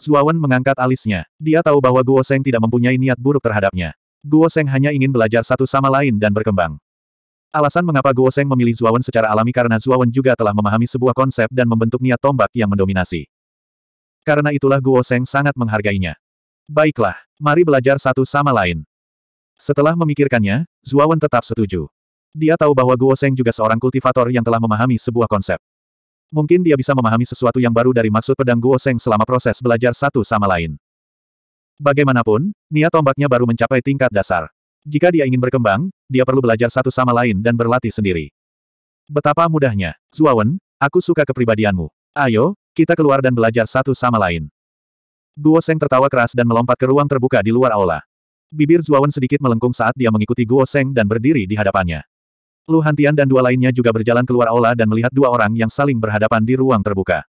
Zuawan mengangkat alisnya. Dia tahu bahwa Guo Seng tidak mempunyai niat buruk terhadapnya. Guo Seng hanya ingin belajar satu sama lain dan berkembang. Alasan mengapa Guo Seng memilih Zuawan secara alami karena Zuawan juga telah memahami sebuah konsep dan membentuk niat tombak yang mendominasi. Karena itulah Guo Seng sangat menghargainya. Baiklah, mari belajar satu sama lain. Setelah memikirkannya, Zuawan tetap setuju. Dia tahu bahwa Guo Seng juga seorang kultivator yang telah memahami sebuah konsep. Mungkin dia bisa memahami sesuatu yang baru dari maksud pedang Guo Seng selama proses belajar satu sama lain. Bagaimanapun, niat tombaknya baru mencapai tingkat dasar. Jika dia ingin berkembang, dia perlu belajar satu sama lain dan berlatih sendiri. Betapa mudahnya. Zuawan, aku suka kepribadianmu. Ayo, kita keluar dan belajar satu sama lain. Guo Seng tertawa keras dan melompat ke ruang terbuka di luar aula. Bibir Zuawan sedikit melengkung saat dia mengikuti Guo Seng dan berdiri di hadapannya. Lu Hantian dan dua lainnya juga berjalan keluar aula dan melihat dua orang yang saling berhadapan di ruang terbuka.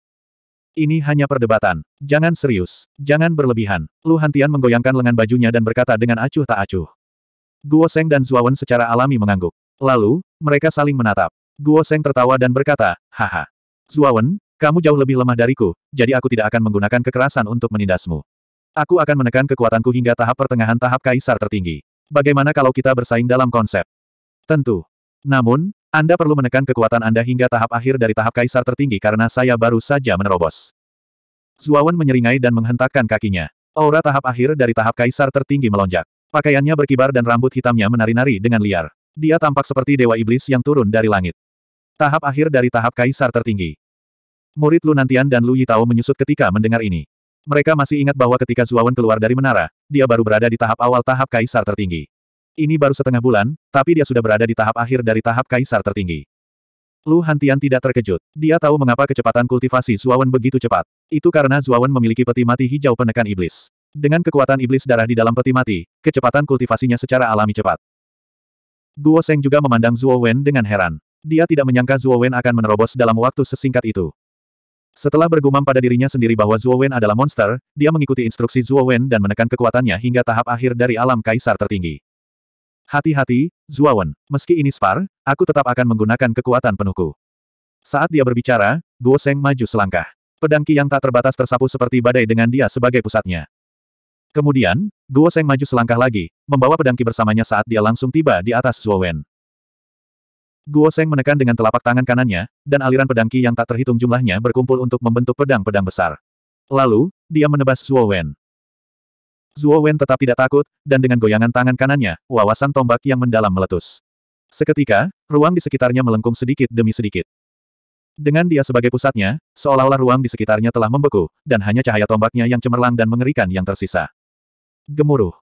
Ini hanya perdebatan. Jangan serius. Jangan berlebihan. Lu Hantian menggoyangkan lengan bajunya dan berkata dengan acuh tak acuh. Guo Seng dan Zuawan secara alami mengangguk. Lalu, mereka saling menatap. Guo Seng tertawa dan berkata, Haha. Zuawan, kamu jauh lebih lemah dariku, jadi aku tidak akan menggunakan kekerasan untuk menindasmu. Aku akan menekan kekuatanku hingga tahap pertengahan tahap kaisar tertinggi. Bagaimana kalau kita bersaing dalam konsep? Tentu. Namun, Anda perlu menekan kekuatan Anda hingga tahap akhir dari tahap kaisar tertinggi karena saya baru saja menerobos. Zuawan menyeringai dan menghentakkan kakinya. Aura tahap akhir dari tahap kaisar tertinggi melonjak. Pakaiannya berkibar dan rambut hitamnya menari-nari dengan liar. Dia tampak seperti dewa iblis yang turun dari langit. Tahap akhir dari tahap kaisar tertinggi. Murid Lunantian dan Lu Yitao menyusut ketika mendengar ini. Mereka masih ingat bahwa ketika Zuawan keluar dari menara, dia baru berada di tahap awal tahap kaisar tertinggi. Ini baru setengah bulan, tapi dia sudah berada di tahap akhir dari tahap kaisar tertinggi. Lu Hantian tidak terkejut. Dia tahu mengapa kecepatan kultivasi Zuawan begitu cepat. Itu karena Zuawan memiliki peti mati hijau penekan iblis. Dengan kekuatan iblis darah di dalam peti mati, kecepatan kultivasinya secara alami cepat. Guo Seng juga memandang Zuo Wen dengan heran. Dia tidak menyangka Zuo Wen akan menerobos dalam waktu sesingkat itu. Setelah bergumam pada dirinya sendiri bahwa Zuo Wen adalah monster, dia mengikuti instruksi Zuo Wen dan menekan kekuatannya hingga tahap akhir dari alam kaisar tertinggi. Hati-hati, Zuawan. Meski ini spar, aku tetap akan menggunakan kekuatan penuhku. Saat dia berbicara, Guo Seng maju selangkah. Pedangki yang tak terbatas tersapu seperti badai dengan dia sebagai pusatnya. Kemudian, Guo Seng maju selangkah lagi, membawa pedangki bersamanya saat dia langsung tiba di atas Zuawan. Guo Seng menekan dengan telapak tangan kanannya, dan aliran pedangki yang tak terhitung jumlahnya berkumpul untuk membentuk pedang-pedang besar. Lalu, dia menebas Zuowen. Zuo Wen tetap tidak takut, dan dengan goyangan tangan kanannya, wawasan tombak yang mendalam meletus. Seketika, ruang di sekitarnya melengkung sedikit demi sedikit. Dengan dia sebagai pusatnya, seolah-olah ruang di sekitarnya telah membeku, dan hanya cahaya tombaknya yang cemerlang dan mengerikan yang tersisa. Gemuruh.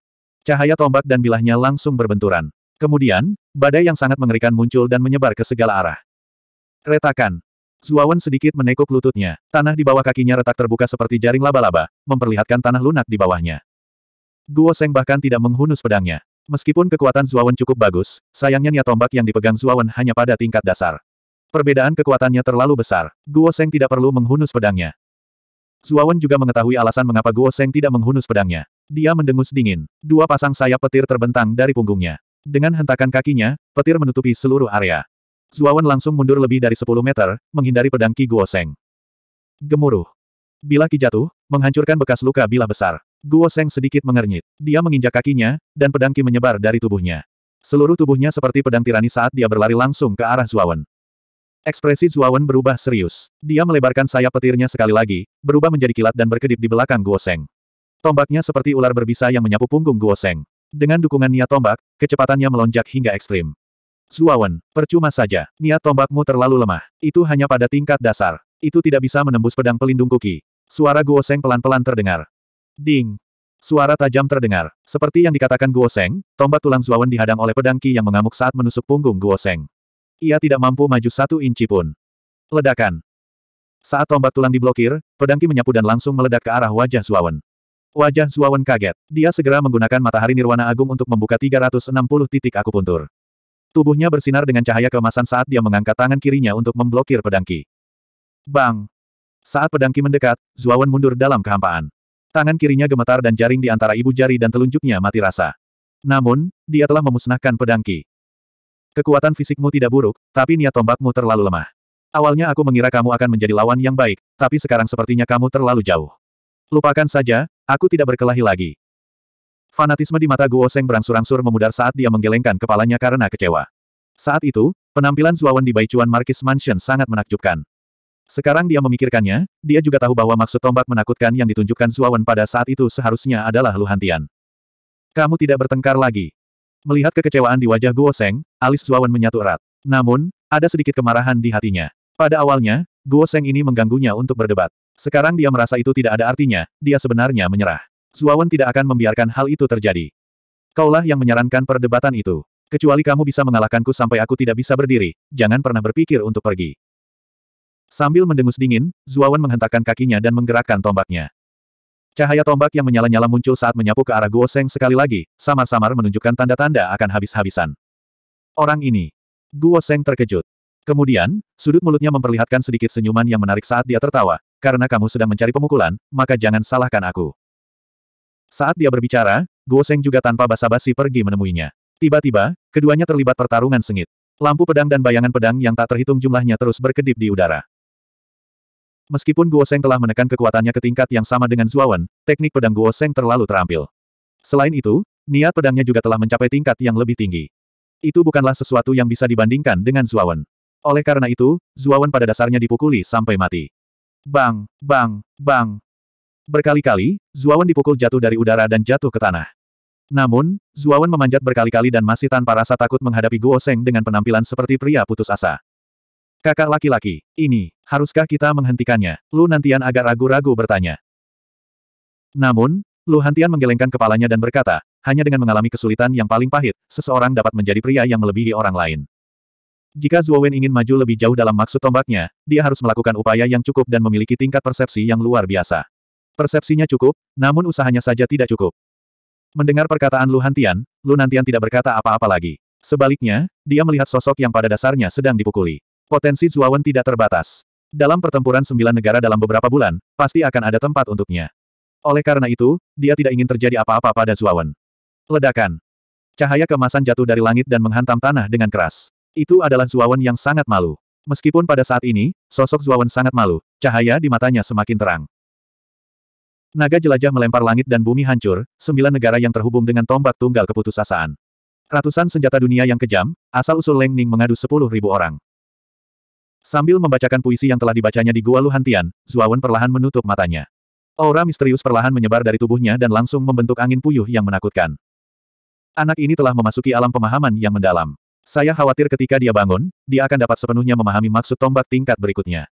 Cahaya tombak dan bilahnya langsung berbenturan. Kemudian, badai yang sangat mengerikan muncul dan menyebar ke segala arah. Retakan. Zuawan sedikit menekuk lututnya. Tanah di bawah kakinya retak terbuka seperti jaring laba-laba, memperlihatkan tanah lunak di bawahnya. Guo Seng bahkan tidak menghunus pedangnya. Meskipun kekuatan Zuawan cukup bagus, sayangnya niat tombak yang dipegang Zuawan hanya pada tingkat dasar. Perbedaan kekuatannya terlalu besar. Guo Seng tidak perlu menghunus pedangnya. Zuawan juga mengetahui alasan mengapa Guo Seng tidak menghunus pedangnya. Dia mendengus dingin. Dua pasang sayap petir terbentang dari punggungnya. Dengan hentakan kakinya, petir menutupi seluruh area. Zuawan langsung mundur lebih dari 10 meter, menghindari pedang Ki Guo Seng. Gemuruh. Bila Ki jatuh, menghancurkan bekas luka bila besar. Guo Seng sedikit mengernyit. Dia menginjak kakinya, dan pedang Qi menyebar dari tubuhnya. Seluruh tubuhnya seperti pedang tirani saat dia berlari langsung ke arah Zuawan. Ekspresi Zuawan berubah serius. Dia melebarkan sayap petirnya sekali lagi, berubah menjadi kilat dan berkedip di belakang Guo Seng. Tombaknya seperti ular berbisa yang menyapu punggung Guo Seng. Dengan dukungan niat tombak, kecepatannya melonjak hingga ekstrim. Zuawan, percuma saja. Niat tombakmu terlalu lemah. Itu hanya pada tingkat dasar. Itu tidak bisa menembus pedang pelindung kuki. Suara Guo Seng pelan-pelan terdengar. Ding! Suara tajam terdengar. Seperti yang dikatakan Guo Seng, tombak tulang Zuawan dihadang oleh pedang Qi yang mengamuk saat menusuk punggung Guo Seng. Ia tidak mampu maju satu inci pun. Ledakan. Saat tombak tulang diblokir, pedang Qi menyapu dan langsung meledak ke arah wajah Zuawan. Wajah Zuawan kaget. Dia segera menggunakan matahari nirwana agung untuk membuka 360 titik akupuntur. Tubuhnya bersinar dengan cahaya keemasan saat dia mengangkat tangan kirinya untuk memblokir pedang Qi. Bang! Saat pedangki mendekat, Zuawan mundur dalam kehampaan. Tangan kirinya gemetar dan jaring di antara ibu jari dan telunjuknya mati rasa. Namun, dia telah memusnahkan pedangki. Kekuatan fisikmu tidak buruk, tapi niat tombakmu terlalu lemah. Awalnya aku mengira kamu akan menjadi lawan yang baik, tapi sekarang sepertinya kamu terlalu jauh. Lupakan saja, aku tidak berkelahi lagi. Fanatisme di mata Guo Seng berangsur-angsur memudar saat dia menggelengkan kepalanya karena kecewa. Saat itu, penampilan Zuawan di Baichuan Marquis Mansion sangat menakjubkan. Sekarang dia memikirkannya, dia juga tahu bahwa maksud tombak menakutkan yang ditunjukkan Zuawan pada saat itu seharusnya adalah Luhantian. Kamu tidak bertengkar lagi. Melihat kekecewaan di wajah Guo Seng, alis Zuawan menyatu erat. Namun, ada sedikit kemarahan di hatinya. Pada awalnya, Guo Seng ini mengganggunya untuk berdebat. Sekarang dia merasa itu tidak ada artinya, dia sebenarnya menyerah. Zuawan tidak akan membiarkan hal itu terjadi. Kaulah yang menyarankan perdebatan itu. Kecuali kamu bisa mengalahkanku sampai aku tidak bisa berdiri, jangan pernah berpikir untuk pergi. Sambil mendengus dingin, Zuawan menghentakkan kakinya dan menggerakkan tombaknya. Cahaya tombak yang menyala-nyala muncul saat menyapu ke arah Guo Seng sekali lagi, samar-samar menunjukkan tanda-tanda akan habis-habisan. Orang ini. Guo Seng terkejut. Kemudian, sudut mulutnya memperlihatkan sedikit senyuman yang menarik saat dia tertawa, karena kamu sedang mencari pemukulan, maka jangan salahkan aku. Saat dia berbicara, Guo Seng juga tanpa basa-basi pergi menemuinya. Tiba-tiba, keduanya terlibat pertarungan sengit. Lampu pedang dan bayangan pedang yang tak terhitung jumlahnya terus berkedip di udara. Meskipun Guo Sheng telah menekan kekuatannya ke tingkat yang sama dengan Zuawan, teknik pedang Guo Sheng terlalu terampil. Selain itu, niat pedangnya juga telah mencapai tingkat yang lebih tinggi. Itu bukanlah sesuatu yang bisa dibandingkan dengan Zuawan. Oleh karena itu, Zuawan pada dasarnya dipukuli sampai mati. Bang, bang, bang. Berkali-kali, Zuawan dipukul jatuh dari udara dan jatuh ke tanah. Namun, Zuawan memanjat berkali-kali dan masih tanpa rasa takut menghadapi Guo Sheng dengan penampilan seperti pria putus asa. Kakak laki-laki, ini, haruskah kita menghentikannya? Lu Nantian agak ragu-ragu bertanya. Namun, Lu Hantian menggelengkan kepalanya dan berkata, hanya dengan mengalami kesulitan yang paling pahit, seseorang dapat menjadi pria yang melebihi orang lain. Jika Zhuo Wen ingin maju lebih jauh dalam maksud tombaknya, dia harus melakukan upaya yang cukup dan memiliki tingkat persepsi yang luar biasa. Persepsinya cukup, namun usahanya saja tidak cukup. Mendengar perkataan Lu Hantian, Lu Nantian tidak berkata apa-apa lagi. Sebaliknya, dia melihat sosok yang pada dasarnya sedang dipukuli. Potensi Zuawan tidak terbatas. Dalam pertempuran sembilan negara dalam beberapa bulan, pasti akan ada tempat untuknya. Oleh karena itu, dia tidak ingin terjadi apa-apa pada Zuawan. Ledakan. Cahaya kemasan jatuh dari langit dan menghantam tanah dengan keras. Itu adalah Zuawan yang sangat malu. Meskipun pada saat ini, sosok Zuawan sangat malu, cahaya di matanya semakin terang. Naga jelajah melempar langit dan bumi hancur, sembilan negara yang terhubung dengan tombak tunggal keputusasaan. Ratusan senjata dunia yang kejam, asal-usul Leng Ning mengadu sepuluh ribu orang. Sambil membacakan puisi yang telah dibacanya di Gua Luhantian, Zuawan perlahan menutup matanya. Aura misterius perlahan menyebar dari tubuhnya dan langsung membentuk angin puyuh yang menakutkan. Anak ini telah memasuki alam pemahaman yang mendalam. Saya khawatir ketika dia bangun, dia akan dapat sepenuhnya memahami maksud tombak tingkat berikutnya.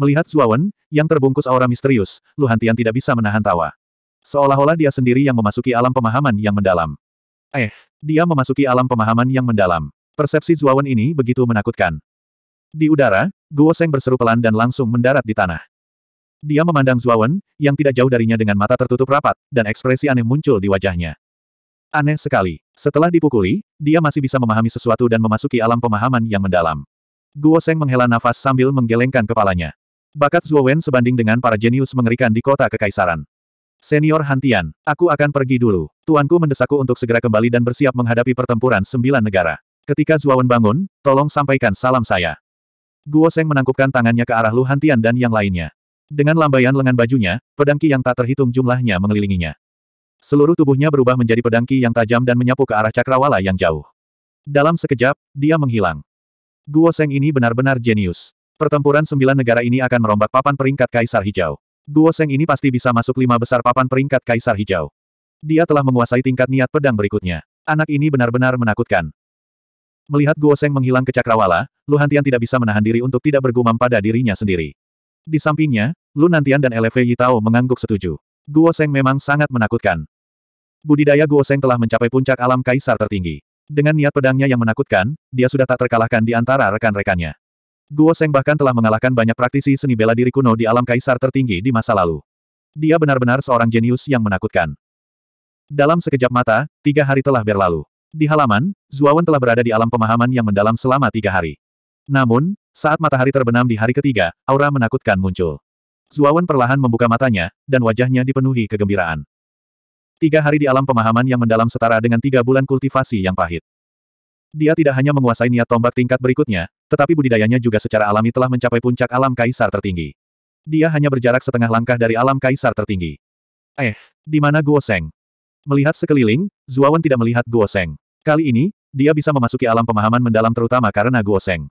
Melihat Zuawan, yang terbungkus aura misterius, Luhantian tidak bisa menahan tawa. Seolah-olah dia sendiri yang memasuki alam pemahaman yang mendalam. Eh, dia memasuki alam pemahaman yang mendalam. Persepsi Zuawan ini begitu menakutkan. Di udara, Guo Seng berseru pelan dan langsung mendarat di tanah. Dia memandang Wen yang tidak jauh darinya dengan mata tertutup rapat, dan ekspresi aneh muncul di wajahnya. Aneh sekali. Setelah dipukuli, dia masih bisa memahami sesuatu dan memasuki alam pemahaman yang mendalam. Guo Seng menghela nafas sambil menggelengkan kepalanya. Bakat Wen sebanding dengan para jenius mengerikan di kota kekaisaran. Senior Hantian, aku akan pergi dulu. Tuanku mendesakku untuk segera kembali dan bersiap menghadapi pertempuran sembilan negara. Ketika Wen bangun, tolong sampaikan salam saya. Guo Seng menangkupkan tangannya ke arah Lu Hantian dan yang lainnya. Dengan lambaian lengan bajunya, pedangki yang tak terhitung jumlahnya mengelilinginya. Seluruh tubuhnya berubah menjadi pedangki yang tajam dan menyapu ke arah cakrawala yang jauh. Dalam sekejap, dia menghilang. Guo Seng ini benar-benar jenius. Pertempuran sembilan negara ini akan merombak papan peringkat Kaisar Hijau. Guo Seng ini pasti bisa masuk lima besar papan peringkat Kaisar Hijau. Dia telah menguasai tingkat niat pedang berikutnya. Anak ini benar-benar menakutkan. Melihat Guo Seng menghilang ke cakrawala, Lu Hantian tidak bisa menahan diri untuk tidak bergumam pada dirinya sendiri. Di sampingnya, Lu Nantian dan LV Yitao mengangguk setuju. Guo Seng memang sangat menakutkan. Budidaya Guo Seng telah mencapai puncak alam kaisar tertinggi. Dengan niat pedangnya yang menakutkan, dia sudah tak terkalahkan di antara rekan-rekannya. Guo Seng bahkan telah mengalahkan banyak praktisi seni bela diri kuno di alam kaisar tertinggi di masa lalu. Dia benar-benar seorang jenius yang menakutkan. Dalam sekejap mata, tiga hari telah berlalu. Di halaman, Zuawan telah berada di alam pemahaman yang mendalam selama tiga hari. Namun, saat matahari terbenam di hari ketiga, aura menakutkan muncul. Zuawan perlahan membuka matanya, dan wajahnya dipenuhi kegembiraan. Tiga hari di alam pemahaman yang mendalam setara dengan tiga bulan kultivasi yang pahit. Dia tidak hanya menguasai niat tombak tingkat berikutnya, tetapi budidayanya juga secara alami telah mencapai puncak alam kaisar tertinggi. Dia hanya berjarak setengah langkah dari alam kaisar tertinggi. Eh, di mana Guo Seng? Melihat sekeliling, Zuawan tidak melihat Guo Seng. Kali ini, dia bisa memasuki alam pemahaman mendalam terutama karena Guo Seng.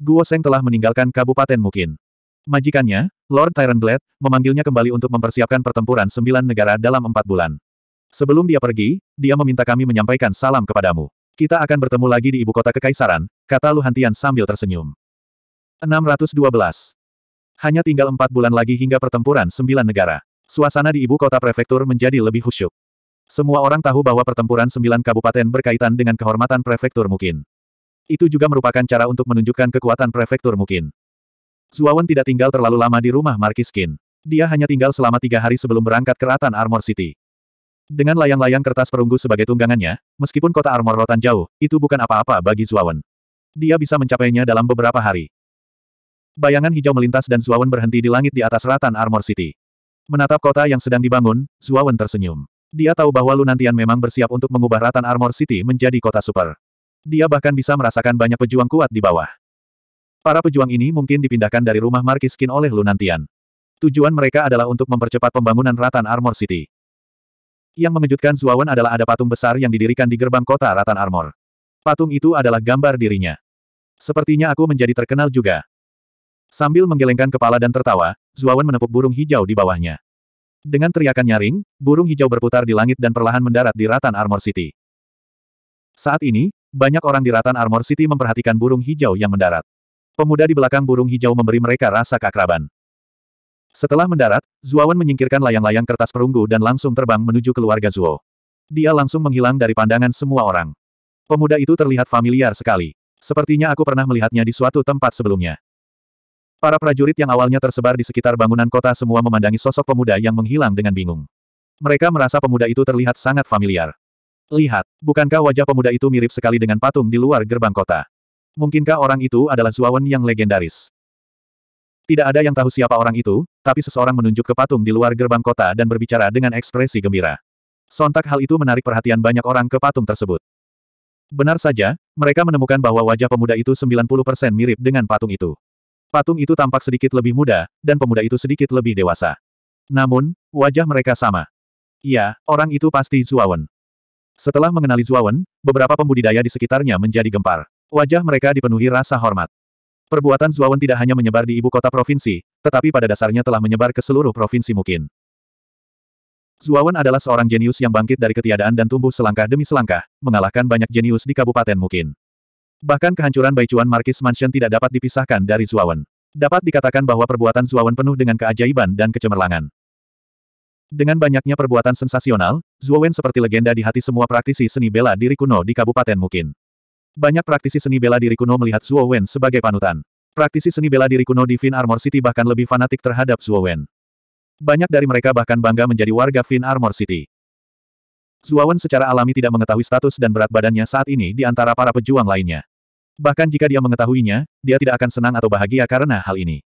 Guo Seng telah meninggalkan Kabupaten Mukin. Majikannya, Lord Tyrant Blade, memanggilnya kembali untuk mempersiapkan pertempuran sembilan negara dalam empat bulan. Sebelum dia pergi, dia meminta kami menyampaikan salam kepadamu. Kita akan bertemu lagi di ibu kota kekaisaran, kata Luhantian sambil tersenyum. 612. Hanya tinggal empat bulan lagi hingga pertempuran sembilan negara. Suasana di ibu kota prefektur menjadi lebih khusyuk. Semua orang tahu bahwa pertempuran sembilan kabupaten berkaitan dengan kehormatan prefektur Mukin. Itu juga merupakan cara untuk menunjukkan kekuatan prefektur Mukin. Zuawan tidak tinggal terlalu lama di rumah Kin. Dia hanya tinggal selama tiga hari sebelum berangkat ke Ratan Armor City. Dengan layang-layang kertas perunggu sebagai tunggangannya, meskipun kota Armor Rotan jauh, itu bukan apa-apa bagi Zuawan. Dia bisa mencapainya dalam beberapa hari. Bayangan hijau melintas dan Zuawan berhenti di langit di atas Ratan Armor City. Menatap kota yang sedang dibangun, Zuawan tersenyum. Dia tahu bahwa Lunantian memang bersiap untuk mengubah Ratan Armor City menjadi kota super. Dia bahkan bisa merasakan banyak pejuang kuat di bawah. Para pejuang ini mungkin dipindahkan dari rumah Kin oleh Lunantian. Tujuan mereka adalah untuk mempercepat pembangunan Ratan Armor City. Yang mengejutkan Zuawan adalah ada patung besar yang didirikan di gerbang kota Ratan Armor. Patung itu adalah gambar dirinya. Sepertinya aku menjadi terkenal juga. Sambil menggelengkan kepala dan tertawa, Zuawan menepuk burung hijau di bawahnya. Dengan teriakan nyaring, burung hijau berputar di langit dan perlahan mendarat di Ratan Armor City. Saat ini, banyak orang di Ratan Armor City memperhatikan burung hijau yang mendarat. Pemuda di belakang burung hijau memberi mereka rasa keakraban. Setelah mendarat, Zuawan menyingkirkan layang-layang kertas perunggu dan langsung terbang menuju keluarga Zuo. Dia langsung menghilang dari pandangan semua orang. Pemuda itu terlihat familiar sekali. Sepertinya aku pernah melihatnya di suatu tempat sebelumnya. Para prajurit yang awalnya tersebar di sekitar bangunan kota semua memandangi sosok pemuda yang menghilang dengan bingung. Mereka merasa pemuda itu terlihat sangat familiar. Lihat, bukankah wajah pemuda itu mirip sekali dengan patung di luar gerbang kota? Mungkinkah orang itu adalah Zuawan yang legendaris? Tidak ada yang tahu siapa orang itu, tapi seseorang menunjuk ke patung di luar gerbang kota dan berbicara dengan ekspresi gembira. Sontak hal itu menarik perhatian banyak orang ke patung tersebut. Benar saja, mereka menemukan bahwa wajah pemuda itu 90% mirip dengan patung itu. Patung itu tampak sedikit lebih muda, dan pemuda itu sedikit lebih dewasa. Namun, wajah mereka sama. Ya, orang itu pasti Zuawan. Setelah mengenali Zuawan, beberapa pembudidaya di sekitarnya menjadi gempar. Wajah mereka dipenuhi rasa hormat. Perbuatan Zuawan tidak hanya menyebar di ibu kota provinsi, tetapi pada dasarnya telah menyebar ke seluruh provinsi mungkin. Zuawan adalah seorang jenius yang bangkit dari ketiadaan dan tumbuh selangkah demi selangkah, mengalahkan banyak jenius di kabupaten mungkin. Bahkan kehancuran Baichuan Markis Mansion tidak dapat dipisahkan dari Zuawan. Dapat dikatakan bahwa perbuatan Zuawan penuh dengan keajaiban dan kecemerlangan. Dengan banyaknya perbuatan sensasional, Zuawan seperti legenda di hati semua praktisi seni bela diri kuno di Kabupaten Mukin. Banyak praktisi seni bela diri kuno melihat Zuawan sebagai panutan. Praktisi seni bela diri kuno di Fin Armor City bahkan lebih fanatik terhadap Zuawan. Banyak dari mereka bahkan bangga menjadi warga Fin Armor City. Zuawan secara alami tidak mengetahui status dan berat badannya saat ini di antara para pejuang lainnya. Bahkan jika dia mengetahuinya, dia tidak akan senang atau bahagia karena hal ini.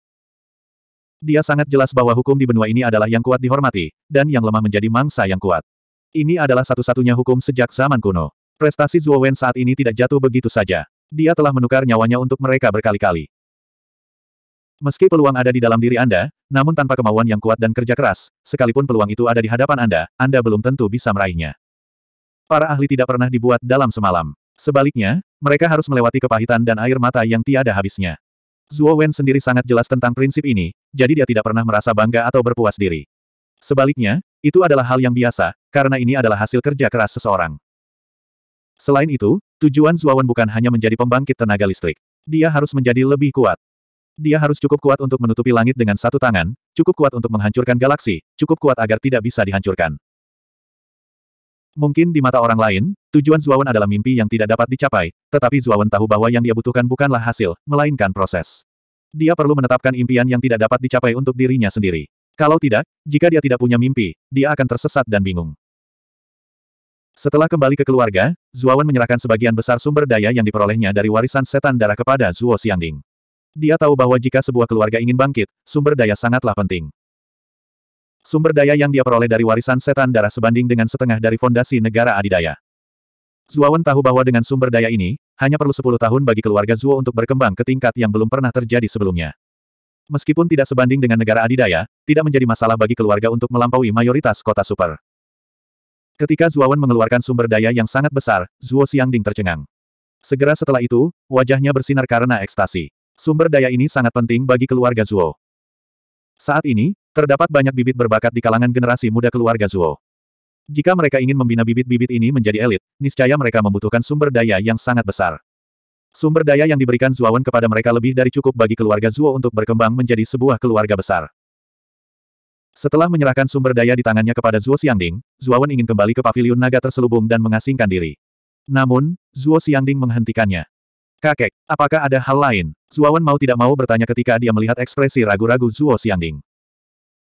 Dia sangat jelas bahwa hukum di benua ini adalah yang kuat dihormati, dan yang lemah menjadi mangsa yang kuat. Ini adalah satu-satunya hukum sejak zaman kuno. Prestasi Zuo Wen saat ini tidak jatuh begitu saja. Dia telah menukar nyawanya untuk mereka berkali-kali. Meski peluang ada di dalam diri Anda, namun tanpa kemauan yang kuat dan kerja keras, sekalipun peluang itu ada di hadapan Anda, Anda belum tentu bisa meraihnya. Para ahli tidak pernah dibuat dalam semalam. Sebaliknya, mereka harus melewati kepahitan dan air mata yang tiada habisnya. Zuo Wen sendiri sangat jelas tentang prinsip ini, jadi dia tidak pernah merasa bangga atau berpuas diri. Sebaliknya, itu adalah hal yang biasa, karena ini adalah hasil kerja keras seseorang. Selain itu, tujuan Wen bukan hanya menjadi pembangkit tenaga listrik. Dia harus menjadi lebih kuat. Dia harus cukup kuat untuk menutupi langit dengan satu tangan, cukup kuat untuk menghancurkan galaksi, cukup kuat agar tidak bisa dihancurkan. Mungkin di mata orang lain, tujuan Zuawan adalah mimpi yang tidak dapat dicapai, tetapi Zuawan tahu bahwa yang dia butuhkan bukanlah hasil, melainkan proses. Dia perlu menetapkan impian yang tidak dapat dicapai untuk dirinya sendiri. Kalau tidak, jika dia tidak punya mimpi, dia akan tersesat dan bingung. Setelah kembali ke keluarga, Zuawan menyerahkan sebagian besar sumber daya yang diperolehnya dari warisan setan darah kepada Zuo Xiangding. Dia tahu bahwa jika sebuah keluarga ingin bangkit, sumber daya sangatlah penting. Sumber daya yang dia peroleh dari warisan setan darah sebanding dengan setengah dari fondasi negara adidaya. Zuowen tahu bahwa dengan sumber daya ini, hanya perlu 10 tahun bagi keluarga Zuo untuk berkembang ke tingkat yang belum pernah terjadi sebelumnya. Meskipun tidak sebanding dengan negara adidaya, tidak menjadi masalah bagi keluarga untuk melampaui mayoritas kota super. Ketika Zuowen mengeluarkan sumber daya yang sangat besar, Zuo Xiangding tercengang. Segera setelah itu, wajahnya bersinar karena ekstasi. Sumber daya ini sangat penting bagi keluarga Zuo. Saat ini, Terdapat banyak bibit berbakat di kalangan generasi muda keluarga Zuo. Jika mereka ingin membina bibit-bibit ini menjadi elit, niscaya mereka membutuhkan sumber daya yang sangat besar. Sumber daya yang diberikan Zuowen kepada mereka lebih dari cukup bagi keluarga Zuo untuk berkembang menjadi sebuah keluarga besar. Setelah menyerahkan sumber daya di tangannya kepada Zuo Xiangding, Zuowen ingin kembali ke paviliun naga terselubung dan mengasingkan diri. Namun, Zuo Xiangding menghentikannya. Kakek, apakah ada hal lain? Zuowen mau tidak mau bertanya ketika dia melihat ekspresi ragu-ragu Zuo Xiangding.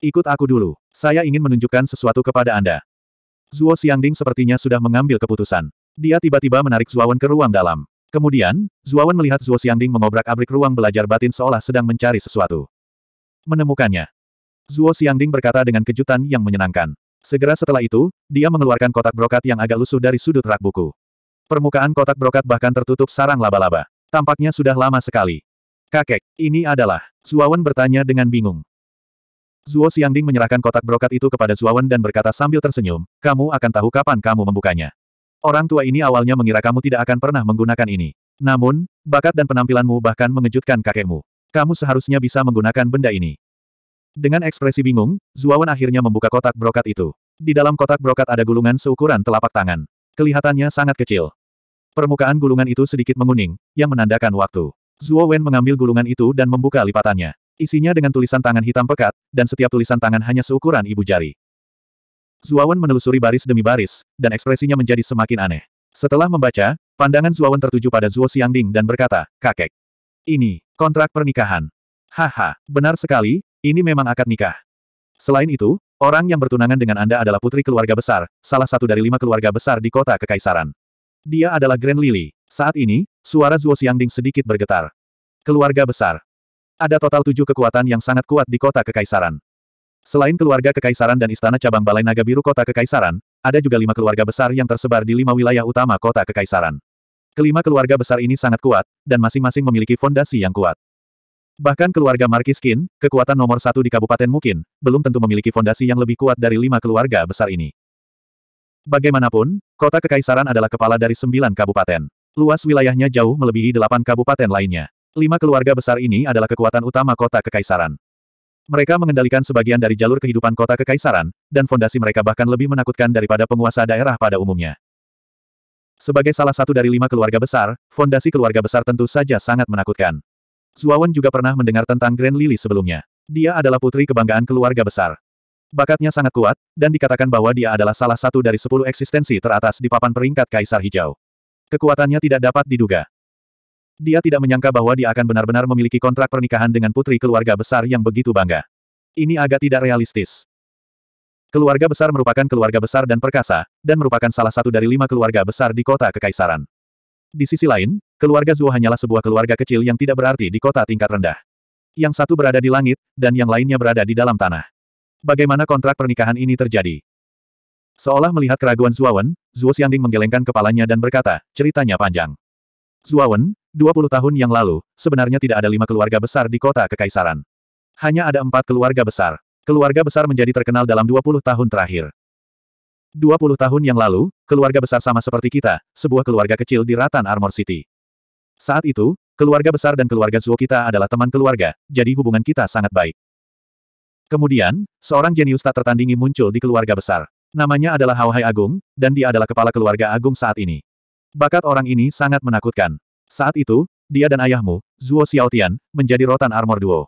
Ikut aku dulu. Saya ingin menunjukkan sesuatu kepada Anda. Zuo Xiangding sepertinya sudah mengambil keputusan. Dia tiba-tiba menarik Zuawan ke ruang dalam. Kemudian, Zuawan melihat Zuo Xiangding mengobrak-abrik ruang belajar batin seolah sedang mencari sesuatu. Menemukannya. Zuo Xiangding berkata dengan kejutan yang menyenangkan. Segera setelah itu, dia mengeluarkan kotak brokat yang agak lusuh dari sudut rak buku. Permukaan kotak brokat bahkan tertutup sarang laba-laba. Tampaknya sudah lama sekali. Kakek, ini adalah, Zuawan bertanya dengan bingung. Zuo Xiangding menyerahkan kotak brokat itu kepada Zuawan dan berkata sambil tersenyum, kamu akan tahu kapan kamu membukanya. Orang tua ini awalnya mengira kamu tidak akan pernah menggunakan ini. Namun, bakat dan penampilanmu bahkan mengejutkan kakekmu. Kamu seharusnya bisa menggunakan benda ini. Dengan ekspresi bingung, Zuawan akhirnya membuka kotak brokat itu. Di dalam kotak brokat ada gulungan seukuran telapak tangan. Kelihatannya sangat kecil. Permukaan gulungan itu sedikit menguning, yang menandakan waktu. Zuo Wen mengambil gulungan itu dan membuka lipatannya. Isinya dengan tulisan tangan hitam pekat, dan setiap tulisan tangan hanya seukuran ibu jari. Zuawan menelusuri baris demi baris, dan ekspresinya menjadi semakin aneh. Setelah membaca, pandangan Zuawan tertuju pada Zuo Xiangding dan berkata, Kakek, ini, kontrak pernikahan. Haha, benar sekali, ini memang akad nikah. Selain itu, orang yang bertunangan dengan Anda adalah putri keluarga besar, salah satu dari lima keluarga besar di kota Kekaisaran. Dia adalah Grand Lily. Saat ini, suara Zuo Xiangding sedikit bergetar. Keluarga besar. Ada total tujuh kekuatan yang sangat kuat di kota kekaisaran. Selain keluarga kekaisaran dan istana cabang Balai Naga Biru kota kekaisaran, ada juga lima keluarga besar yang tersebar di lima wilayah utama kota kekaisaran. Kelima keluarga besar ini sangat kuat, dan masing-masing memiliki fondasi yang kuat. Bahkan keluarga Kin, kekuatan nomor satu di Kabupaten Mukin, belum tentu memiliki fondasi yang lebih kuat dari lima keluarga besar ini. Bagaimanapun, kota kekaisaran adalah kepala dari sembilan kabupaten. Luas wilayahnya jauh melebihi delapan kabupaten lainnya. Lima keluarga besar ini adalah kekuatan utama kota kekaisaran. Mereka mengendalikan sebagian dari jalur kehidupan kota kekaisaran, dan fondasi mereka bahkan lebih menakutkan daripada penguasa daerah pada umumnya. Sebagai salah satu dari lima keluarga besar, fondasi keluarga besar tentu saja sangat menakutkan. Zuawan juga pernah mendengar tentang Grand Lily sebelumnya. Dia adalah putri kebanggaan keluarga besar. Bakatnya sangat kuat, dan dikatakan bahwa dia adalah salah satu dari sepuluh eksistensi teratas di papan peringkat Kaisar Hijau. Kekuatannya tidak dapat diduga. Dia tidak menyangka bahwa dia akan benar-benar memiliki kontrak pernikahan dengan putri keluarga besar yang begitu bangga. Ini agak tidak realistis. Keluarga besar merupakan keluarga besar dan perkasa, dan merupakan salah satu dari lima keluarga besar di kota Kekaisaran. Di sisi lain, keluarga Zuo hanyalah sebuah keluarga kecil yang tidak berarti di kota tingkat rendah. Yang satu berada di langit, dan yang lainnya berada di dalam tanah. Bagaimana kontrak pernikahan ini terjadi? Seolah melihat keraguan Wen, Zuo Xiangding menggelengkan kepalanya dan berkata, ceritanya panjang. Wen, 20 tahun yang lalu, sebenarnya tidak ada lima keluarga besar di kota Kekaisaran. Hanya ada empat keluarga besar. Keluarga besar menjadi terkenal dalam 20 tahun terakhir. 20 tahun yang lalu, keluarga besar sama seperti kita, sebuah keluarga kecil di Ratan Armor City. Saat itu, keluarga besar dan keluarga Zuo kita adalah teman keluarga, jadi hubungan kita sangat baik. Kemudian, seorang jenius tak tertandingi muncul di keluarga besar. Namanya adalah Hao Hai Agung, dan dia adalah kepala keluarga Agung saat ini. Bakat orang ini sangat menakutkan. Saat itu, dia dan ayahmu, Zuo Xiaotian, menjadi rotan armor duo.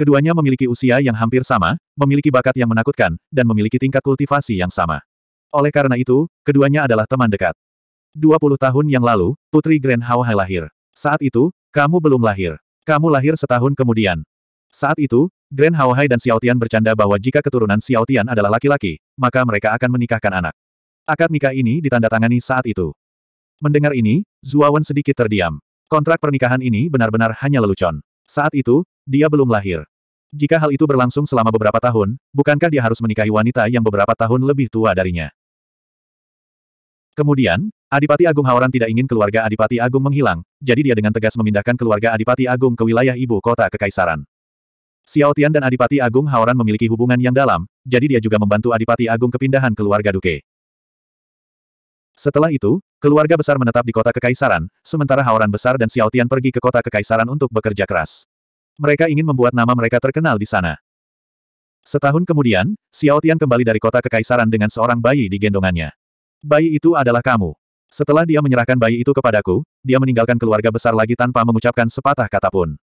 Keduanya memiliki usia yang hampir sama, memiliki bakat yang menakutkan, dan memiliki tingkat kultivasi yang sama. Oleh karena itu, keduanya adalah teman dekat. 20 tahun yang lalu, Putri Grand Hao Hai lahir. Saat itu, kamu belum lahir. Kamu lahir setahun kemudian. Saat itu, Grand Hao Hai dan Xiaotian bercanda bahwa jika keturunan Xiaotian adalah laki-laki, maka mereka akan menikahkan anak. Akad nikah ini ditandatangani saat itu. Mendengar ini, Zuawan sedikit terdiam. Kontrak pernikahan ini benar-benar hanya lelucon. Saat itu, dia belum lahir. Jika hal itu berlangsung selama beberapa tahun, bukankah dia harus menikahi wanita yang beberapa tahun lebih tua darinya? Kemudian, Adipati Agung Haoran tidak ingin keluarga Adipati Agung menghilang, jadi dia dengan tegas memindahkan keluarga Adipati Agung ke wilayah ibu kota Kekaisaran. Xiao Tian dan Adipati Agung Haoran memiliki hubungan yang dalam, jadi dia juga membantu Adipati Agung kepindahan keluarga Duke. Setelah itu, keluarga besar menetap di kota kekaisaran, sementara Haoran besar dan Xiaotian pergi ke kota kekaisaran untuk bekerja keras. Mereka ingin membuat nama mereka terkenal di sana. Setahun kemudian, Xiaotian kembali dari kota kekaisaran dengan seorang bayi di gendongannya. Bayi itu adalah kamu. Setelah dia menyerahkan bayi itu kepadaku, dia meninggalkan keluarga besar lagi tanpa mengucapkan sepatah kata pun.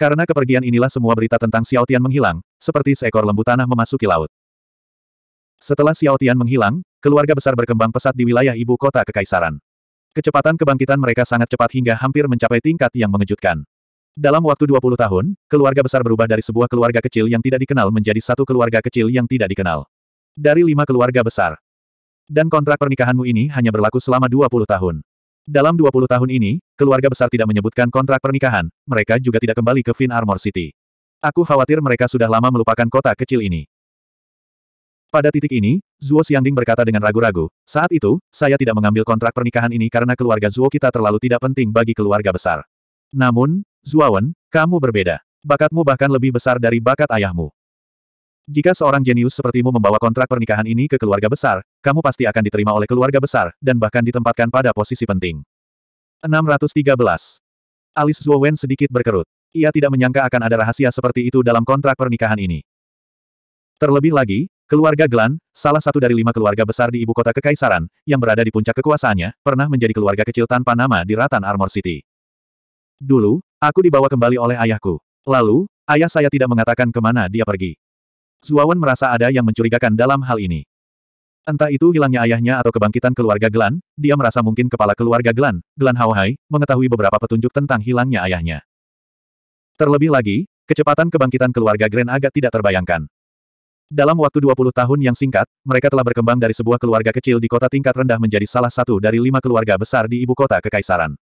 Karena kepergian inilah semua berita tentang Xiaotian menghilang, seperti seekor lembu tanah memasuki laut. Setelah Xiaotian menghilang, keluarga besar berkembang pesat di wilayah ibu kota kekaisaran. Kecepatan kebangkitan mereka sangat cepat hingga hampir mencapai tingkat yang mengejutkan. Dalam waktu 20 tahun, keluarga besar berubah dari sebuah keluarga kecil yang tidak dikenal menjadi satu keluarga kecil yang tidak dikenal. Dari lima keluarga besar. Dan kontrak pernikahanmu ini hanya berlaku selama 20 tahun. Dalam 20 tahun ini, keluarga besar tidak menyebutkan kontrak pernikahan, mereka juga tidak kembali ke Fin Armor City. Aku khawatir mereka sudah lama melupakan kota kecil ini. Pada titik ini, Zuo Xiangding berkata dengan ragu-ragu, saat itu, saya tidak mengambil kontrak pernikahan ini karena keluarga Zuo kita terlalu tidak penting bagi keluarga besar. Namun, Zuo Wen, kamu berbeda. Bakatmu bahkan lebih besar dari bakat ayahmu. Jika seorang jenius sepertimu membawa kontrak pernikahan ini ke keluarga besar, kamu pasti akan diterima oleh keluarga besar, dan bahkan ditempatkan pada posisi penting. 613. Alis Zuo Wen sedikit berkerut. Ia tidak menyangka akan ada rahasia seperti itu dalam kontrak pernikahan ini. Terlebih lagi, Keluarga Glan, salah satu dari lima keluarga besar di ibu kota kekaisaran, yang berada di puncak kekuasaannya, pernah menjadi keluarga kecil tanpa nama di Ratan Armor City. Dulu, aku dibawa kembali oleh ayahku. Lalu, ayah saya tidak mengatakan kemana dia pergi. Zuawan merasa ada yang mencurigakan dalam hal ini. Entah itu hilangnya ayahnya atau kebangkitan keluarga Glan, dia merasa mungkin kepala keluarga Glan, Glan Haohai, mengetahui beberapa petunjuk tentang hilangnya ayahnya. Terlebih lagi, kecepatan kebangkitan keluarga Grand agak tidak terbayangkan. Dalam waktu 20 tahun yang singkat, mereka telah berkembang dari sebuah keluarga kecil di kota tingkat rendah menjadi salah satu dari lima keluarga besar di ibu kota kekaisaran.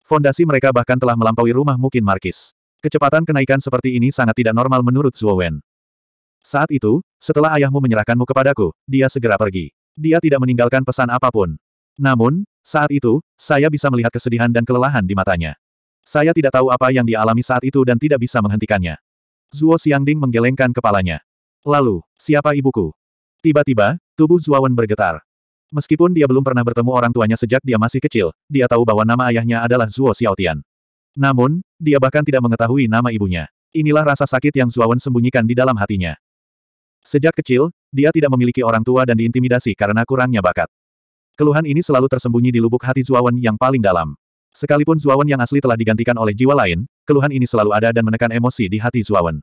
Fondasi mereka bahkan telah melampaui rumah mungkin Markis. Kecepatan kenaikan seperti ini sangat tidak normal menurut Zuo Wen. Saat itu, setelah ayahmu menyerahkanmu kepadaku, dia segera pergi. Dia tidak meninggalkan pesan apapun. Namun, saat itu, saya bisa melihat kesedihan dan kelelahan di matanya. Saya tidak tahu apa yang dialami saat itu dan tidak bisa menghentikannya. Zuo Xiangding menggelengkan kepalanya. Lalu, siapa ibuku? Tiba-tiba, tubuh Zuawan bergetar. Meskipun dia belum pernah bertemu orang tuanya sejak dia masih kecil, dia tahu bahwa nama ayahnya adalah Zuo Xiaotian. Namun, dia bahkan tidak mengetahui nama ibunya. Inilah rasa sakit yang Zuawan sembunyikan di dalam hatinya. Sejak kecil, dia tidak memiliki orang tua dan diintimidasi karena kurangnya bakat. Keluhan ini selalu tersembunyi di lubuk hati Zuawan yang paling dalam. Sekalipun Zuawan yang asli telah digantikan oleh jiwa lain, keluhan ini selalu ada dan menekan emosi di hati Zuawan.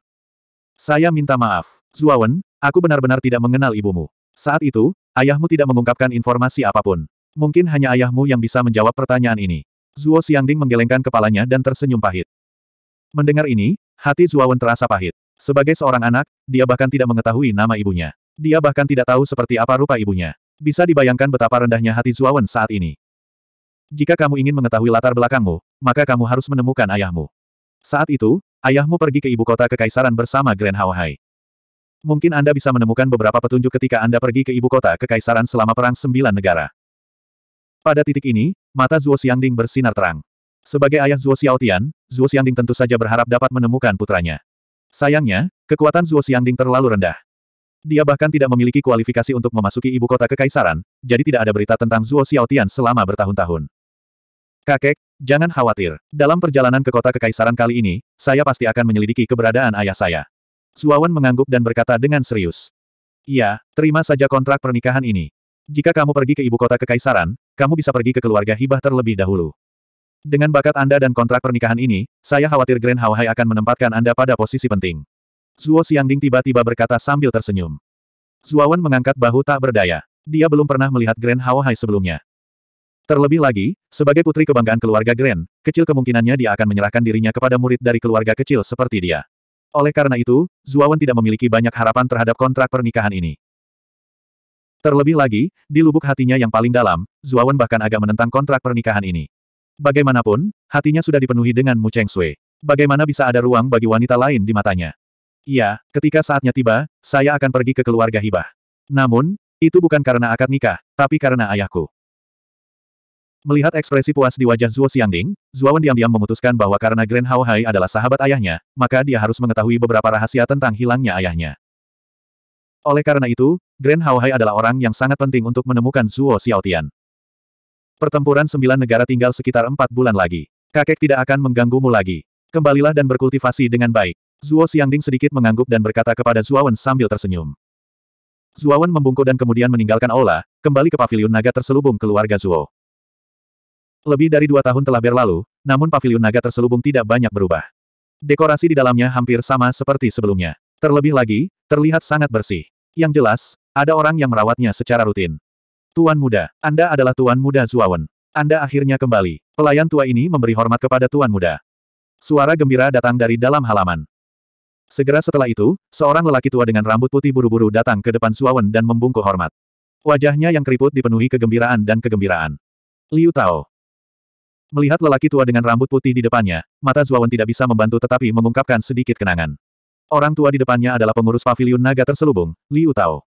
Saya minta maaf. Zuawan, aku benar-benar tidak mengenal ibumu. Saat itu, ayahmu tidak mengungkapkan informasi apapun. Mungkin hanya ayahmu yang bisa menjawab pertanyaan ini. Zuo Xiangding menggelengkan kepalanya dan tersenyum pahit. Mendengar ini, hati Zuawan terasa pahit. Sebagai seorang anak, dia bahkan tidak mengetahui nama ibunya. Dia bahkan tidak tahu seperti apa rupa ibunya. Bisa dibayangkan betapa rendahnya hati Zuawan saat ini. Jika kamu ingin mengetahui latar belakangmu, maka kamu harus menemukan ayahmu. Saat itu, Ayahmu pergi ke ibu kota kekaisaran bersama Grand Haohai. Mungkin Anda bisa menemukan beberapa petunjuk ketika Anda pergi ke ibu kota kekaisaran selama Perang Sembilan Negara. Pada titik ini, mata Zuo Xiangding bersinar terang. Sebagai ayah Zuo Xiaotian, Zuo Xiangding tentu saja berharap dapat menemukan putranya. Sayangnya, kekuatan Zuo Xiangding terlalu rendah. Dia bahkan tidak memiliki kualifikasi untuk memasuki ibu kota kekaisaran, jadi tidak ada berita tentang Zuo Xiaotian selama bertahun-tahun. Kakek, Jangan khawatir, dalam perjalanan ke kota kekaisaran kali ini, saya pasti akan menyelidiki keberadaan ayah saya. Suawan mengangguk dan berkata dengan serius. Iya, terima saja kontrak pernikahan ini. Jika kamu pergi ke ibu kota kekaisaran, kamu bisa pergi ke keluarga hibah terlebih dahulu. Dengan bakat Anda dan kontrak pernikahan ini, saya khawatir Grand Hai akan menempatkan Anda pada posisi penting. Zuo Xiangding tiba-tiba berkata sambil tersenyum. Zuawan mengangkat bahu tak berdaya. Dia belum pernah melihat Grand Hao Hai sebelumnya. Terlebih lagi, sebagai putri kebanggaan keluarga Grand, kecil kemungkinannya dia akan menyerahkan dirinya kepada murid dari keluarga kecil seperti dia. Oleh karena itu, Zuawan tidak memiliki banyak harapan terhadap kontrak pernikahan ini. Terlebih lagi, di lubuk hatinya yang paling dalam, Zuawan bahkan agak menentang kontrak pernikahan ini. Bagaimanapun, hatinya sudah dipenuhi dengan Mu Cheng Sui. Bagaimana bisa ada ruang bagi wanita lain di matanya? Iya, ketika saatnya tiba, saya akan pergi ke keluarga hibah. Namun, itu bukan karena akad nikah, tapi karena ayahku. Melihat ekspresi puas di wajah Zuo Xiangding, Zhuowen diam-diam memutuskan bahwa karena Grand Hao Hai adalah sahabat ayahnya, maka dia harus mengetahui beberapa rahasia tentang hilangnya ayahnya. Oleh karena itu, Grand Hao Hai adalah orang yang sangat penting untuk menemukan Zhuo Xiaotian. Pertempuran sembilan negara tinggal sekitar empat bulan lagi. Kakek tidak akan mengganggumu lagi. Kembalilah dan berkultivasi dengan baik. Zuo Xiangding sedikit mengangguk dan berkata kepada Zhuowen sambil tersenyum. Zhuowen membungkuk dan kemudian meninggalkan aula, kembali ke paviliun naga terselubung keluarga Zuo. Lebih dari dua tahun telah berlalu, namun pavilion naga terselubung tidak banyak berubah. Dekorasi di dalamnya hampir sama seperti sebelumnya. Terlebih lagi, terlihat sangat bersih. Yang jelas, ada orang yang merawatnya secara rutin. Tuan muda, Anda adalah Tuan muda Zuawan. Anda akhirnya kembali. Pelayan tua ini memberi hormat kepada Tuan muda. Suara gembira datang dari dalam halaman. Segera setelah itu, seorang lelaki tua dengan rambut putih buru-buru datang ke depan Zuawan dan membungkuk hormat. Wajahnya yang keriput dipenuhi kegembiraan dan kegembiraan. Liu Tao, Melihat lelaki tua dengan rambut putih di depannya, mata Zuawan tidak bisa membantu tetapi mengungkapkan sedikit kenangan. Orang tua di depannya adalah pengurus paviliun naga terselubung, Liu Tao.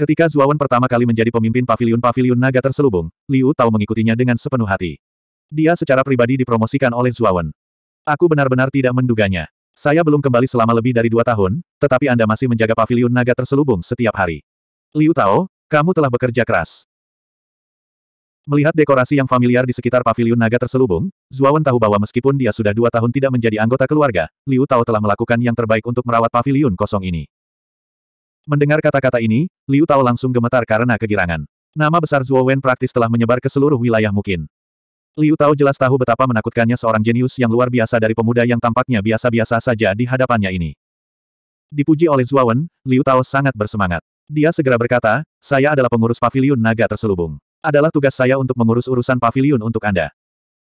Ketika Zuawan pertama kali menjadi pemimpin paviliun-paviliun naga terselubung, Liu Tao mengikutinya dengan sepenuh hati. Dia secara pribadi dipromosikan oleh Zuawan. Aku benar-benar tidak menduganya. Saya belum kembali selama lebih dari dua tahun, tetapi Anda masih menjaga paviliun naga terselubung setiap hari. Liu Tao, kamu telah bekerja keras. Melihat dekorasi yang familiar di sekitar pavilion naga terselubung, Zuawan tahu bahwa meskipun dia sudah dua tahun tidak menjadi anggota keluarga, Liu Tao telah melakukan yang terbaik untuk merawat pavilion kosong ini. Mendengar kata-kata ini, Liu Tao langsung gemetar karena kegirangan. Nama besar Zuawan praktis telah menyebar ke seluruh wilayah mungkin. Liu Tao jelas tahu betapa menakutkannya seorang jenius yang luar biasa dari pemuda yang tampaknya biasa-biasa saja di hadapannya ini. Dipuji oleh Zuawan, Liu Tao sangat bersemangat. Dia segera berkata, saya adalah pengurus pavilion naga terselubung adalah tugas saya untuk mengurus urusan pavilion untuk Anda.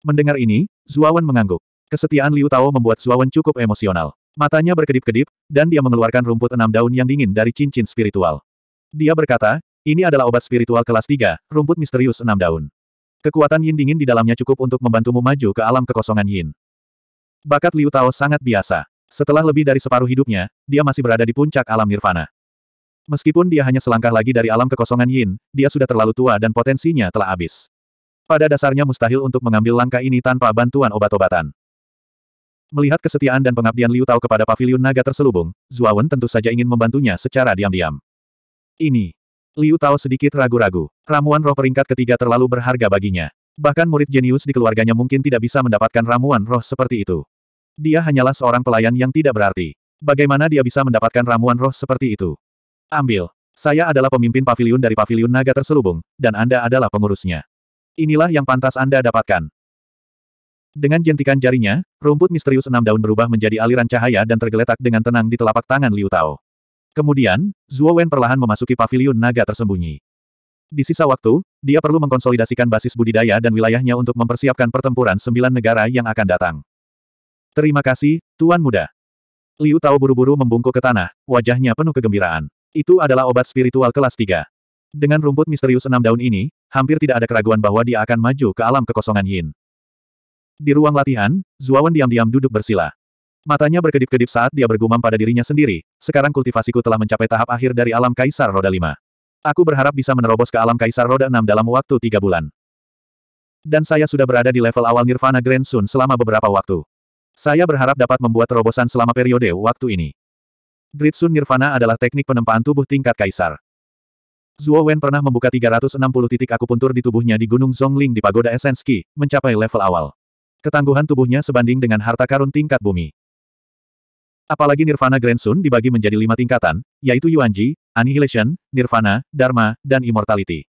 Mendengar ini, Zuawan mengangguk. Kesetiaan Liu Tao membuat Zuawan cukup emosional. Matanya berkedip-kedip, dan dia mengeluarkan rumput enam daun yang dingin dari cincin spiritual. Dia berkata, ini adalah obat spiritual kelas tiga, rumput misterius enam daun. Kekuatan yin dingin di dalamnya cukup untuk membantumu maju ke alam kekosongan yin. Bakat Liu Tao sangat biasa. Setelah lebih dari separuh hidupnya, dia masih berada di puncak alam nirvana. Meskipun dia hanya selangkah lagi dari alam kekosongan Yin, dia sudah terlalu tua dan potensinya telah habis. Pada dasarnya mustahil untuk mengambil langkah ini tanpa bantuan obat-obatan. Melihat kesetiaan dan pengabdian Liu Tao kepada pavilion naga terselubung, Zuawan tentu saja ingin membantunya secara diam-diam. Ini. Liu Tao sedikit ragu-ragu. Ramuan roh peringkat ketiga terlalu berharga baginya. Bahkan murid jenius di keluarganya mungkin tidak bisa mendapatkan ramuan roh seperti itu. Dia hanyalah seorang pelayan yang tidak berarti. Bagaimana dia bisa mendapatkan ramuan roh seperti itu? Ambil. Saya adalah pemimpin pavilion dari pavilion naga terselubung, dan Anda adalah pengurusnya. Inilah yang pantas Anda dapatkan. Dengan jentikan jarinya, rumput misterius enam daun berubah menjadi aliran cahaya dan tergeletak dengan tenang di telapak tangan Liu Tao. Kemudian, Zhuo Wen perlahan memasuki pavilion naga tersembunyi. Di sisa waktu, dia perlu mengkonsolidasikan basis budidaya dan wilayahnya untuk mempersiapkan pertempuran sembilan negara yang akan datang. Terima kasih, Tuan Muda. Liu Tao buru-buru membungkuk ke tanah, wajahnya penuh kegembiraan. Itu adalah obat spiritual kelas 3. Dengan rumput misterius enam daun ini, hampir tidak ada keraguan bahwa dia akan maju ke alam kekosongan yin. Di ruang latihan, Zuawan diam-diam duduk bersila. Matanya berkedip-kedip saat dia bergumam pada dirinya sendiri, sekarang kultivasiku telah mencapai tahap akhir dari alam kaisar roda 5. Aku berharap bisa menerobos ke alam kaisar roda 6 dalam waktu tiga bulan. Dan saya sudah berada di level awal Nirvana Grand Sun selama beberapa waktu. Saya berharap dapat membuat terobosan selama periode waktu ini. Gritsun Nirvana adalah teknik penempaan tubuh tingkat kaisar. Zuo Wen pernah membuka 360 titik akupuntur di tubuhnya di Gunung Zhongling di Pagoda Essence mencapai level awal. Ketangguhan tubuhnya sebanding dengan harta karun tingkat bumi. Apalagi Nirvana Grand Sun dibagi menjadi lima tingkatan, yaitu Yuanji, Annihilation, Nirvana, Dharma, dan Immortality.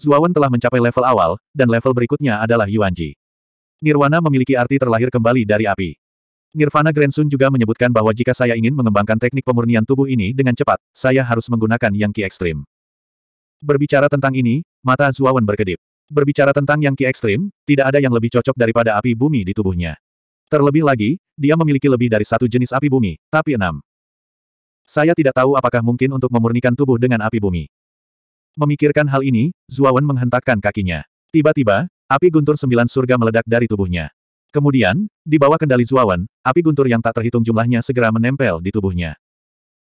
Wen telah mencapai level awal, dan level berikutnya adalah Yuanji. Nirvana memiliki arti terlahir kembali dari api. Nirvana Grandson juga menyebutkan bahwa jika saya ingin mengembangkan teknik pemurnian tubuh ini dengan cepat, saya harus menggunakan yang ki ekstrim. Berbicara tentang ini, mata Zuawan berkedip. Berbicara tentang yang ki ekstrim, tidak ada yang lebih cocok daripada api bumi di tubuhnya. Terlebih lagi, dia memiliki lebih dari satu jenis api bumi, tapi enam. Saya tidak tahu apakah mungkin untuk memurnikan tubuh dengan api bumi. Memikirkan hal ini, Zuawan menghentakkan kakinya. Tiba-tiba, api guntur sembilan surga meledak dari tubuhnya. Kemudian, di bawah kendali Zuawan, api guntur yang tak terhitung jumlahnya segera menempel di tubuhnya.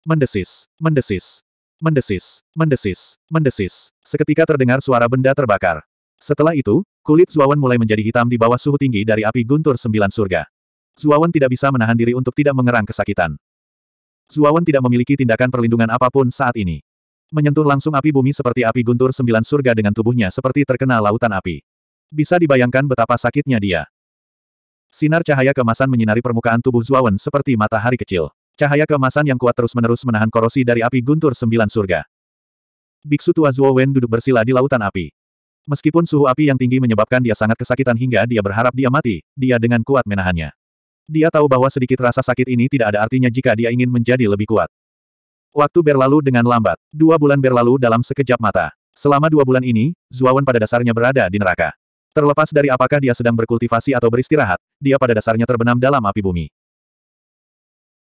Mendesis, mendesis, mendesis, mendesis, mendesis. Seketika terdengar suara benda terbakar. Setelah itu, kulit Zuawan mulai menjadi hitam di bawah suhu tinggi dari api guntur sembilan surga. Zuawan tidak bisa menahan diri untuk tidak mengerang kesakitan. Zuawan tidak memiliki tindakan perlindungan apapun saat ini. Menyentuh langsung api bumi seperti api guntur sembilan surga dengan tubuhnya seperti terkena lautan api. Bisa dibayangkan betapa sakitnya dia. Sinar cahaya kemasan menyinari permukaan tubuh Zuawan seperti matahari kecil. Cahaya kemasan yang kuat terus-menerus menahan korosi dari api guntur sembilan surga. Biksu tua Zuawan duduk bersila di lautan api. Meskipun suhu api yang tinggi menyebabkan dia sangat kesakitan hingga dia berharap dia mati, dia dengan kuat menahannya. Dia tahu bahwa sedikit rasa sakit ini tidak ada artinya jika dia ingin menjadi lebih kuat. Waktu berlalu dengan lambat. Dua bulan berlalu dalam sekejap mata. Selama dua bulan ini, Zuawan pada dasarnya berada di neraka. Terlepas dari apakah dia sedang berkultivasi atau beristirahat, dia pada dasarnya terbenam dalam api bumi.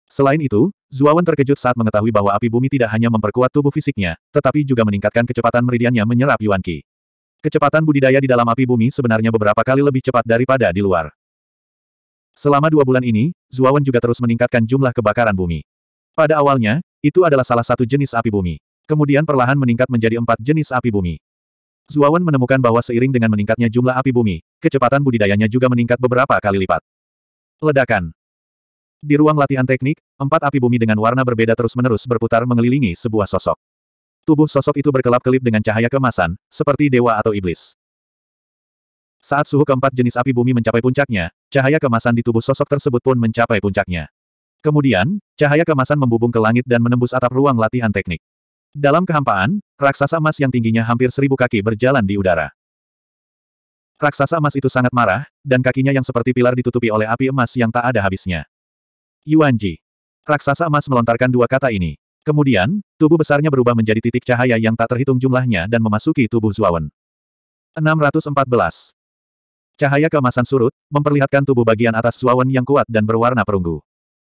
Selain itu, Zuawan terkejut saat mengetahui bahwa api bumi tidak hanya memperkuat tubuh fisiknya, tetapi juga meningkatkan kecepatan meridiannya menyerap Yuan Qi. Kecepatan budidaya di dalam api bumi sebenarnya beberapa kali lebih cepat daripada di luar. Selama dua bulan ini, Zuawan juga terus meningkatkan jumlah kebakaran bumi. Pada awalnya, itu adalah salah satu jenis api bumi. Kemudian perlahan meningkat menjadi empat jenis api bumi. Zuawan menemukan bahwa seiring dengan meningkatnya jumlah api bumi, kecepatan budidayanya juga meningkat beberapa kali lipat. Ledakan Di ruang latihan teknik, empat api bumi dengan warna berbeda terus-menerus berputar mengelilingi sebuah sosok. Tubuh sosok itu berkelap-kelip dengan cahaya kemasan, seperti dewa atau iblis. Saat suhu keempat jenis api bumi mencapai puncaknya, cahaya kemasan di tubuh sosok tersebut pun mencapai puncaknya. Kemudian, cahaya kemasan membubung ke langit dan menembus atap ruang latihan teknik. Dalam kehampaan, raksasa emas yang tingginya hampir seribu kaki berjalan di udara. Raksasa emas itu sangat marah, dan kakinya yang seperti pilar ditutupi oleh api emas yang tak ada habisnya. Yuanji. Raksasa emas melontarkan dua kata ini. Kemudian, tubuh besarnya berubah menjadi titik cahaya yang tak terhitung jumlahnya dan memasuki tubuh Zuawan. 614. Cahaya keemasan surut, memperlihatkan tubuh bagian atas Zuawan yang kuat dan berwarna perunggu.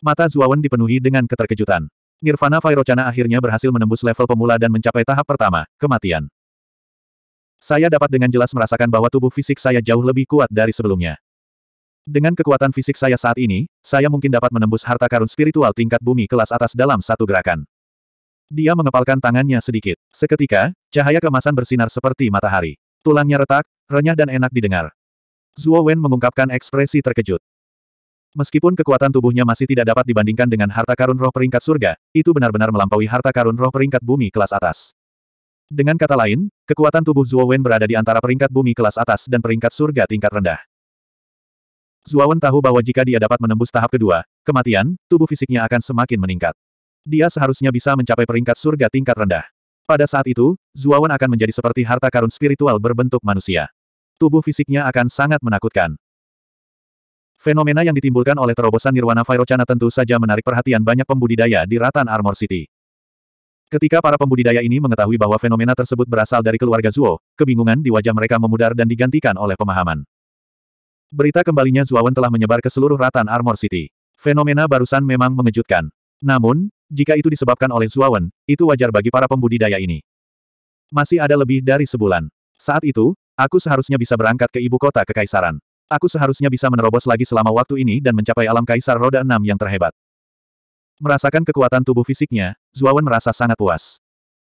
Mata Zuawan dipenuhi dengan keterkejutan. Nirvana Vairocana akhirnya berhasil menembus level pemula dan mencapai tahap pertama, kematian. Saya dapat dengan jelas merasakan bahwa tubuh fisik saya jauh lebih kuat dari sebelumnya. Dengan kekuatan fisik saya saat ini, saya mungkin dapat menembus harta karun spiritual tingkat bumi kelas atas dalam satu gerakan. Dia mengepalkan tangannya sedikit. Seketika, cahaya kemasan bersinar seperti matahari. Tulangnya retak, renyah dan enak didengar. Zhuo Wen mengungkapkan ekspresi terkejut. Meskipun kekuatan tubuhnya masih tidak dapat dibandingkan dengan harta karun roh peringkat surga, itu benar-benar melampaui harta karun roh peringkat bumi kelas atas. Dengan kata lain, kekuatan tubuh Zuo Wen berada di antara peringkat bumi kelas atas dan peringkat surga tingkat rendah. Zuo Wen tahu bahwa jika dia dapat menembus tahap kedua, kematian, tubuh fisiknya akan semakin meningkat. Dia seharusnya bisa mencapai peringkat surga tingkat rendah. Pada saat itu, Zuo Wen akan menjadi seperti harta karun spiritual berbentuk manusia. Tubuh fisiknya akan sangat menakutkan. Fenomena yang ditimbulkan oleh terobosan Nirwana Vairocana tentu saja menarik perhatian banyak pembudidaya di Ratan Armor City. Ketika para pembudidaya ini mengetahui bahwa fenomena tersebut berasal dari keluarga Zuo, kebingungan di wajah mereka memudar dan digantikan oleh pemahaman. Berita kembalinya Zuawan telah menyebar ke seluruh Ratan Armor City. Fenomena barusan memang mengejutkan. Namun, jika itu disebabkan oleh Zuawan, itu wajar bagi para pembudidaya ini. Masih ada lebih dari sebulan. Saat itu, aku seharusnya bisa berangkat ke ibu kota kekaisaran. Aku seharusnya bisa menerobos lagi selama waktu ini dan mencapai alam kaisar roda enam yang terhebat. Merasakan kekuatan tubuh fisiknya, Zuawan merasa sangat puas.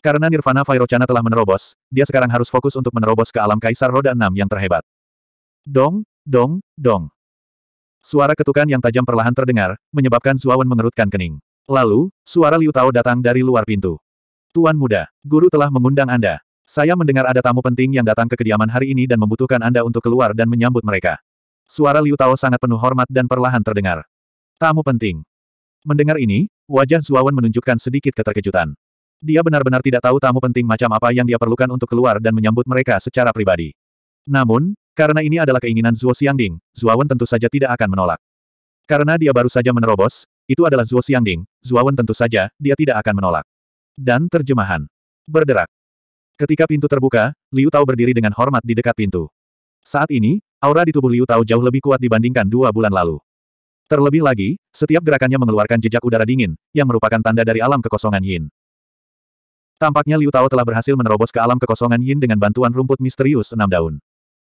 Karena Nirvana Vairocana telah menerobos, dia sekarang harus fokus untuk menerobos ke alam kaisar roda enam yang terhebat. Dong, dong, dong. Suara ketukan yang tajam perlahan terdengar, menyebabkan Zuawan mengerutkan kening. Lalu, suara Liu Tao datang dari luar pintu. Tuan muda, guru telah mengundang Anda. Saya mendengar ada tamu penting yang datang ke kediaman hari ini dan membutuhkan Anda untuk keluar dan menyambut mereka. Suara Liu Tao sangat penuh hormat dan perlahan terdengar. Tamu penting. Mendengar ini, wajah Zuawan menunjukkan sedikit keterkejutan. Dia benar-benar tidak tahu tamu penting macam apa yang dia perlukan untuk keluar dan menyambut mereka secara pribadi. Namun, karena ini adalah keinginan Zuo Xiangding, Zuawan tentu saja tidak akan menolak. Karena dia baru saja menerobos, itu adalah Zuo Xiangding, Zuawan tentu saja, dia tidak akan menolak. Dan terjemahan. Berderak. Ketika pintu terbuka, Liu Tao berdiri dengan hormat di dekat pintu. Saat ini, aura di tubuh Liu Tao jauh lebih kuat dibandingkan dua bulan lalu. Terlebih lagi, setiap gerakannya mengeluarkan jejak udara dingin, yang merupakan tanda dari alam kekosongan Yin. Tampaknya Liu Tao telah berhasil menerobos ke alam kekosongan Yin dengan bantuan rumput misterius enam daun.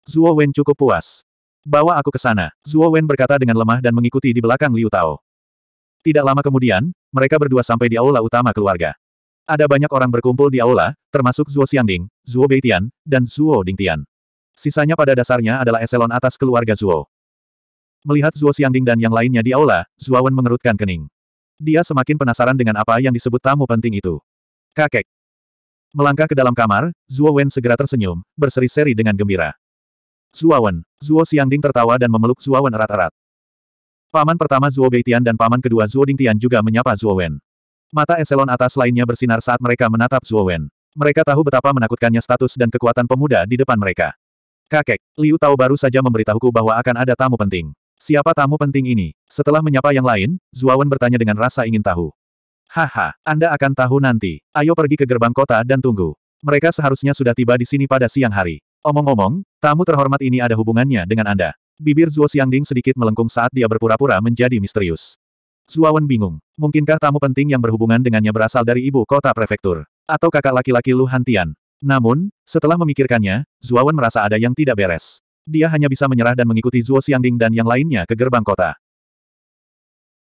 Zuo Wen cukup puas. Bawa aku ke sana, Zuo Wen berkata dengan lemah dan mengikuti di belakang Liu Tao. Tidak lama kemudian, mereka berdua sampai di aula utama keluarga. Ada banyak orang berkumpul di aula, termasuk Zuo Xiangding, Zuo Beitian, dan Zhuo Dingtian. Sisanya pada dasarnya adalah eselon atas keluarga Zuo. Melihat Zuo Xiangding dan yang lainnya di aula, Zuo Wen mengerutkan kening. Dia semakin penasaran dengan apa yang disebut tamu penting itu. Kakek. Melangkah ke dalam kamar, Zuo Wen segera tersenyum, berseri-seri dengan gembira. Zuo Wen, Zuo Xiangding tertawa dan memeluk Zuo Wen erat-erat. Paman pertama Zuo Beitian dan paman kedua Zhuo Dingtian juga menyapa Zuo Wen. Mata eselon atas lainnya bersinar saat mereka menatap Zhuo Wen. Mereka tahu betapa menakutkannya status dan kekuatan pemuda di depan mereka. Kakek, Liu Tao baru saja memberitahuku bahwa akan ada tamu penting. Siapa tamu penting ini? Setelah menyapa yang lain, Zhuo Wen bertanya dengan rasa ingin tahu. Haha, Anda akan tahu nanti. Ayo pergi ke gerbang kota dan tunggu. Mereka seharusnya sudah tiba di sini pada siang hari. Omong-omong, tamu terhormat ini ada hubungannya dengan Anda. Bibir Zuo Xiangding sedikit melengkung saat dia berpura-pura menjadi misterius. Zuawan bingung. Mungkinkah tamu penting yang berhubungan dengannya berasal dari ibu kota prefektur? Atau kakak laki-laki Lu Hantian? Namun, setelah memikirkannya, Zuawan merasa ada yang tidak beres. Dia hanya bisa menyerah dan mengikuti Zuo Xiangding dan yang lainnya ke gerbang kota.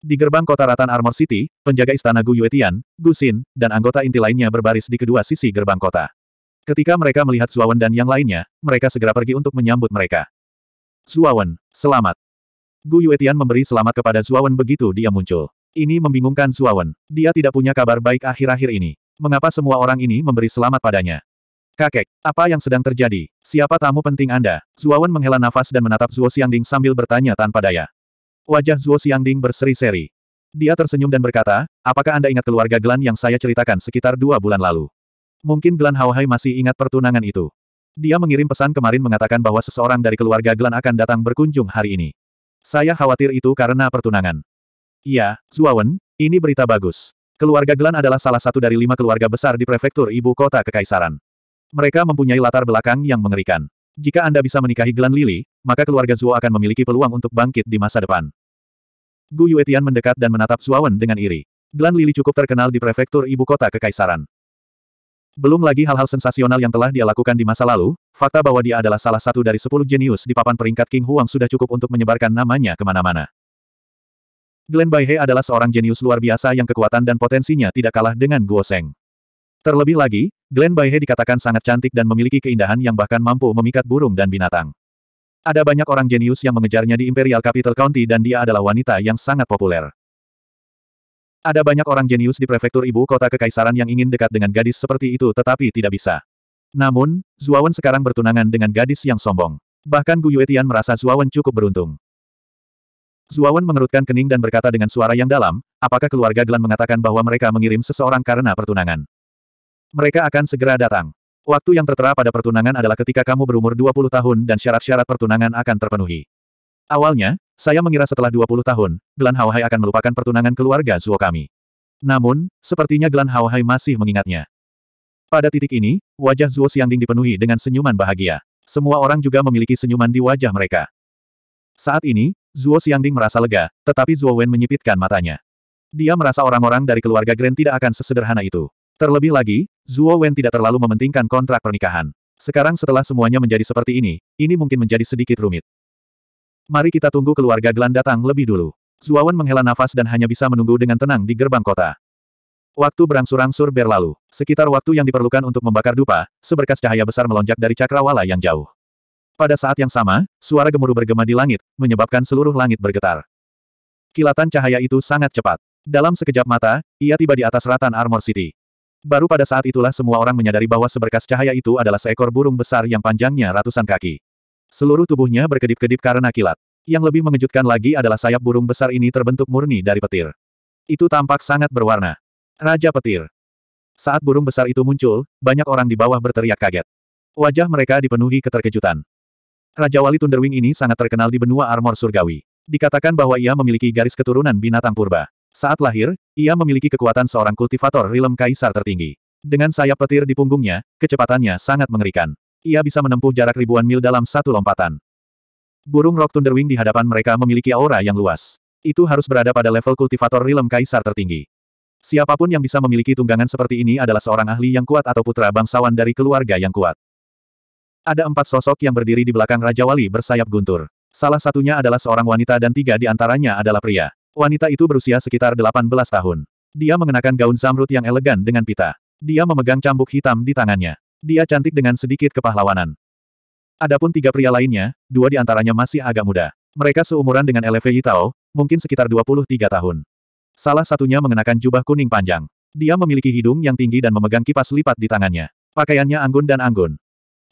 Di gerbang kota Ratan Armor City, penjaga istana Gu Yuetian, Gu Xin, dan anggota inti lainnya berbaris di kedua sisi gerbang kota. Ketika mereka melihat Zuawan dan yang lainnya, mereka segera pergi untuk menyambut mereka. Zuawan, selamat. Gu Yuetian memberi selamat kepada Zuawan begitu dia muncul. Ini membingungkan Zuawan. Dia tidak punya kabar baik akhir-akhir ini. Mengapa semua orang ini memberi selamat padanya? Kakek, apa yang sedang terjadi? Siapa tamu penting Anda? Zuawan menghela nafas dan menatap Zuo Xiangding sambil bertanya tanpa daya. Wajah Zuo Xiangding berseri-seri. Dia tersenyum dan berkata, apakah Anda ingat keluarga Glan yang saya ceritakan sekitar dua bulan lalu? Mungkin Glan Haohai masih ingat pertunangan itu. Dia mengirim pesan kemarin mengatakan bahwa seseorang dari keluarga Glan akan datang berkunjung hari ini. Saya khawatir itu karena pertunangan. Iya, Zuawan, ini berita bagus. Keluarga Glan adalah salah satu dari lima keluarga besar di prefektur ibu kota Kekaisaran. Mereka mempunyai latar belakang yang mengerikan. Jika Anda bisa menikahi Glan Lily, maka keluarga Zuo akan memiliki peluang untuk bangkit di masa depan. Gu Yuetian mendekat dan menatap Zuawan dengan iri. Glan Lily cukup terkenal di prefektur ibu kota Kekaisaran. Belum lagi hal-hal sensasional yang telah dia lakukan di masa lalu, fakta bahwa dia adalah salah satu dari sepuluh jenius di papan peringkat King Huang sudah cukup untuk menyebarkan namanya kemana-mana. Glenn Baihe adalah seorang jenius luar biasa yang kekuatan dan potensinya tidak kalah dengan Guo Seng. Terlebih lagi, Glenn Baihe dikatakan sangat cantik dan memiliki keindahan yang bahkan mampu memikat burung dan binatang. Ada banyak orang jenius yang mengejarnya di Imperial Capital County dan dia adalah wanita yang sangat populer. Ada banyak orang jenius di prefektur ibu kota kekaisaran yang ingin dekat dengan gadis seperti itu tetapi tidak bisa. Namun, Zuawan sekarang bertunangan dengan gadis yang sombong. Bahkan Gu Yuetian merasa Zuawan cukup beruntung. Zuawan mengerutkan kening dan berkata dengan suara yang dalam, apakah keluarga Glan mengatakan bahwa mereka mengirim seseorang karena pertunangan? Mereka akan segera datang. Waktu yang tertera pada pertunangan adalah ketika kamu berumur 20 tahun dan syarat-syarat pertunangan akan terpenuhi. Awalnya, saya mengira setelah 20 tahun, Glan Haohai akan melupakan pertunangan keluarga Zuo kami. Namun, sepertinya Glan Haohai masih mengingatnya. Pada titik ini, wajah Zuo Xiangding dipenuhi dengan senyuman bahagia. Semua orang juga memiliki senyuman di wajah mereka. Saat ini, Zuo Xiangding merasa lega, tetapi Zuo Wen menyipitkan matanya. Dia merasa orang-orang dari keluarga Grand tidak akan sesederhana itu. Terlebih lagi, Zuo Wen tidak terlalu mementingkan kontrak pernikahan. Sekarang setelah semuanya menjadi seperti ini, ini mungkin menjadi sedikit rumit. Mari kita tunggu keluarga Glan datang lebih dulu. Zuawan menghela nafas dan hanya bisa menunggu dengan tenang di gerbang kota. Waktu berangsur-angsur berlalu. Sekitar waktu yang diperlukan untuk membakar dupa, seberkas cahaya besar melonjak dari cakrawala yang jauh. Pada saat yang sama, suara gemuruh bergema di langit, menyebabkan seluruh langit bergetar. Kilatan cahaya itu sangat cepat. Dalam sekejap mata, ia tiba di atas ratan Armor City. Baru pada saat itulah semua orang menyadari bahwa seberkas cahaya itu adalah seekor burung besar yang panjangnya ratusan kaki. Seluruh tubuhnya berkedip-kedip karena kilat. Yang lebih mengejutkan lagi adalah sayap burung besar ini terbentuk murni dari petir. Itu tampak sangat berwarna. Raja petir. Saat burung besar itu muncul, banyak orang di bawah berteriak kaget. Wajah mereka dipenuhi keterkejutan. Raja Wali Thunderwing ini sangat terkenal di benua armor surgawi. Dikatakan bahwa ia memiliki garis keturunan binatang purba. Saat lahir, ia memiliki kekuatan seorang kultivator rilem kaisar tertinggi. Dengan sayap petir di punggungnya, kecepatannya sangat mengerikan. Ia bisa menempuh jarak ribuan mil dalam satu lompatan. Burung Rock Thunderwing di hadapan mereka memiliki aura yang luas. Itu harus berada pada level kultivator rilem kaisar tertinggi. Siapapun yang bisa memiliki tunggangan seperti ini adalah seorang ahli yang kuat atau putra bangsawan dari keluarga yang kuat. Ada empat sosok yang berdiri di belakang Raja Wali bersayap guntur. Salah satunya adalah seorang wanita dan tiga di antaranya adalah pria. Wanita itu berusia sekitar 18 tahun. Dia mengenakan gaun zamrud yang elegan dengan pita. Dia memegang cambuk hitam di tangannya. Dia cantik dengan sedikit kepahlawanan. Adapun tiga pria lainnya, dua di antaranya masih agak muda. Mereka seumuran dengan Eleve Yitao, mungkin sekitar 23 tahun. Salah satunya mengenakan jubah kuning panjang. Dia memiliki hidung yang tinggi dan memegang kipas lipat di tangannya. Pakaiannya anggun dan anggun.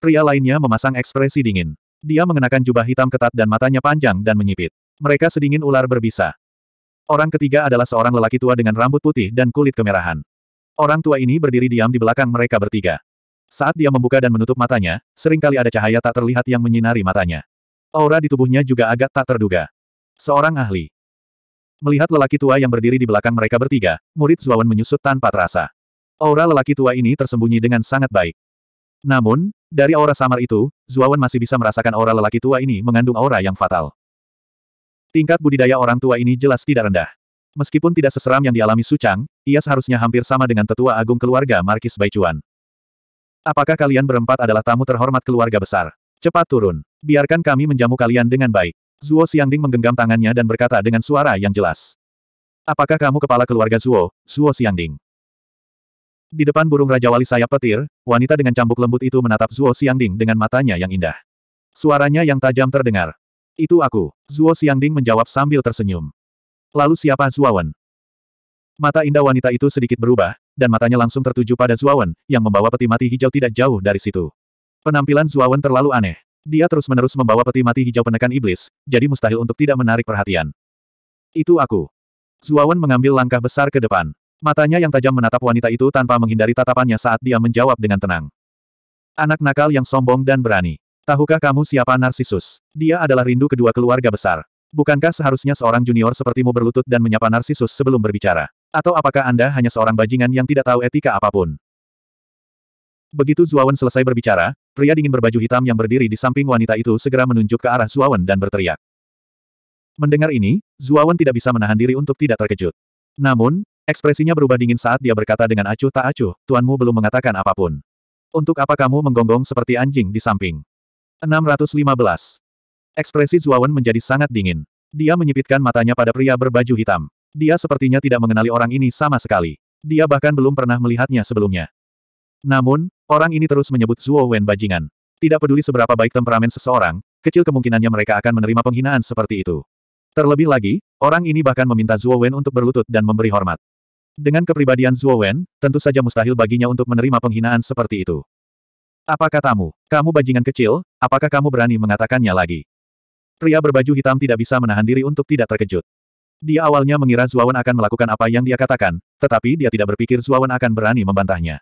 Pria lainnya memasang ekspresi dingin. Dia mengenakan jubah hitam ketat dan matanya panjang dan menyipit. Mereka sedingin ular berbisa. Orang ketiga adalah seorang lelaki tua dengan rambut putih dan kulit kemerahan. Orang tua ini berdiri diam di belakang mereka bertiga. Saat dia membuka dan menutup matanya, seringkali ada cahaya tak terlihat yang menyinari matanya. Aura di tubuhnya juga agak tak terduga. Seorang ahli. Melihat lelaki tua yang berdiri di belakang mereka bertiga, murid Zuawan menyusut tanpa terasa. Aura lelaki tua ini tersembunyi dengan sangat baik. Namun, dari aura samar itu, Zuawan masih bisa merasakan aura lelaki tua ini mengandung aura yang fatal. Tingkat budidaya orang tua ini jelas tidak rendah. Meskipun tidak seseram yang dialami Su ia seharusnya hampir sama dengan tetua agung keluarga Markis Baichuan. Apakah kalian berempat adalah tamu terhormat keluarga besar? Cepat turun. Biarkan kami menjamu kalian dengan baik. Zuo Xiangding menggenggam tangannya dan berkata dengan suara yang jelas. Apakah kamu kepala keluarga Zuo, Zuo Xiangding? Di depan burung Raja Wali sayap petir, wanita dengan cambuk lembut itu menatap Zuo Xiangding dengan matanya yang indah. Suaranya yang tajam terdengar. Itu aku, Zuo Xiangding menjawab sambil tersenyum. Lalu siapa Wen? Mata indah wanita itu sedikit berubah, dan matanya langsung tertuju pada Zuawan, yang membawa peti mati hijau tidak jauh dari situ. Penampilan Zuawan terlalu aneh. Dia terus-menerus membawa peti mati hijau penekan iblis, jadi mustahil untuk tidak menarik perhatian. Itu aku. Zuawan mengambil langkah besar ke depan. Matanya yang tajam menatap wanita itu tanpa menghindari tatapannya saat dia menjawab dengan tenang. Anak nakal yang sombong dan berani. Tahukah kamu siapa Narsisus? Dia adalah rindu kedua keluarga besar. Bukankah seharusnya seorang junior sepertimu berlutut dan menyapa Narsisus sebelum berbicara? Atau apakah Anda hanya seorang bajingan yang tidak tahu etika apapun? Begitu Zuawan selesai berbicara, pria dingin berbaju hitam yang berdiri di samping wanita itu segera menunjuk ke arah Zuawan dan berteriak. Mendengar ini, Zuawan tidak bisa menahan diri untuk tidak terkejut. Namun, ekspresinya berubah dingin saat dia berkata dengan acuh tak acuh, tuanmu belum mengatakan apapun. Untuk apa kamu menggonggong seperti anjing di samping? 615. Ekspresi Zuawan menjadi sangat dingin. Dia menyipitkan matanya pada pria berbaju hitam. Dia sepertinya tidak mengenali orang ini sama sekali. Dia bahkan belum pernah melihatnya sebelumnya. Namun, orang ini terus menyebut Zuo Wen bajingan. Tidak peduli seberapa baik temperamen seseorang, kecil kemungkinannya mereka akan menerima penghinaan seperti itu. Terlebih lagi, orang ini bahkan meminta Zuo Wen untuk berlutut dan memberi hormat. Dengan kepribadian Zuo Wen, tentu saja mustahil baginya untuk menerima penghinaan seperti itu. Apa katamu? Kamu bajingan kecil, apakah kamu berani mengatakannya lagi? Pria berbaju hitam tidak bisa menahan diri untuk tidak terkejut. Dia awalnya mengira Zuawan akan melakukan apa yang dia katakan, tetapi dia tidak berpikir Zuawan akan berani membantahnya.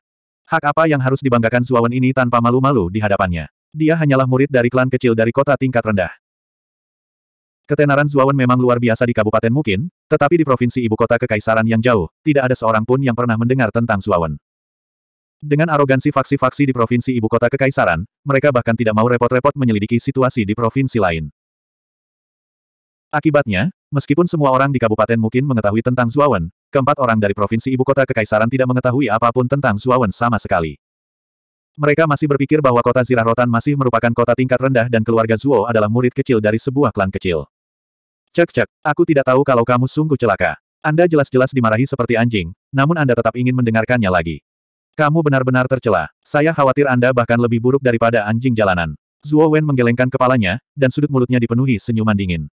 Hak apa yang harus dibanggakan Zuawan ini tanpa malu-malu di hadapannya? Dia hanyalah murid dari klan kecil dari kota tingkat rendah. Ketenaran Zuawan memang luar biasa di kabupaten mungkin, tetapi di provinsi ibu kota kekaisaran yang jauh, tidak ada seorang pun yang pernah mendengar tentang Zuawan. Dengan arogansi faksi-faksi di provinsi ibu kota kekaisaran, mereka bahkan tidak mau repot-repot menyelidiki situasi di provinsi lain. Akibatnya, Meskipun semua orang di kabupaten mungkin mengetahui tentang Zuawan, keempat orang dari provinsi ibu kota kekaisaran tidak mengetahui apapun tentang Zuawan sama sekali. Mereka masih berpikir bahwa kota Zirah Rotan masih merupakan kota tingkat rendah dan keluarga Zuo adalah murid kecil dari sebuah klan kecil. Cek cek, aku tidak tahu kalau kamu sungguh celaka. Anda jelas-jelas dimarahi seperti anjing, namun Anda tetap ingin mendengarkannya lagi. Kamu benar-benar tercela. Saya khawatir Anda bahkan lebih buruk daripada anjing jalanan. Zuo Wen menggelengkan kepalanya, dan sudut mulutnya dipenuhi senyuman dingin.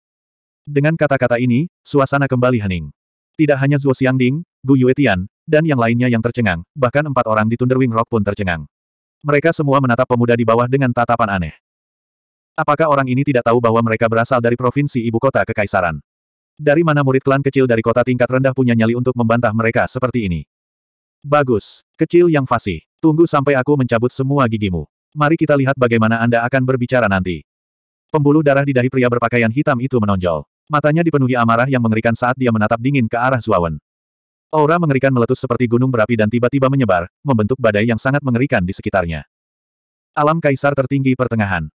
Dengan kata-kata ini, suasana kembali hening. Tidak hanya Zhuo Xiangding, Gu Yuetian, dan yang lainnya yang tercengang, bahkan empat orang di Thunderwing Rock pun tercengang. Mereka semua menatap pemuda di bawah dengan tatapan aneh. Apakah orang ini tidak tahu bahwa mereka berasal dari provinsi ibu kota kekaisaran? Dari mana murid klan kecil dari kota tingkat rendah punya nyali untuk membantah mereka seperti ini? Bagus, kecil yang fasih. Tunggu sampai aku mencabut semua gigimu. Mari kita lihat bagaimana Anda akan berbicara nanti. Pembuluh darah di dahi pria berpakaian hitam itu menonjol. Matanya dipenuhi amarah yang mengerikan saat dia menatap dingin ke arah Zuawan. Aura mengerikan meletus seperti gunung berapi dan tiba-tiba menyebar, membentuk badai yang sangat mengerikan di sekitarnya. Alam kaisar tertinggi pertengahan.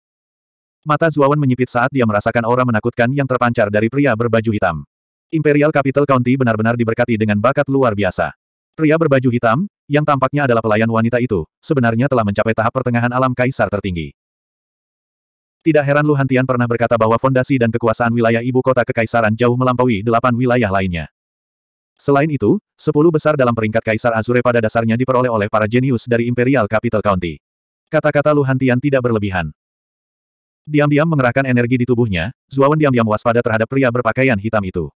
Mata Zuawan menyipit saat dia merasakan aura menakutkan yang terpancar dari pria berbaju hitam. Imperial Capital County benar-benar diberkati dengan bakat luar biasa. Pria berbaju hitam, yang tampaknya adalah pelayan wanita itu, sebenarnya telah mencapai tahap pertengahan alam kaisar tertinggi. Tidak heran Lu Hantian pernah berkata bahwa fondasi dan kekuasaan wilayah ibu kota kekaisaran jauh melampaui delapan wilayah lainnya. Selain itu, sepuluh besar dalam peringkat Kaisar Azure pada dasarnya diperoleh oleh para jenius dari Imperial Capital County. Kata-kata Lu Hantian tidak berlebihan. Diam-diam mengerahkan energi di tubuhnya, Zuawan diam-diam waspada terhadap pria berpakaian hitam itu.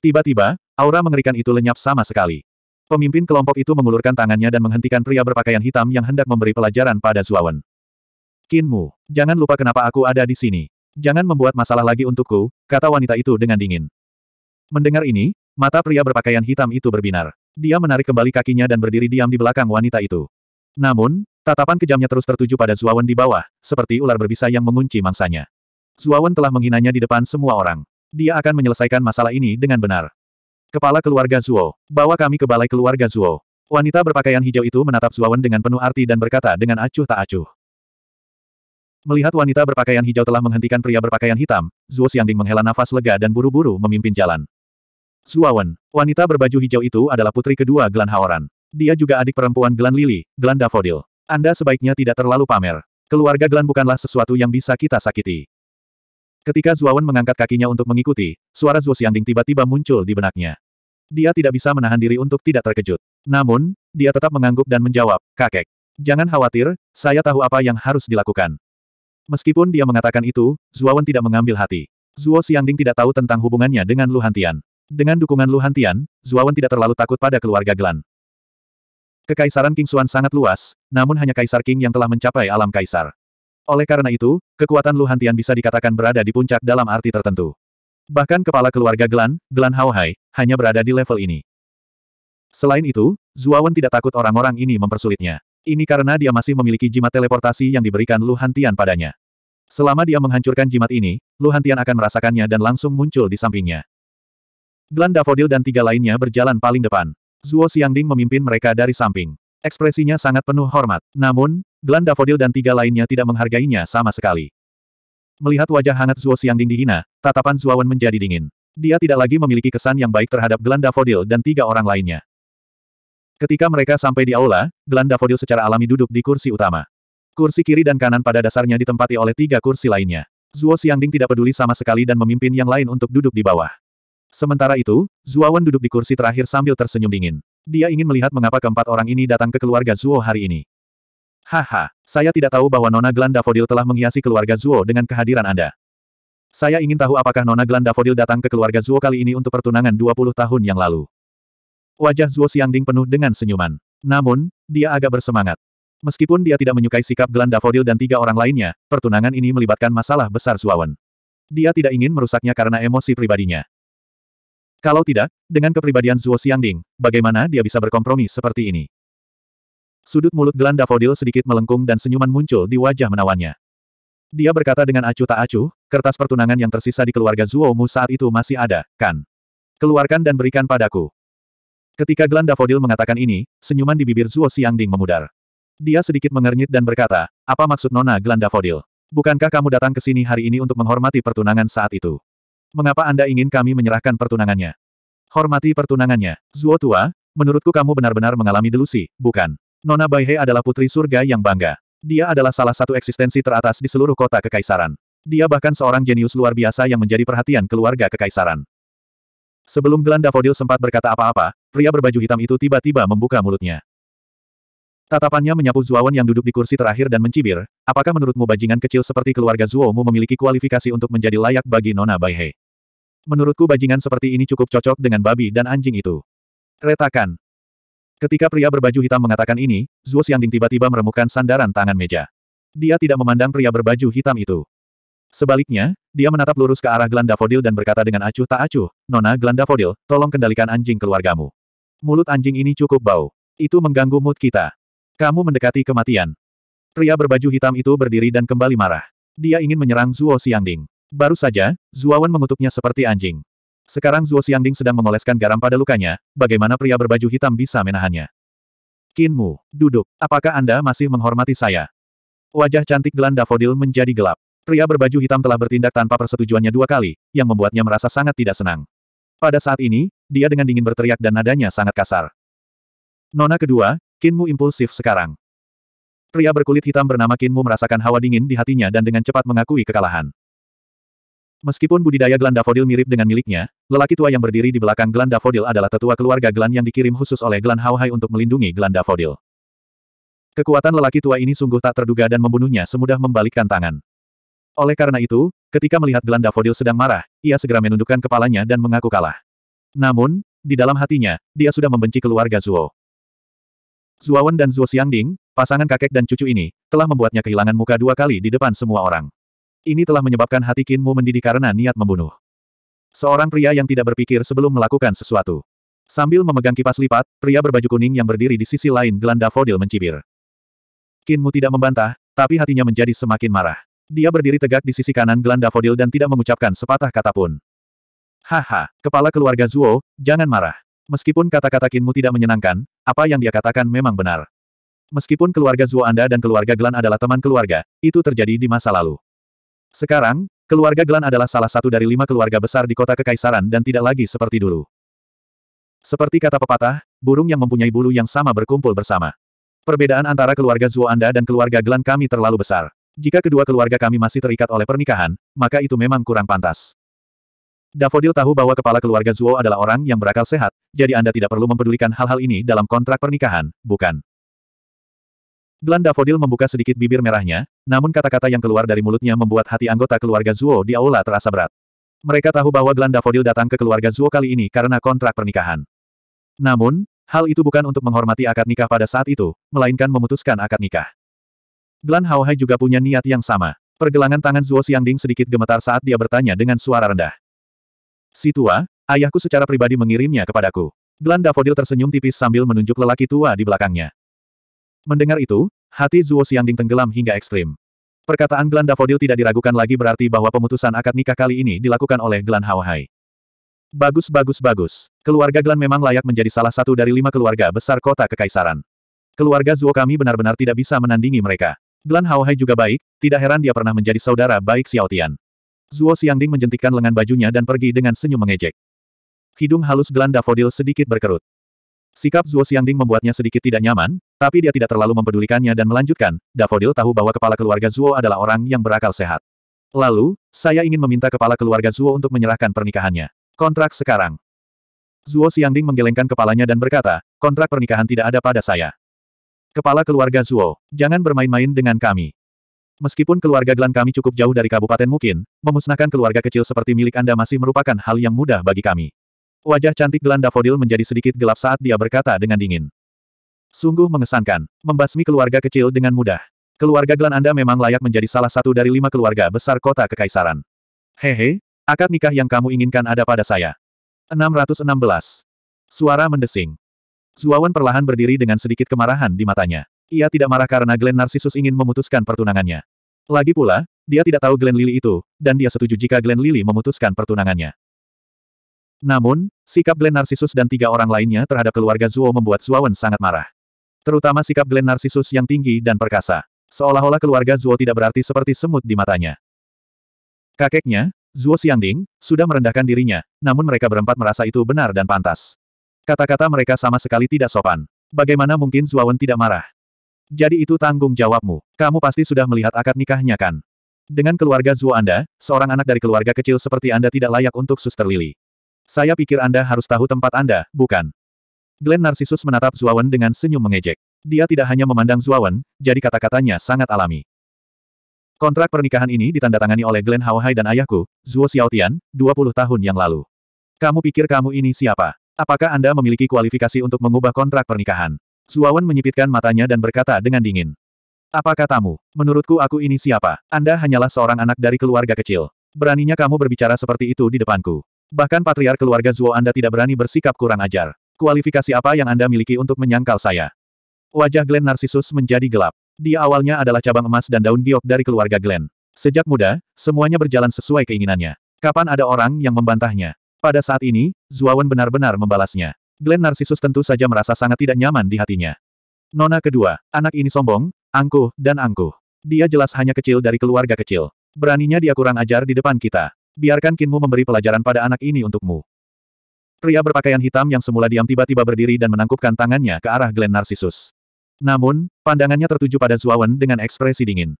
Tiba-tiba, aura mengerikan itu lenyap sama sekali. Pemimpin kelompok itu mengulurkan tangannya dan menghentikan pria berpakaian hitam yang hendak memberi pelajaran pada Zuawan. Kinmu, jangan lupa kenapa aku ada di sini. Jangan membuat masalah lagi untukku, kata wanita itu dengan dingin. Mendengar ini, mata pria berpakaian hitam itu berbinar. Dia menarik kembali kakinya dan berdiri diam di belakang wanita itu. Namun, tatapan kejamnya terus tertuju pada Zuawan di bawah, seperti ular berbisa yang mengunci mangsanya. Zuawan telah menghinanya di depan semua orang. Dia akan menyelesaikan masalah ini dengan benar. Kepala keluarga Zuo, bawa kami ke balai keluarga Zuo. Wanita berpakaian hijau itu menatap Zuawan dengan penuh arti dan berkata dengan acuh tak acuh. Melihat wanita berpakaian hijau telah menghentikan pria berpakaian hitam, Zuo Xiangding menghela nafas lega dan buru-buru memimpin jalan. Zuawan, wanita berbaju hijau itu adalah putri kedua Glan Haoran. Dia juga adik perempuan Glan Lily, Glan Davodil. Anda sebaiknya tidak terlalu pamer. Keluarga Glan bukanlah sesuatu yang bisa kita sakiti. Ketika Zuawan mengangkat kakinya untuk mengikuti, suara Zuo Xiangding tiba-tiba muncul di benaknya. Dia tidak bisa menahan diri untuk tidak terkejut. Namun, dia tetap mengangguk dan menjawab, kakek. Jangan khawatir, saya tahu apa yang harus dilakukan. Meskipun dia mengatakan itu, Zuawan tidak mengambil hati. Zuo Xiangding tidak tahu tentang hubungannya dengan Lu Hantian. Dengan dukungan Lu Hantian, Zuawan tidak terlalu takut pada keluarga Glan. Kekaisaran King Xuan sangat luas, namun hanya Kaisar King yang telah mencapai alam kaisar. Oleh karena itu, kekuatan Lu Hantian bisa dikatakan berada di puncak dalam arti tertentu. Bahkan kepala keluarga Glan, Glan Haohai, hanya berada di level ini. Selain itu, Zuawan tidak takut orang-orang ini mempersulitnya. Ini karena dia masih memiliki jimat teleportasi yang diberikan Lu Hantian padanya. Selama dia menghancurkan jimat ini, Lu Hantian akan merasakannya dan langsung muncul di sampingnya. Glan Davodil dan tiga lainnya berjalan paling depan. Zuo Xiangding memimpin mereka dari samping. Ekspresinya sangat penuh hormat. Namun, Glan Davodil dan tiga lainnya tidak menghargainya sama sekali. Melihat wajah hangat Zuo Xiangding dihina, tatapan Wen menjadi dingin. Dia tidak lagi memiliki kesan yang baik terhadap Glan Davodil dan tiga orang lainnya. Ketika mereka sampai di aula, Glan Fodil secara alami duduk di kursi utama. Kursi kiri dan kanan pada dasarnya ditempati oleh tiga kursi lainnya. Zuo Xiangding tidak peduli sama sekali dan memimpin yang lain untuk duduk di bawah. Sementara itu, Zuawan duduk di kursi terakhir sambil tersenyum dingin. Dia ingin melihat mengapa keempat orang ini datang ke keluarga Zuo hari ini. Haha, saya tidak tahu bahwa Nona Glan Fodil telah menghiasi keluarga Zuo dengan kehadiran Anda. Saya ingin tahu apakah Nona Glan Fodil datang ke keluarga Zuo kali ini untuk pertunangan 20 tahun yang lalu. Wajah Zuo Xiangding penuh dengan senyuman. Namun, dia agak bersemangat. Meskipun dia tidak menyukai sikap Glenn Fodil dan tiga orang lainnya, pertunangan ini melibatkan masalah besar Zuawan. Dia tidak ingin merusaknya karena emosi pribadinya. Kalau tidak, dengan kepribadian Zuo Xiangding, bagaimana dia bisa berkompromi seperti ini? Sudut mulut Glenn Fodil sedikit melengkung dan senyuman muncul di wajah menawannya. Dia berkata dengan acuh tak acuh, kertas pertunangan yang tersisa di keluarga Zuo Mu saat itu masih ada, kan? Keluarkan dan berikan padaku. Ketika Glan Fodil mengatakan ini, senyuman di bibir Zuo Xiangding memudar. Dia sedikit mengernyit dan berkata, apa maksud Nona Glan Fodil? Bukankah kamu datang ke sini hari ini untuk menghormati pertunangan saat itu? Mengapa Anda ingin kami menyerahkan pertunangannya? Hormati pertunangannya. Zuo Tua, menurutku kamu benar-benar mengalami delusi, bukan? Nona Baihe adalah putri surga yang bangga. Dia adalah salah satu eksistensi teratas di seluruh kota kekaisaran. Dia bahkan seorang jenius luar biasa yang menjadi perhatian keluarga kekaisaran. Sebelum Glenn Fodil sempat berkata apa-apa, pria berbaju hitam itu tiba-tiba membuka mulutnya. Tatapannya menyapu Zuawan yang duduk di kursi terakhir dan mencibir, apakah menurutmu bajingan kecil seperti keluarga Zuomu memiliki kualifikasi untuk menjadi layak bagi Nona Baihe? Menurutku bajingan seperti ini cukup cocok dengan babi dan anjing itu. Retakan. Ketika pria berbaju hitam mengatakan ini, Zuo Xiangding tiba-tiba meremukkan sandaran tangan meja. Dia tidak memandang pria berbaju hitam itu. Sebaliknya, dia menatap lurus ke arah Fodil dan berkata dengan acuh tak acuh, Nona Fodil, tolong kendalikan anjing keluargamu. Mulut anjing ini cukup bau. Itu mengganggu mood kita. Kamu mendekati kematian. Pria berbaju hitam itu berdiri dan kembali marah. Dia ingin menyerang Zuo Xiangding. Baru saja, Zuawan mengutuknya seperti anjing. Sekarang Zuo Xiangding sedang mengoleskan garam pada lukanya, bagaimana pria berbaju hitam bisa menahannya? Kinmu, duduk. Apakah Anda masih menghormati saya? Wajah cantik Glenn Fodil menjadi gelap. Pria berbaju hitam telah bertindak tanpa persetujuannya dua kali, yang membuatnya merasa sangat tidak senang. Pada saat ini, dia dengan dingin berteriak dan nadanya sangat kasar. Nona kedua, Kinmu impulsif sekarang. Pria berkulit hitam bernama Kinmu merasakan hawa dingin di hatinya dan dengan cepat mengakui kekalahan. Meskipun budidaya Glan dafodil mirip dengan miliknya, lelaki tua yang berdiri di belakang Glan dafodil adalah tetua keluarga Glan yang dikirim khusus oleh Glan Haohai untuk melindungi Glan dafodil. Kekuatan lelaki tua ini sungguh tak terduga dan membunuhnya semudah membalikkan tangan. Oleh karena itu, ketika melihat Glandafodil sedang marah, ia segera menundukkan kepalanya dan mengaku kalah. Namun, di dalam hatinya, dia sudah membenci keluarga Zuo. Zuawan dan Zuo Xiangding, pasangan kakek dan cucu ini, telah membuatnya kehilangan muka dua kali di depan semua orang. Ini telah menyebabkan hati Kinmu mendidih karena niat membunuh. Seorang pria yang tidak berpikir sebelum melakukan sesuatu. Sambil memegang kipas lipat, pria berbaju kuning yang berdiri di sisi lain Glandafodil mencibir. Kinmu tidak membantah, tapi hatinya menjadi semakin marah. Dia berdiri tegak di sisi kanan Glenn Fodil dan tidak mengucapkan sepatah kata pun. Haha, kepala keluarga Zuo, jangan marah. Meskipun kata-kata Kinmu tidak menyenangkan, apa yang dia katakan memang benar. Meskipun keluarga Zuo Anda dan keluarga Glenn adalah teman keluarga, itu terjadi di masa lalu. Sekarang, keluarga Glenn adalah salah satu dari lima keluarga besar di kota Kekaisaran dan tidak lagi seperti dulu. Seperti kata pepatah, burung yang mempunyai bulu yang sama berkumpul bersama. Perbedaan antara keluarga Zuo Anda dan keluarga Glenn kami terlalu besar. Jika kedua keluarga kami masih terikat oleh pernikahan, maka itu memang kurang pantas. Davodil tahu bahwa kepala keluarga Zuo adalah orang yang berakal sehat, jadi Anda tidak perlu mempedulikan hal-hal ini dalam kontrak pernikahan, bukan? Glan Davodil membuka sedikit bibir merahnya, namun kata-kata yang keluar dari mulutnya membuat hati anggota keluarga Zuo di aula terasa berat. Mereka tahu bahwa Glan Davodil datang ke keluarga Zuo kali ini karena kontrak pernikahan. Namun, hal itu bukan untuk menghormati akad nikah pada saat itu, melainkan memutuskan akad nikah. Glan Haohai juga punya niat yang sama. Pergelangan tangan Zuo Xiangding sedikit gemetar saat dia bertanya dengan suara rendah. Si tua, ayahku secara pribadi mengirimnya kepadaku. Glan Davodil tersenyum tipis sambil menunjuk lelaki tua di belakangnya. Mendengar itu, hati Zuo Xiangding tenggelam hingga ekstrim. Perkataan Glan Davodil tidak diragukan lagi berarti bahwa pemutusan akad nikah kali ini dilakukan oleh Glan Haohai. Bagus bagus bagus. Keluarga Glan memang layak menjadi salah satu dari lima keluarga besar kota kekaisaran. Keluarga Zuo kami benar-benar tidak bisa menandingi mereka. Glan Haohai juga baik, tidak heran dia pernah menjadi saudara baik Xiao Tian. Zuo Xiangding menjentikkan lengan bajunya dan pergi dengan senyum mengejek. Hidung halus Glan Daffodil sedikit berkerut. Sikap Zuo Xiangding membuatnya sedikit tidak nyaman, tapi dia tidak terlalu mempedulikannya dan melanjutkan, Daffodil tahu bahwa kepala keluarga Zuo adalah orang yang berakal sehat. Lalu, saya ingin meminta kepala keluarga Zuo untuk menyerahkan pernikahannya. Kontrak sekarang. Zuo Xiangding menggelengkan kepalanya dan berkata, kontrak pernikahan tidak ada pada saya. Kepala keluarga Zuo, jangan bermain-main dengan kami. Meskipun keluarga Glan kami cukup jauh dari kabupaten mungkin, memusnahkan keluarga kecil seperti milik Anda masih merupakan hal yang mudah bagi kami. Wajah cantik Glan Davodil menjadi sedikit gelap saat dia berkata dengan dingin. Sungguh mengesankan, membasmi keluarga kecil dengan mudah. Keluarga Glan Anda memang layak menjadi salah satu dari lima keluarga besar kota kekaisaran. Hehe, akad nikah yang kamu inginkan ada pada saya. 616. Suara mendesing. Zuawan perlahan berdiri dengan sedikit kemarahan di matanya. Ia tidak marah karena Glenn Narcissus ingin memutuskan pertunangannya. Lagi pula, dia tidak tahu Glenn Lily itu, dan dia setuju jika Glenn Lily memutuskan pertunangannya. Namun, sikap Glenn Narcissus dan tiga orang lainnya terhadap keluarga Zuo membuat Zuawan sangat marah. Terutama sikap Glenn Narcissus yang tinggi dan perkasa. Seolah-olah keluarga Zuo tidak berarti seperti semut di matanya. Kakeknya, Zuo Xiangding, sudah merendahkan dirinya, namun mereka berempat merasa itu benar dan pantas. Kata-kata mereka sama sekali tidak sopan. Bagaimana mungkin Zuawan tidak marah? Jadi itu tanggung jawabmu. Kamu pasti sudah melihat akad nikahnya kan? Dengan keluarga Zuo Anda, seorang anak dari keluarga kecil seperti Anda tidak layak untuk suster Lily. Saya pikir Anda harus tahu tempat Anda, bukan? Glenn Narcissus menatap Zuawan dengan senyum mengejek. Dia tidak hanya memandang Zuawan, jadi kata-katanya sangat alami. Kontrak pernikahan ini ditandatangani oleh Glenn Haohai dan ayahku, Zuo Xiaotian, 20 tahun yang lalu. Kamu pikir kamu ini siapa? Apakah Anda memiliki kualifikasi untuk mengubah kontrak pernikahan? Suawan menyipitkan matanya dan berkata dengan dingin. Apa katamu? Menurutku aku ini siapa? Anda hanyalah seorang anak dari keluarga kecil. Beraninya kamu berbicara seperti itu di depanku. Bahkan patriar keluarga Zuo Anda tidak berani bersikap kurang ajar. Kualifikasi apa yang Anda miliki untuk menyangkal saya? Wajah Glenn Narcissus menjadi gelap. Dia awalnya adalah cabang emas dan daun giok dari keluarga Glenn. Sejak muda, semuanya berjalan sesuai keinginannya. Kapan ada orang yang membantahnya? Pada saat ini, Zuawan benar-benar membalasnya. Glenn Narcissus tentu saja merasa sangat tidak nyaman di hatinya. Nona kedua, anak ini sombong, angkuh, dan angkuh. Dia jelas hanya kecil dari keluarga kecil. Beraninya dia kurang ajar di depan kita. Biarkan Kinmu memberi pelajaran pada anak ini untukmu. Pria berpakaian hitam yang semula diam tiba-tiba berdiri dan menangkupkan tangannya ke arah Glenn Narcissus. Namun, pandangannya tertuju pada Zuawan dengan ekspresi dingin.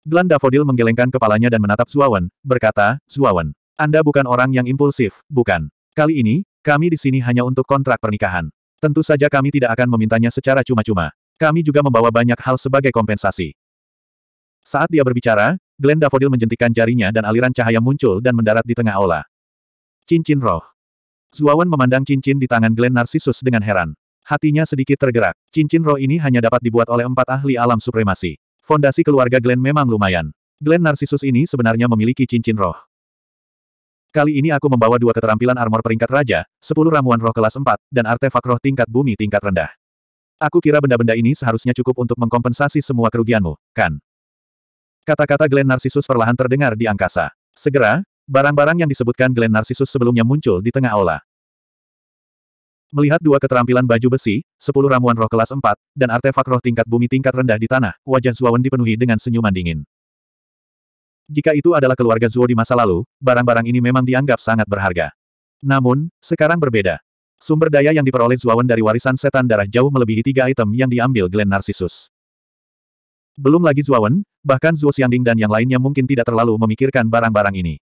Glenn Daffodil menggelengkan kepalanya dan menatap Zuawan, berkata, Zuawan, anda bukan orang yang impulsif, bukan? Kali ini, kami di sini hanya untuk kontrak pernikahan. Tentu saja kami tidak akan memintanya secara cuma-cuma. Kami juga membawa banyak hal sebagai kompensasi. Saat dia berbicara, Glenn Daffodil menjentikan jarinya dan aliran cahaya muncul dan mendarat di tengah aula. Cincin roh. Zuawan memandang cincin di tangan Glenn Narcissus dengan heran. Hatinya sedikit tergerak. Cincin roh ini hanya dapat dibuat oleh empat ahli alam supremasi. Fondasi keluarga Glenn memang lumayan. Glenn Narcissus ini sebenarnya memiliki cincin roh. Kali ini aku membawa dua keterampilan armor peringkat raja, sepuluh ramuan roh kelas empat, dan artefak roh tingkat bumi tingkat rendah. Aku kira benda-benda ini seharusnya cukup untuk mengkompensasi semua kerugianmu, kan? Kata-kata Glenn Narcissus perlahan terdengar di angkasa. Segera, barang-barang yang disebutkan Glenn Narcissus sebelumnya muncul di tengah aula. Melihat dua keterampilan baju besi, sepuluh ramuan roh kelas empat, dan artefak roh tingkat bumi tingkat rendah di tanah, wajah Zuawan dipenuhi dengan senyuman dingin. Jika itu adalah keluarga Zuo di masa lalu, barang-barang ini memang dianggap sangat berharga. Namun, sekarang berbeda. Sumber daya yang diperoleh Zuawan dari warisan setan darah jauh melebihi tiga item yang diambil Glenn Narcissus. Belum lagi Zuawan, bahkan Zuo Xiangding dan yang lainnya mungkin tidak terlalu memikirkan barang-barang ini.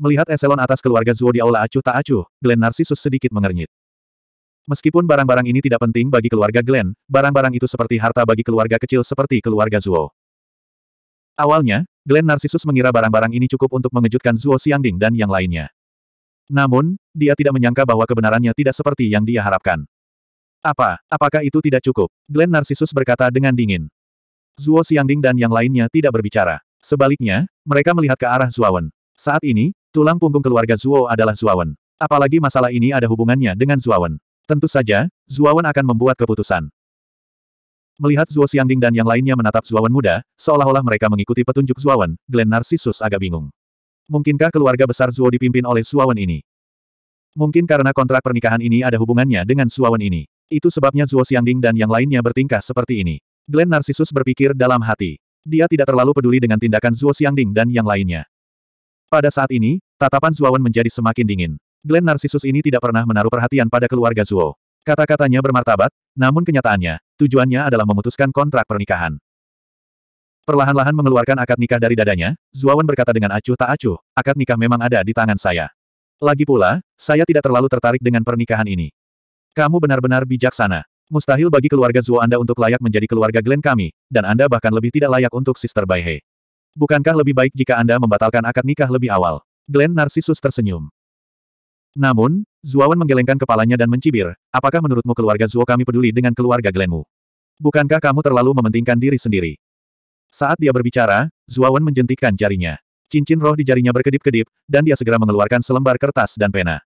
Melihat eselon atas keluarga Zuo di aula acuh tak acuh, Glenn Narcissus sedikit mengernyit. Meskipun barang-barang ini tidak penting bagi keluarga Glenn, barang-barang itu seperti harta bagi keluarga kecil seperti keluarga Zuo. Awalnya, Glenn Narcissus mengira barang-barang ini cukup untuk mengejutkan Zuo Xiangding dan yang lainnya. Namun, dia tidak menyangka bahwa kebenarannya tidak seperti yang dia harapkan. Apa, apakah itu tidak cukup? Glenn Narcissus berkata dengan dingin. Zuo Xiangding dan yang lainnya tidak berbicara. Sebaliknya, mereka melihat ke arah Wen. Saat ini, tulang punggung keluarga Zuo adalah Wen. Apalagi masalah ini ada hubungannya dengan Wen. Tentu saja, Wen akan membuat keputusan. Melihat Zuo Xiangding dan yang lainnya menatap Zuawan muda, seolah-olah mereka mengikuti petunjuk Zuawan, Glenn Narcissus agak bingung. Mungkinkah keluarga besar Zuo dipimpin oleh Zuawan ini? Mungkin karena kontrak pernikahan ini ada hubungannya dengan Zuawan ini. Itu sebabnya Zuo Xiangding dan yang lainnya bertingkah seperti ini. Glenn Narcissus berpikir dalam hati. Dia tidak terlalu peduli dengan tindakan Zuo Xiangding dan yang lainnya. Pada saat ini, tatapan Zuawan menjadi semakin dingin. Glenn Narcissus ini tidak pernah menaruh perhatian pada keluarga Zuo. Kata-katanya bermartabat, namun kenyataannya, tujuannya adalah memutuskan kontrak pernikahan. Perlahan-lahan mengeluarkan akad nikah dari dadanya, Zuawan berkata dengan acuh tak acuh, akad nikah memang ada di tangan saya. Lagi pula, saya tidak terlalu tertarik dengan pernikahan ini. Kamu benar-benar bijaksana. Mustahil bagi keluarga Zuo Anda untuk layak menjadi keluarga Glen kami, dan Anda bahkan lebih tidak layak untuk Sister Baihe. Bukankah lebih baik jika Anda membatalkan akad nikah lebih awal? Glen Narsisus tersenyum. Namun, Zuawan menggelengkan kepalanya dan mencibir, apakah menurutmu keluarga Zuo kami peduli dengan keluarga Glenmu? Bukankah kamu terlalu mementingkan diri sendiri? Saat dia berbicara, Zuawan menjentikkan jarinya. Cincin roh di jarinya berkedip-kedip, dan dia segera mengeluarkan selembar kertas dan pena.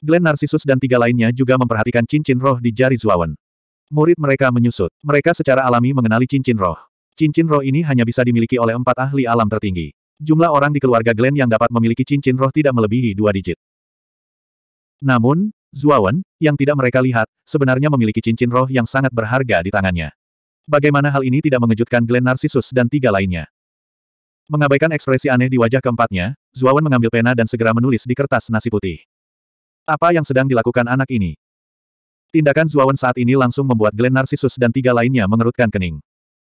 Glenn Narcissus dan tiga lainnya juga memperhatikan cincin roh di jari Zuawan. Murid mereka menyusut. Mereka secara alami mengenali cincin roh. Cincin roh ini hanya bisa dimiliki oleh empat ahli alam tertinggi. Jumlah orang di keluarga Glenn yang dapat memiliki cincin roh tidak melebihi dua digit. Namun, Zuawan, yang tidak mereka lihat, sebenarnya memiliki cincin roh yang sangat berharga di tangannya. Bagaimana hal ini tidak mengejutkan Glenn Narcissus dan tiga lainnya? Mengabaikan ekspresi aneh di wajah keempatnya, Zuawan mengambil pena dan segera menulis di kertas nasi putih. Apa yang sedang dilakukan anak ini? Tindakan Zuawan saat ini langsung membuat Glenn Narcissus dan tiga lainnya mengerutkan kening.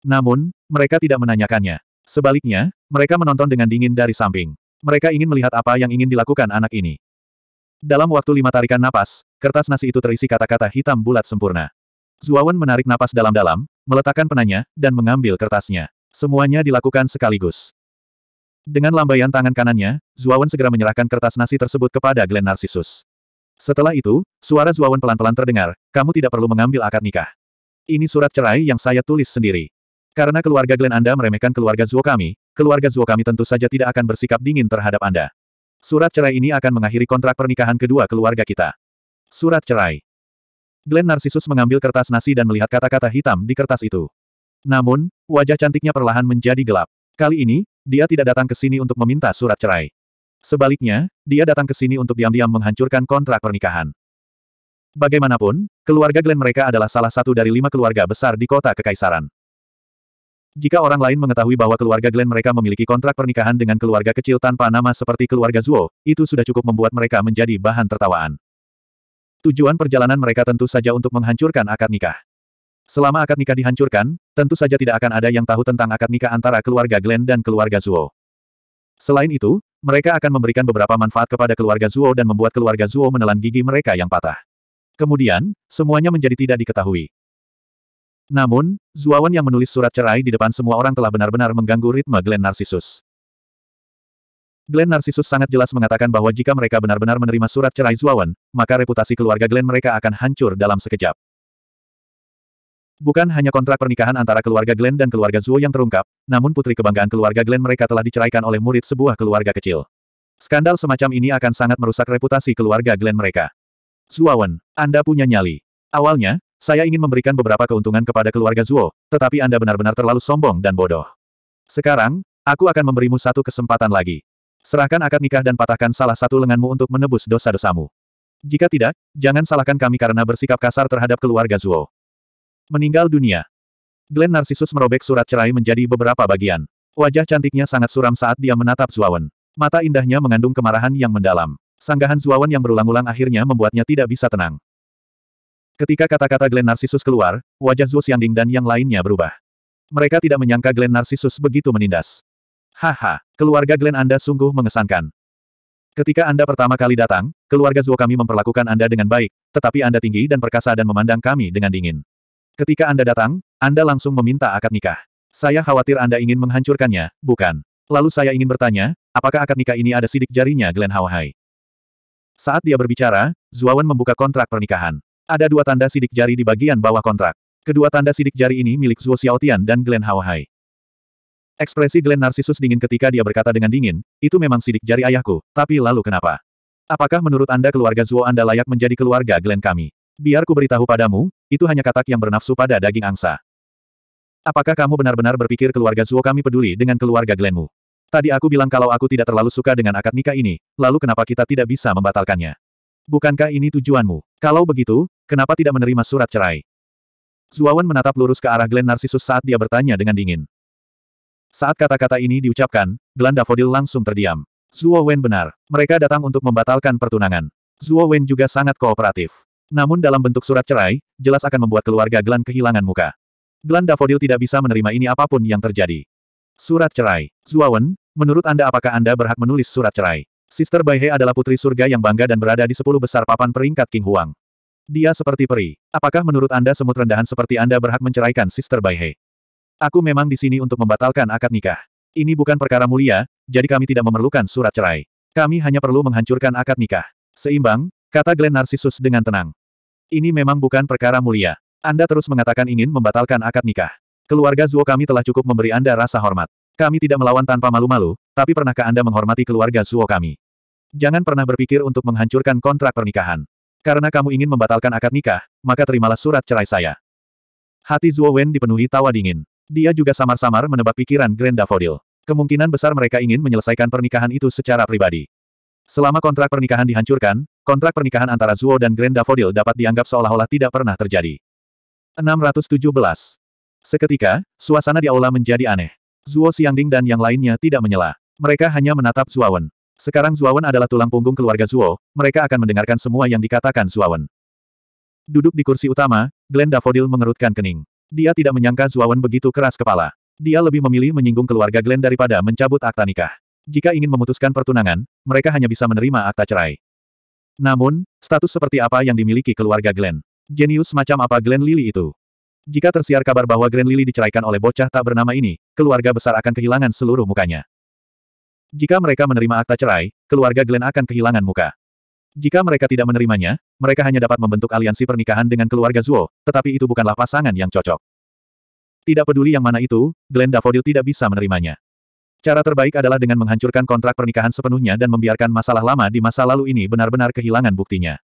Namun, mereka tidak menanyakannya. Sebaliknya, mereka menonton dengan dingin dari samping. Mereka ingin melihat apa yang ingin dilakukan anak ini. Dalam waktu lima tarikan napas, kertas nasi itu terisi kata-kata hitam bulat sempurna. Zuawan menarik napas dalam-dalam, meletakkan penanya, dan mengambil kertasnya. Semuanya dilakukan sekaligus. Dengan lambaian tangan kanannya, Zuawan segera menyerahkan kertas nasi tersebut kepada Glenn Narcissus. Setelah itu, suara Zuawan pelan-pelan terdengar, kamu tidak perlu mengambil akad nikah. Ini surat cerai yang saya tulis sendiri. Karena keluarga Glenn Anda meremehkan keluarga Zuo kami, keluarga Zuo kami tentu saja tidak akan bersikap dingin terhadap Anda. Surat cerai ini akan mengakhiri kontrak pernikahan kedua keluarga kita. Surat cerai. Glenn Narcissus mengambil kertas nasi dan melihat kata-kata hitam di kertas itu. Namun, wajah cantiknya perlahan menjadi gelap. Kali ini, dia tidak datang ke sini untuk meminta surat cerai. Sebaliknya, dia datang ke sini untuk diam-diam menghancurkan kontrak pernikahan. Bagaimanapun, keluarga Glenn mereka adalah salah satu dari lima keluarga besar di kota Kekaisaran. Jika orang lain mengetahui bahwa keluarga Glenn mereka memiliki kontrak pernikahan dengan keluarga kecil tanpa nama seperti keluarga Zuo, itu sudah cukup membuat mereka menjadi bahan tertawaan. Tujuan perjalanan mereka tentu saja untuk menghancurkan akad nikah. Selama akad nikah dihancurkan, tentu saja tidak akan ada yang tahu tentang akad nikah antara keluarga Glenn dan keluarga Zuo. Selain itu, mereka akan memberikan beberapa manfaat kepada keluarga Zuo dan membuat keluarga Zuo menelan gigi mereka yang patah. Kemudian, semuanya menjadi tidak diketahui. Namun, Zuawan yang menulis surat cerai di depan semua orang telah benar-benar mengganggu ritme Glenn Narcissus. Glenn Narcissus sangat jelas mengatakan bahwa jika mereka benar-benar menerima surat cerai Zuawan, maka reputasi keluarga Glenn mereka akan hancur dalam sekejap. Bukan hanya kontrak pernikahan antara keluarga Glenn dan keluarga Zuo yang terungkap, namun putri kebanggaan keluarga Glenn mereka telah diceraikan oleh murid sebuah keluarga kecil. Skandal semacam ini akan sangat merusak reputasi keluarga Glenn mereka. Zuawan, Anda punya nyali. Awalnya, saya ingin memberikan beberapa keuntungan kepada keluarga Zuo, tetapi Anda benar-benar terlalu sombong dan bodoh. Sekarang, aku akan memberimu satu kesempatan lagi. Serahkan akad nikah dan patahkan salah satu lenganmu untuk menebus dosa-dosamu. Jika tidak, jangan salahkan kami karena bersikap kasar terhadap keluarga Zuo. Meninggal dunia. Glenn Narcissus merobek surat cerai menjadi beberapa bagian. Wajah cantiknya sangat suram saat dia menatap Zuawan. Mata indahnya mengandung kemarahan yang mendalam. Sanggahan Zuawan yang berulang-ulang akhirnya membuatnya tidak bisa tenang. Ketika kata-kata Glen Narcissus keluar, wajah Zhu Xiangding dan yang lainnya berubah. Mereka tidak menyangka Glen Narcissus begitu menindas. Haha, keluarga Glen Anda sungguh mengesankan. Ketika Anda pertama kali datang, keluarga Zuo kami memperlakukan Anda dengan baik, tetapi Anda tinggi dan perkasa dan memandang kami dengan dingin. Ketika Anda datang, Anda langsung meminta akad nikah. Saya khawatir Anda ingin menghancurkannya, bukan? Lalu saya ingin bertanya, apakah akad nikah ini ada sidik jarinya Glen Hawahai? Saat dia berbicara, Zuawan membuka kontrak pernikahan. Ada dua tanda sidik jari di bagian bawah kontrak. Kedua tanda sidik jari ini milik Zhuo Xiaotian dan Glenn Haohai. Ekspresi Glenn Narcissus dingin ketika dia berkata dengan dingin, itu memang sidik jari ayahku, tapi lalu kenapa? Apakah menurut Anda keluarga Zuo Anda layak menjadi keluarga Glenn kami? Biar ku beritahu padamu, itu hanya katak yang bernafsu pada daging angsa. Apakah kamu benar-benar berpikir keluarga Zuo kami peduli dengan keluarga Glennmu? Tadi aku bilang kalau aku tidak terlalu suka dengan akad nikah ini, lalu kenapa kita tidak bisa membatalkannya? Bukankah ini tujuanmu? Kalau begitu, Kenapa tidak menerima surat cerai? Zuawan menatap lurus ke arah Glen Narcissus saat dia bertanya dengan dingin. Saat kata-kata ini diucapkan, Glen Fodil langsung terdiam. Zuo benar. Mereka datang untuk membatalkan pertunangan. Zuo juga sangat kooperatif. Namun dalam bentuk surat cerai, jelas akan membuat keluarga Glenn kehilangan muka. Glen Davodil tidak bisa menerima ini apapun yang terjadi. Surat cerai. Zuawan, menurut Anda apakah Anda berhak menulis surat cerai? Sister Baihe adalah putri surga yang bangga dan berada di sepuluh besar papan peringkat King Huang. Dia seperti peri. Apakah menurut Anda semut rendahan seperti Anda berhak menceraikan Sister Baihe? Aku memang di sini untuk membatalkan akad nikah. Ini bukan perkara mulia, jadi kami tidak memerlukan surat cerai. Kami hanya perlu menghancurkan akad nikah. Seimbang, kata Glenn Narcissus dengan tenang. Ini memang bukan perkara mulia. Anda terus mengatakan ingin membatalkan akad nikah. Keluarga Zuo kami telah cukup memberi Anda rasa hormat. Kami tidak melawan tanpa malu-malu, tapi pernahkah Anda menghormati keluarga Zuo kami? Jangan pernah berpikir untuk menghancurkan kontrak pernikahan. Karena kamu ingin membatalkan akad nikah, maka terimalah surat cerai saya. Hati Zuo Wen dipenuhi tawa dingin. Dia juga samar-samar menebak pikiran Grand Daffodil. Kemungkinan besar mereka ingin menyelesaikan pernikahan itu secara pribadi. Selama kontrak pernikahan dihancurkan, kontrak pernikahan antara Zuo dan Grand Daffodil dapat dianggap seolah-olah tidak pernah terjadi. 617. Seketika, suasana di aula menjadi aneh. Zuo Xiangding dan yang lainnya tidak menyela. Mereka hanya menatap Wen. Sekarang Zuawan adalah tulang punggung keluarga Zuo, mereka akan mendengarkan semua yang dikatakan Zuawan. Duduk di kursi utama, Glenn Daffodil mengerutkan kening. Dia tidak menyangka Zuawan begitu keras kepala. Dia lebih memilih menyinggung keluarga Glenn daripada mencabut akta nikah. Jika ingin memutuskan pertunangan, mereka hanya bisa menerima akta cerai. Namun, status seperti apa yang dimiliki keluarga Glenn? Jenius macam apa Glenn Lily itu? Jika tersiar kabar bahwa Glenn Lily diceraikan oleh bocah tak bernama ini, keluarga besar akan kehilangan seluruh mukanya. Jika mereka menerima akta cerai, keluarga Glenn akan kehilangan muka. Jika mereka tidak menerimanya, mereka hanya dapat membentuk aliansi pernikahan dengan keluarga Zuo, tetapi itu bukanlah pasangan yang cocok. Tidak peduli yang mana itu, Glenn Daffodil tidak bisa menerimanya. Cara terbaik adalah dengan menghancurkan kontrak pernikahan sepenuhnya dan membiarkan masalah lama di masa lalu ini benar-benar kehilangan buktinya.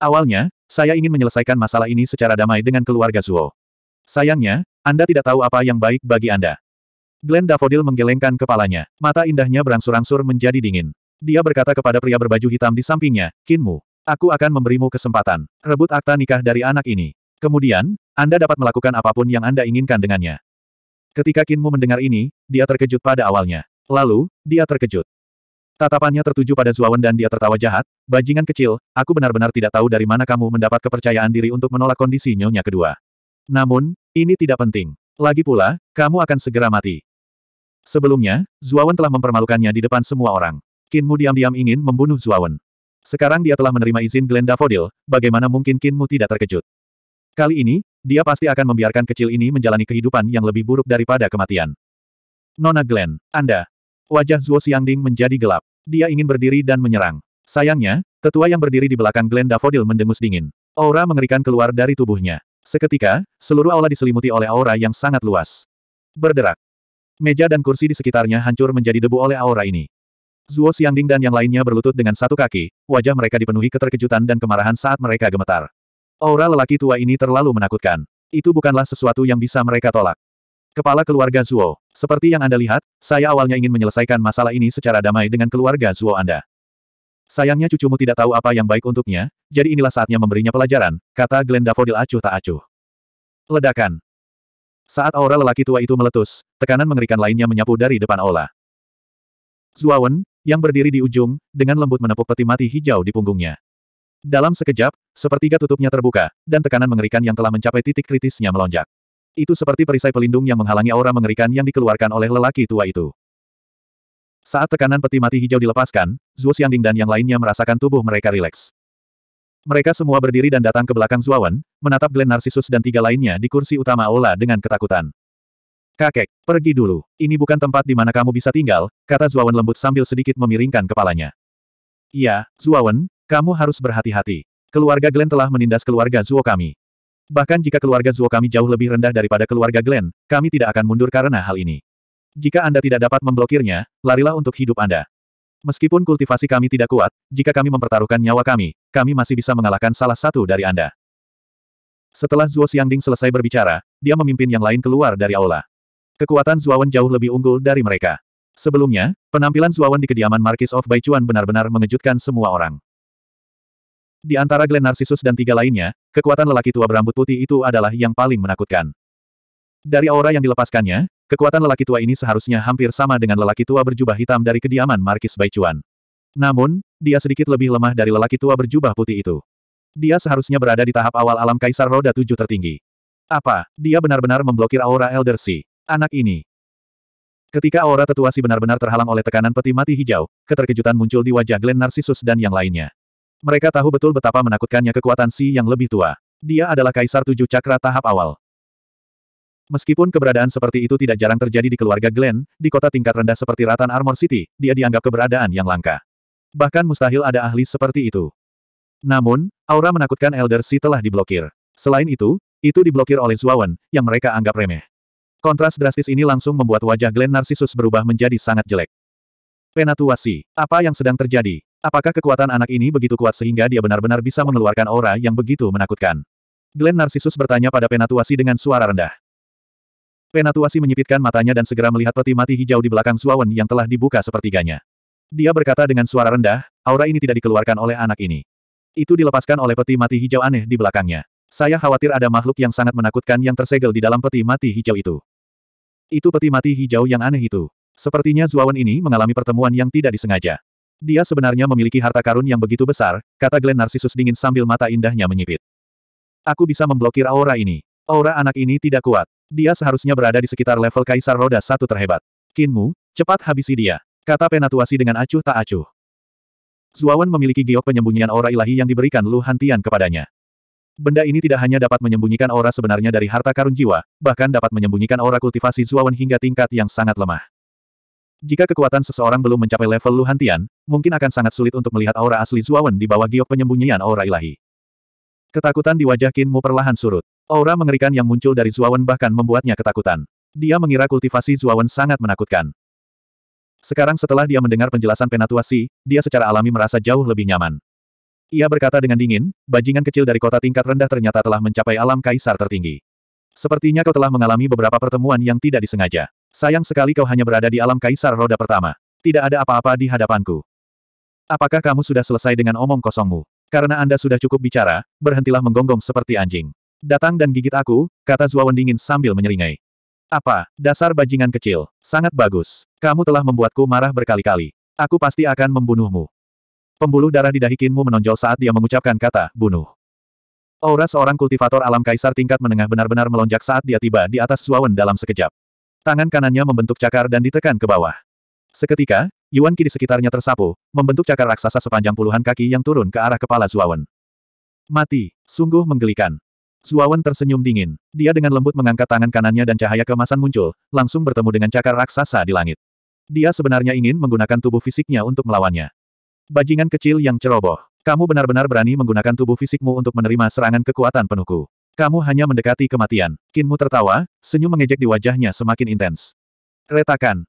Awalnya, saya ingin menyelesaikan masalah ini secara damai dengan keluarga Zuo. Sayangnya, Anda tidak tahu apa yang baik bagi Anda. Glenn Daffodil menggelengkan kepalanya. Mata indahnya berangsur-angsur menjadi dingin. Dia berkata kepada pria berbaju hitam di sampingnya, Kinmu, aku akan memberimu kesempatan. Rebut akta nikah dari anak ini. Kemudian, Anda dapat melakukan apapun yang Anda inginkan dengannya. Ketika Kinmu mendengar ini, dia terkejut pada awalnya. Lalu, dia terkejut. Tatapannya tertuju pada Zuawan dan dia tertawa jahat, bajingan kecil, aku benar-benar tidak tahu dari mana kamu mendapat kepercayaan diri untuk menolak kondisi nyonya kedua. Namun, ini tidak penting. Lagi pula, kamu akan segera mati. Sebelumnya, Zuawan telah mempermalukannya di depan semua orang. Kinmu diam-diam ingin membunuh Zuawan. Sekarang dia telah menerima izin Glenda Fodil, bagaimana mungkin Kinmu tidak terkejut? Kali ini, dia pasti akan membiarkan kecil ini menjalani kehidupan yang lebih buruk daripada kematian. Nona Glenn, Anda. Wajah Zuo Xiangding menjadi gelap. Dia ingin berdiri dan menyerang. Sayangnya, tetua yang berdiri di belakang Glenda Fodil mendengus dingin. Aura mengerikan keluar dari tubuhnya. Seketika, seluruh aula diselimuti oleh aura yang sangat luas. Berderak. Meja dan kursi di sekitarnya hancur menjadi debu oleh aura ini. Zuo Xiangding dan yang lainnya berlutut dengan satu kaki, wajah mereka dipenuhi keterkejutan dan kemarahan saat mereka gemetar. Aura lelaki tua ini terlalu menakutkan. Itu bukanlah sesuatu yang bisa mereka tolak. Kepala keluarga Zuo, seperti yang Anda lihat, saya awalnya ingin menyelesaikan masalah ini secara damai dengan keluarga Zuo Anda. Sayangnya cucumu tidak tahu apa yang baik untuknya, jadi inilah saatnya memberinya pelajaran, kata Glenda Fodil acuh tak acuh. Ledakan. Saat aura lelaki tua itu meletus, tekanan mengerikan lainnya menyapu dari depan Ola. Zuawan, yang berdiri di ujung, dengan lembut menepuk peti mati hijau di punggungnya. Dalam sekejap, sepertiga tutupnya terbuka, dan tekanan mengerikan yang telah mencapai titik kritisnya melonjak. Itu seperti perisai pelindung yang menghalangi aura mengerikan yang dikeluarkan oleh lelaki tua itu. Saat tekanan peti mati hijau dilepaskan, Zuo Xiangding dan yang lainnya merasakan tubuh mereka rileks. Mereka semua berdiri dan datang ke belakang Zuawan, menatap Glen Narcissus dan tiga lainnya di kursi utama aula dengan ketakutan. Kakek, pergi dulu. Ini bukan tempat di mana kamu bisa tinggal, kata Zuawan lembut sambil sedikit memiringkan kepalanya. Iya, Zuawan, kamu harus berhati-hati. Keluarga Glen telah menindas keluarga Zuo kami. Bahkan jika keluarga Zuo kami jauh lebih rendah daripada keluarga Glen, kami tidak akan mundur karena hal ini. Jika Anda tidak dapat memblokirnya, larilah untuk hidup Anda. Meskipun kultivasi kami tidak kuat, jika kami mempertaruhkan nyawa kami, kami masih bisa mengalahkan salah satu dari Anda. Setelah Zuo Xiangding selesai berbicara, dia memimpin yang lain keluar dari aula. Kekuatan Zuawan jauh lebih unggul dari mereka. Sebelumnya, penampilan Zuawan di kediaman Marquis of Baichuan benar-benar mengejutkan semua orang. Di antara Glen Narcissus dan tiga lainnya, kekuatan lelaki tua berambut putih itu adalah yang paling menakutkan. Dari aura yang dilepaskannya, kekuatan lelaki tua ini seharusnya hampir sama dengan lelaki tua berjubah hitam dari kediaman Marquis Baichuan. Namun, dia sedikit lebih lemah dari lelaki tua berjubah putih itu. Dia seharusnya berada di tahap awal alam Kaisar Roda Tujuh tertinggi. Apa, dia benar-benar memblokir aura Elder si Anak ini. Ketika aura tetua si benar-benar terhalang oleh tekanan peti mati hijau, keterkejutan muncul di wajah Glenn Narcissus dan yang lainnya. Mereka tahu betul betapa menakutkannya kekuatan si yang lebih tua. Dia adalah Kaisar Tujuh Cakra tahap awal. Meskipun keberadaan seperti itu tidak jarang terjadi di keluarga Glenn, di kota tingkat rendah seperti Ratan Armor City, dia dianggap keberadaan yang langka. Bahkan mustahil ada ahli seperti itu. Namun, aura menakutkan Elder si telah diblokir. Selain itu, itu diblokir oleh Zuawan, yang mereka anggap remeh. Kontras drastis ini langsung membuat wajah Glenn Narcissus berubah menjadi sangat jelek. Penatuasi, apa yang sedang terjadi? Apakah kekuatan anak ini begitu kuat sehingga dia benar-benar bisa mengeluarkan aura yang begitu menakutkan? Glenn Narcissus bertanya pada Penatuasi dengan suara rendah. Penatuasi menyipitkan matanya dan segera melihat peti mati hijau di belakang Zuawan yang telah dibuka sepertiganya. Dia berkata dengan suara rendah, aura ini tidak dikeluarkan oleh anak ini itu dilepaskan oleh peti mati hijau aneh di belakangnya. Saya khawatir ada makhluk yang sangat menakutkan yang tersegel di dalam peti mati hijau itu. Itu peti mati hijau yang aneh itu. Sepertinya Zuawan ini mengalami pertemuan yang tidak disengaja. Dia sebenarnya memiliki harta karun yang begitu besar, kata Glenn Narsisus dingin sambil mata indahnya menyipit. Aku bisa memblokir aura ini. Aura anak ini tidak kuat. Dia seharusnya berada di sekitar level Kaisar Roda Satu terhebat. Kinmu, cepat habisi dia. Kata Penatuasi dengan acuh tak acuh. Zuawan memiliki giok penyembunyian aura ilahi yang diberikan Lu Hantian kepadanya. Benda ini tidak hanya dapat menyembunyikan aura sebenarnya dari harta karun jiwa, bahkan dapat menyembunyikan aura kultivasi Zuawan hingga tingkat yang sangat lemah. Jika kekuatan seseorang belum mencapai level Lu Hantian, mungkin akan sangat sulit untuk melihat aura asli Zuawan di bawah giok penyembunyian aura ilahi. Ketakutan di wajah Kinmu perlahan surut. Aura mengerikan yang muncul dari Zuawan bahkan membuatnya ketakutan. Dia mengira kultivasi Zuawan sangat menakutkan. Sekarang setelah dia mendengar penjelasan Penatuasi, dia secara alami merasa jauh lebih nyaman. Ia berkata dengan dingin, bajingan kecil dari kota tingkat rendah ternyata telah mencapai alam kaisar tertinggi. Sepertinya kau telah mengalami beberapa pertemuan yang tidak disengaja. Sayang sekali kau hanya berada di alam kaisar roda pertama. Tidak ada apa-apa di hadapanku. Apakah kamu sudah selesai dengan omong kosongmu? Karena Anda sudah cukup bicara, berhentilah menggonggong seperti anjing. Datang dan gigit aku, kata Zuawan dingin sambil menyeringai. Apa, dasar bajingan kecil, sangat bagus. Kamu telah membuatku marah berkali-kali. Aku pasti akan membunuhmu. Pembuluh darah di dahi menonjol saat dia mengucapkan kata, bunuh. Aura seorang kultivator alam kaisar tingkat menengah benar-benar melonjak saat dia tiba di atas suawan dalam sekejap. Tangan kanannya membentuk cakar dan ditekan ke bawah. Seketika, Yuan Qi di sekitarnya tersapu, membentuk cakar raksasa sepanjang puluhan kaki yang turun ke arah kepala Zuawan. Mati, sungguh menggelikan. Zuawan tersenyum dingin. Dia dengan lembut mengangkat tangan kanannya dan cahaya kemasan muncul, langsung bertemu dengan cakar raksasa di langit. Dia sebenarnya ingin menggunakan tubuh fisiknya untuk melawannya. Bajingan kecil yang ceroboh. Kamu benar-benar berani menggunakan tubuh fisikmu untuk menerima serangan kekuatan penuhku. Kamu hanya mendekati kematian. Kinmu tertawa, senyum mengejek di wajahnya semakin intens. Retakan.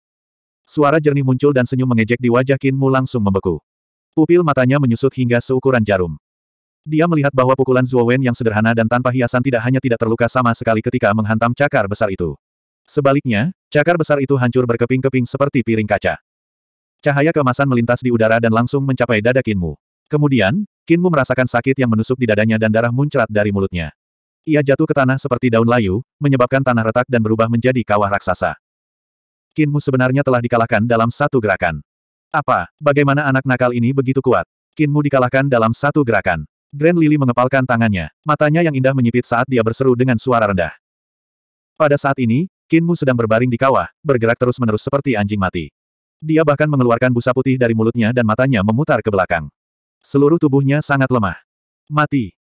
Suara jernih muncul dan senyum mengejek di wajah Kinmu langsung membeku. Pupil matanya menyusut hingga seukuran jarum. Dia melihat bahwa pukulan Zhuo Wen yang sederhana dan tanpa hiasan tidak hanya tidak terluka sama sekali ketika menghantam cakar besar itu. Sebaliknya, cakar besar itu hancur berkeping-keping seperti piring kaca. Cahaya kemasan melintas di udara dan langsung mencapai dada Kinmu. Kemudian, Kinmu merasakan sakit yang menusuk di dadanya dan darah muncrat dari mulutnya. Ia jatuh ke tanah seperti daun layu, menyebabkan tanah retak dan berubah menjadi kawah raksasa. Kinmu sebenarnya telah dikalahkan dalam satu gerakan. Apa, bagaimana anak nakal ini begitu kuat? Kinmu dikalahkan dalam satu gerakan. Grand Lily mengepalkan tangannya, matanya yang indah menyipit saat dia berseru dengan suara rendah. Pada saat ini, Kinmu sedang berbaring di kawah, bergerak terus-menerus seperti anjing mati. Dia bahkan mengeluarkan busa putih dari mulutnya dan matanya memutar ke belakang. Seluruh tubuhnya sangat lemah. Mati.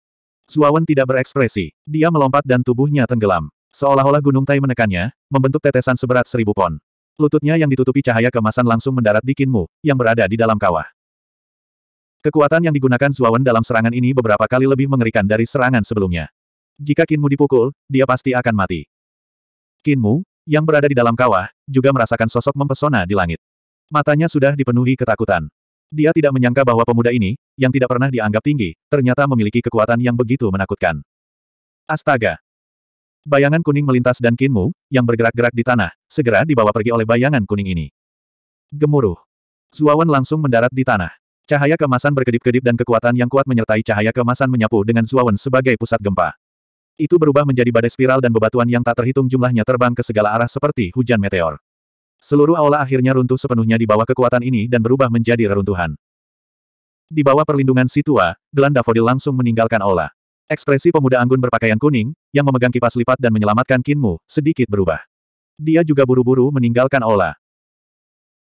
Suawan tidak berekspresi. Dia melompat dan tubuhnya tenggelam. Seolah-olah gunung tai menekannya, membentuk tetesan seberat seribu pon. Lututnya yang ditutupi cahaya kemasan langsung mendarat di Kinmu, yang berada di dalam kawah. Kekuatan yang digunakan Zuawan dalam serangan ini beberapa kali lebih mengerikan dari serangan sebelumnya. Jika Kinmu dipukul, dia pasti akan mati. Kinmu, yang berada di dalam kawah, juga merasakan sosok mempesona di langit. Matanya sudah dipenuhi ketakutan. Dia tidak menyangka bahwa pemuda ini, yang tidak pernah dianggap tinggi, ternyata memiliki kekuatan yang begitu menakutkan. Astaga! Bayangan kuning melintas dan Kinmu, yang bergerak-gerak di tanah, segera dibawa pergi oleh bayangan kuning ini. Gemuruh. Zuawan langsung mendarat di tanah. Cahaya kemasan berkedip-kedip dan kekuatan yang kuat menyertai cahaya kemasan menyapu dengan Zuawan sebagai pusat gempa. Itu berubah menjadi badai spiral dan bebatuan yang tak terhitung jumlahnya terbang ke segala arah seperti hujan meteor. Seluruh aula akhirnya runtuh sepenuhnya di bawah kekuatan ini dan berubah menjadi reruntuhan. Di bawah perlindungan Situa, Glanda Fodil langsung meninggalkan aula. Ekspresi pemuda anggun berpakaian kuning, yang memegang kipas lipat dan menyelamatkan Kinmu, sedikit berubah. Dia juga buru-buru meninggalkan aula.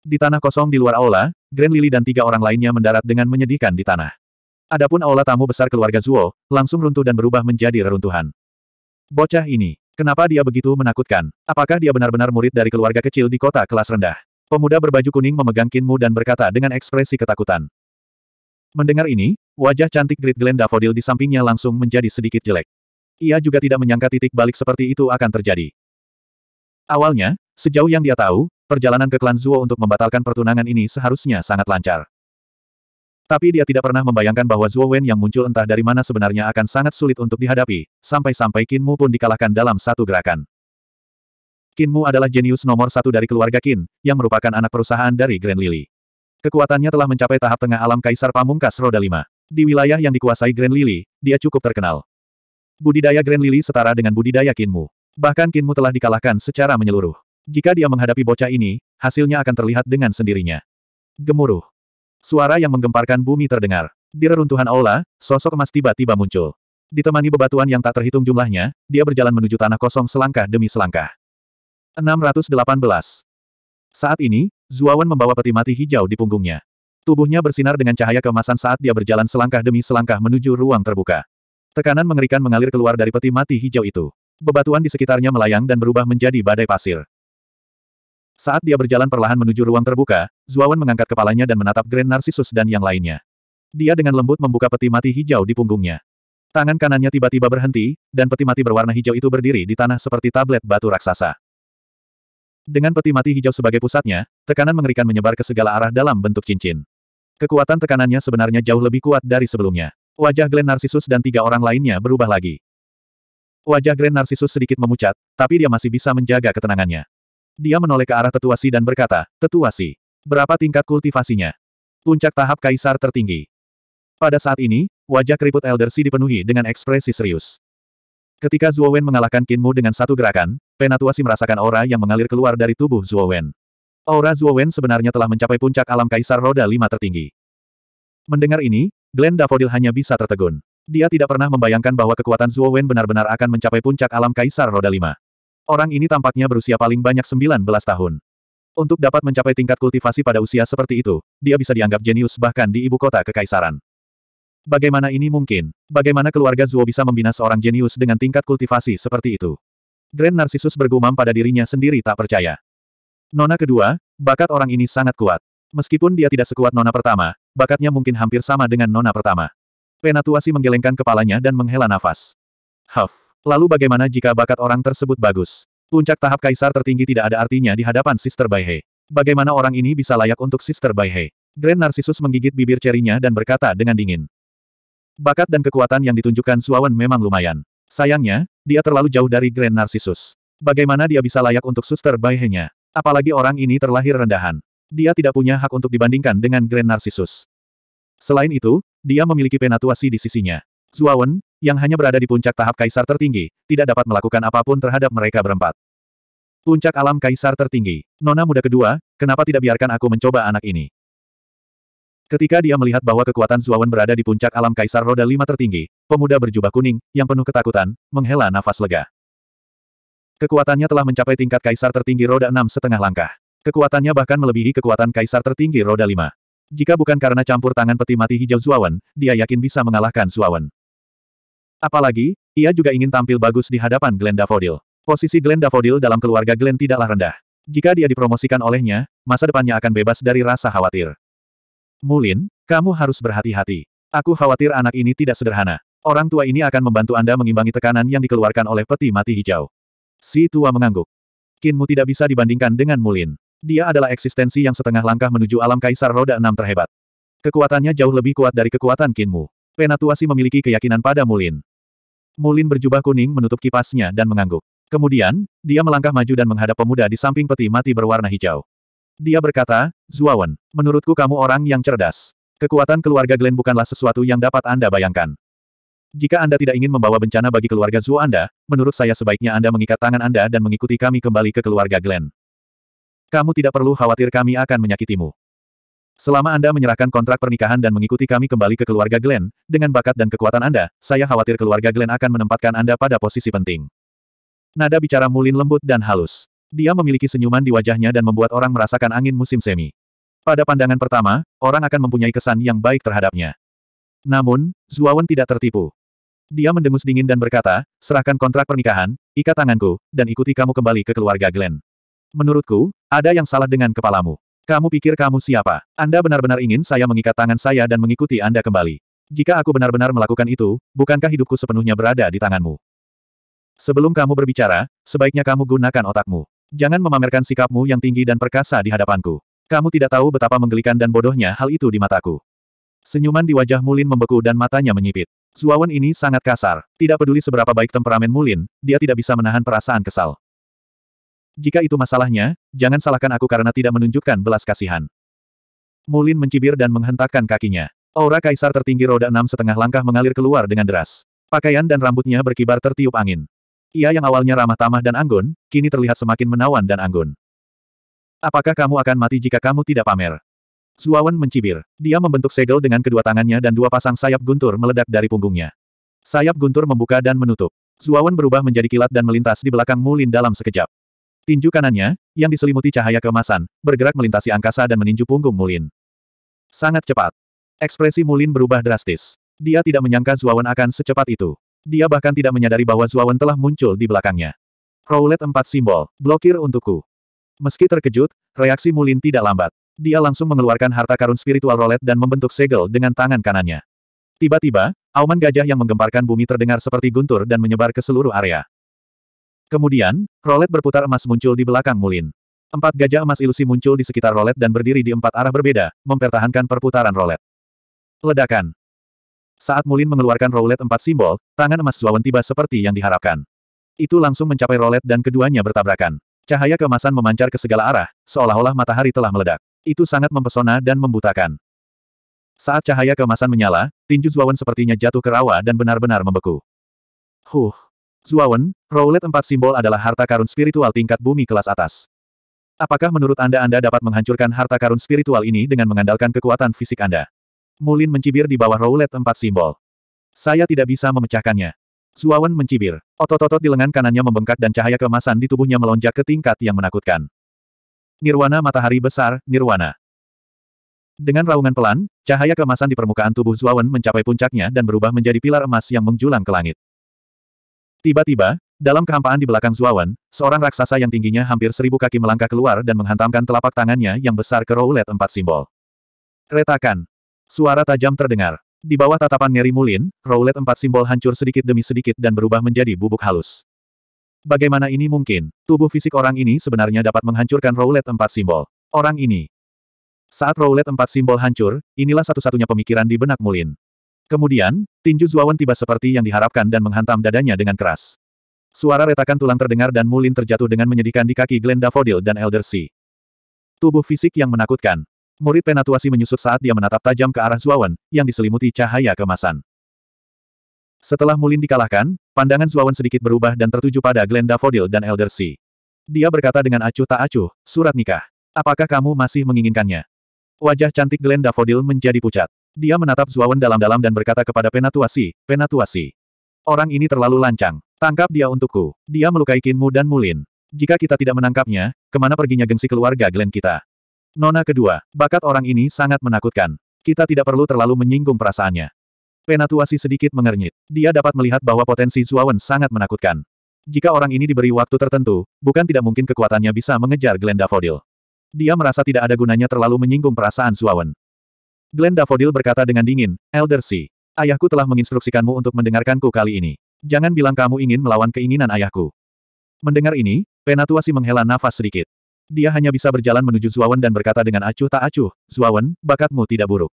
Di tanah kosong di luar aula, Grand Lily dan tiga orang lainnya mendarat dengan menyedihkan di tanah. Adapun aula tamu besar keluarga Zuo, langsung runtuh dan berubah menjadi reruntuhan. Bocah ini, kenapa dia begitu menakutkan? Apakah dia benar-benar murid dari keluarga kecil di kota kelas rendah? Pemuda berbaju kuning memegang kinmu dan berkata dengan ekspresi ketakutan. Mendengar ini, wajah cantik Great Glen Fodil di sampingnya langsung menjadi sedikit jelek. Ia juga tidak menyangka titik balik seperti itu akan terjadi. Awalnya, sejauh yang dia tahu, Perjalanan ke klan Zuo untuk membatalkan pertunangan ini seharusnya sangat lancar. Tapi dia tidak pernah membayangkan bahwa Zuo Wen yang muncul entah dari mana sebenarnya akan sangat sulit untuk dihadapi, sampai-sampai Mu pun dikalahkan dalam satu gerakan. Mu adalah jenius nomor satu dari keluarga Kin, yang merupakan anak perusahaan dari Grand Lily. Kekuatannya telah mencapai tahap tengah alam Kaisar Pamungkas Roda 5. Di wilayah yang dikuasai Grand Lily, dia cukup terkenal. Budidaya Grand Lily setara dengan budidaya Mu. Bahkan Mu telah dikalahkan secara menyeluruh. Jika dia menghadapi bocah ini, hasilnya akan terlihat dengan sendirinya. Gemuruh. Suara yang menggemparkan bumi terdengar. Di reruntuhan aula, sosok emas tiba-tiba muncul. Ditemani bebatuan yang tak terhitung jumlahnya, dia berjalan menuju tanah kosong selangkah demi selangkah. 618. Saat ini, Zuawan membawa peti mati hijau di punggungnya. Tubuhnya bersinar dengan cahaya kemasan saat dia berjalan selangkah demi selangkah menuju ruang terbuka. Tekanan mengerikan mengalir keluar dari peti mati hijau itu. Bebatuan di sekitarnya melayang dan berubah menjadi badai pasir. Saat dia berjalan perlahan menuju ruang terbuka, Zuawan mengangkat kepalanya dan menatap Grand Narcissus dan yang lainnya. Dia dengan lembut membuka peti mati hijau di punggungnya. Tangan kanannya tiba-tiba berhenti, dan peti mati berwarna hijau itu berdiri di tanah seperti tablet batu raksasa. Dengan peti mati hijau sebagai pusatnya, tekanan mengerikan menyebar ke segala arah dalam bentuk cincin. Kekuatan tekanannya sebenarnya jauh lebih kuat dari sebelumnya. Wajah Glen Narcissus dan tiga orang lainnya berubah lagi. Wajah Glen Narcissus sedikit memucat, tapi dia masih bisa menjaga ketenangannya. Dia menoleh ke arah tetuasi dan berkata, Tetuasi, berapa tingkat kultivasinya? Puncak tahap kaisar tertinggi. Pada saat ini, wajah keriput Elder Si dipenuhi dengan ekspresi serius. Ketika Wen mengalahkan Kinmu dengan satu gerakan, Penatuasi merasakan aura yang mengalir keluar dari tubuh Wen. Aura Wen sebenarnya telah mencapai puncak alam kaisar roda lima tertinggi. Mendengar ini, Glenn Davodil hanya bisa tertegun. Dia tidak pernah membayangkan bahwa kekuatan Wen benar-benar akan mencapai puncak alam kaisar roda lima. Orang ini tampaknya berusia paling banyak 19 tahun. Untuk dapat mencapai tingkat kultivasi pada usia seperti itu, dia bisa dianggap jenius bahkan di ibu kota kekaisaran. Bagaimana ini mungkin? Bagaimana keluarga Zuo bisa membina seorang jenius dengan tingkat kultivasi seperti itu? Grand Narcissus bergumam pada dirinya sendiri tak percaya. Nona kedua, bakat orang ini sangat kuat. Meskipun dia tidak sekuat nona pertama, bakatnya mungkin hampir sama dengan nona pertama. Penatuasi menggelengkan kepalanya dan menghela nafas. Huff. Lalu bagaimana jika bakat orang tersebut bagus? Puncak tahap kaisar tertinggi tidak ada artinya di hadapan Sister Baihe. Bagaimana orang ini bisa layak untuk Sister Baihe? Grand Narcissus menggigit bibir cerinya dan berkata dengan dingin. Bakat dan kekuatan yang ditunjukkan Suawan memang lumayan. Sayangnya, dia terlalu jauh dari Grand Narcissus. Bagaimana dia bisa layak untuk Suster Baihe-nya? Apalagi orang ini terlahir rendahan. Dia tidak punya hak untuk dibandingkan dengan Grand Narcissus. Selain itu, dia memiliki penatuasi di sisinya. Zuawan, yang hanya berada di puncak tahap kaisar tertinggi, tidak dapat melakukan apapun terhadap mereka berempat. Puncak alam kaisar tertinggi. Nona muda kedua, kenapa tidak biarkan aku mencoba anak ini? Ketika dia melihat bahwa kekuatan Zuawan berada di puncak alam kaisar roda lima tertinggi, pemuda berjubah kuning, yang penuh ketakutan, menghela nafas lega. Kekuatannya telah mencapai tingkat kaisar tertinggi roda enam setengah langkah. Kekuatannya bahkan melebihi kekuatan kaisar tertinggi roda lima. Jika bukan karena campur tangan peti mati hijau Zuawan, dia yakin bisa mengalahkan Zuawan. Apalagi, ia juga ingin tampil bagus di hadapan Glenda Fodil. Posisi Glenda Fodil dalam keluarga Glenn tidaklah rendah. Jika dia dipromosikan olehnya, masa depannya akan bebas dari rasa khawatir. Mulin, kamu harus berhati-hati. Aku khawatir anak ini tidak sederhana. Orang tua ini akan membantu Anda mengimbangi tekanan yang dikeluarkan oleh peti mati hijau. Si tua mengangguk. Kinmu tidak bisa dibandingkan dengan Mulin. Dia adalah eksistensi yang setengah langkah menuju alam kaisar roda enam terhebat. Kekuatannya jauh lebih kuat dari kekuatan Kinmu. Penatuasi memiliki keyakinan pada Mulin. Mulin berjubah kuning menutup kipasnya dan mengangguk. Kemudian, dia melangkah maju dan menghadap pemuda di samping peti mati berwarna hijau. Dia berkata, Zuawan, menurutku kamu orang yang cerdas. Kekuatan keluarga Glenn bukanlah sesuatu yang dapat Anda bayangkan. Jika Anda tidak ingin membawa bencana bagi keluarga Zhu Anda, menurut saya sebaiknya Anda mengikat tangan Anda dan mengikuti kami kembali ke keluarga Glenn. Kamu tidak perlu khawatir kami akan menyakitimu. Selama Anda menyerahkan kontrak pernikahan dan mengikuti kami kembali ke keluarga Glenn, dengan bakat dan kekuatan Anda, saya khawatir keluarga Glenn akan menempatkan Anda pada posisi penting. Nada bicara Mulin lembut dan halus. Dia memiliki senyuman di wajahnya dan membuat orang merasakan angin musim semi. Pada pandangan pertama, orang akan mempunyai kesan yang baik terhadapnya. Namun, Zuawan tidak tertipu. Dia mendengus dingin dan berkata, serahkan kontrak pernikahan, ikat tanganku, dan ikuti kamu kembali ke keluarga Glenn. Menurutku, ada yang salah dengan kepalamu. Kamu pikir kamu siapa? Anda benar-benar ingin saya mengikat tangan saya dan mengikuti Anda kembali. Jika aku benar-benar melakukan itu, bukankah hidupku sepenuhnya berada di tanganmu? Sebelum kamu berbicara, sebaiknya kamu gunakan otakmu. Jangan memamerkan sikapmu yang tinggi dan perkasa di hadapanku. Kamu tidak tahu betapa menggelikan dan bodohnya hal itu di mataku. Senyuman di wajah Mulin membeku dan matanya menyipit. Zuawan ini sangat kasar. Tidak peduli seberapa baik temperamen Mulin, dia tidak bisa menahan perasaan kesal. Jika itu masalahnya, jangan salahkan aku karena tidak menunjukkan belas kasihan. Mulin mencibir dan menghentakkan kakinya. Aura kaisar tertinggi roda enam setengah langkah mengalir keluar dengan deras. Pakaian dan rambutnya berkibar tertiup angin. Ia yang awalnya ramah tamah dan anggun, kini terlihat semakin menawan dan anggun. Apakah kamu akan mati jika kamu tidak pamer? Zuawan mencibir. Dia membentuk segel dengan kedua tangannya dan dua pasang sayap guntur meledak dari punggungnya. Sayap guntur membuka dan menutup. Zuawan berubah menjadi kilat dan melintas di belakang Mulin dalam sekejap. Tinju kanannya, yang diselimuti cahaya keemasan, bergerak melintasi angkasa dan meninju punggung Mulin. Sangat cepat. Ekspresi Mulin berubah drastis. Dia tidak menyangka Zuawan akan secepat itu. Dia bahkan tidak menyadari bahwa Zuawan telah muncul di belakangnya. Roulette empat simbol, blokir untukku. Meski terkejut, reaksi Mulin tidak lambat. Dia langsung mengeluarkan harta karun spiritual roulette dan membentuk segel dengan tangan kanannya. Tiba-tiba, auman gajah yang menggemparkan bumi terdengar seperti guntur dan menyebar ke seluruh area. Kemudian, rolet berputar emas muncul di belakang Mulin. Empat gajah emas ilusi muncul di sekitar rolet dan berdiri di empat arah berbeda, mempertahankan perputaran rolet. Ledakan. Saat Mulin mengeluarkan rolet empat simbol, tangan emas Zuawan tiba seperti yang diharapkan. Itu langsung mencapai rolet dan keduanya bertabrakan. Cahaya kemasan memancar ke segala arah, seolah-olah matahari telah meledak. Itu sangat mempesona dan membutakan. Saat cahaya kemasan menyala, tinju Zuawan sepertinya jatuh ke rawa dan benar-benar membeku. Huh, Zuawan, roulette empat simbol adalah harta karun spiritual tingkat bumi kelas atas. Apakah menurut Anda Anda dapat menghancurkan harta karun spiritual ini dengan mengandalkan kekuatan fisik Anda? Mulin mencibir di bawah roulette empat simbol. Saya tidak bisa memecahkannya. Zuawan mencibir. Otot-otot di lengan kanannya membengkak dan cahaya kemasan di tubuhnya melonjak ke tingkat yang menakutkan. Nirwana matahari besar, Nirwana. Dengan raungan pelan, cahaya kemasan di permukaan tubuh Zuawan mencapai puncaknya dan berubah menjadi pilar emas yang menjulang ke langit. Tiba-tiba, dalam kehampaan di belakang Zuawan, seorang raksasa yang tingginya hampir seribu kaki melangkah keluar dan menghantamkan telapak tangannya yang besar ke roulette empat simbol. Retakan. Suara tajam terdengar. Di bawah tatapan Ngeri Mulin, roulette empat simbol hancur sedikit demi sedikit dan berubah menjadi bubuk halus. Bagaimana ini mungkin? Tubuh fisik orang ini sebenarnya dapat menghancurkan roulette empat simbol. Orang ini. Saat roulette empat simbol hancur, inilah satu-satunya pemikiran di benak Mulin. Kemudian, tinju Zuawan tiba seperti yang diharapkan dan menghantam dadanya dengan keras. Suara retakan tulang terdengar dan Mulin terjatuh dengan menyedihkan di kaki Glenda Fodil dan Elder C. Tubuh fisik yang menakutkan. Murid penatuasi menyusut saat dia menatap tajam ke arah Zuawan, yang diselimuti cahaya kemasan. Setelah Mulin dikalahkan, pandangan Zuawan sedikit berubah dan tertuju pada Glenda Fodil dan Elder C. Dia berkata dengan acuh tak acuh, surat nikah. Apakah kamu masih menginginkannya? Wajah cantik Glenda Fodil menjadi pucat. Dia menatap Zuawan dalam-dalam dan berkata kepada Penatuasi, Penatuasi. Orang ini terlalu lancang. Tangkap dia untukku. Dia melukai Kinmu dan Mulin. Jika kita tidak menangkapnya, kemana perginya gengsi keluarga Glen kita? Nona kedua, bakat orang ini sangat menakutkan. Kita tidak perlu terlalu menyinggung perasaannya. Penatuasi sedikit mengernyit. Dia dapat melihat bahwa potensi Zuawan sangat menakutkan. Jika orang ini diberi waktu tertentu, bukan tidak mungkin kekuatannya bisa mengejar Glenda Fodil. Dia merasa tidak ada gunanya terlalu menyinggung perasaan Zuawan. Glenn Daffodil berkata dengan dingin, Elder C. Ayahku telah menginstruksikanmu untuk mendengarkanku kali ini. Jangan bilang kamu ingin melawan keinginan ayahku. Mendengar ini, Penatuasi menghela nafas sedikit. Dia hanya bisa berjalan menuju Zuawan dan berkata dengan acuh tak acuh, Zuawan, bakatmu tidak buruk.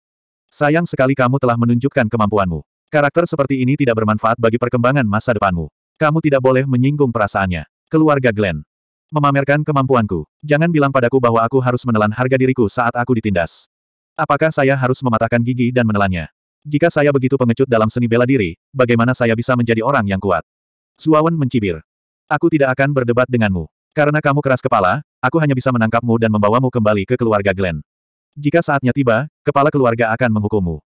Sayang sekali kamu telah menunjukkan kemampuanmu. Karakter seperti ini tidak bermanfaat bagi perkembangan masa depanmu. Kamu tidak boleh menyinggung perasaannya. Keluarga Glenn. Memamerkan kemampuanku. Jangan bilang padaku bahwa aku harus menelan harga diriku saat aku ditindas. Apakah saya harus mematahkan gigi dan menelannya? Jika saya begitu pengecut dalam seni bela diri, bagaimana saya bisa menjadi orang yang kuat? Suawan mencibir. Aku tidak akan berdebat denganmu. Karena kamu keras kepala, aku hanya bisa menangkapmu dan membawamu kembali ke keluarga Glenn. Jika saatnya tiba, kepala keluarga akan menghukummu.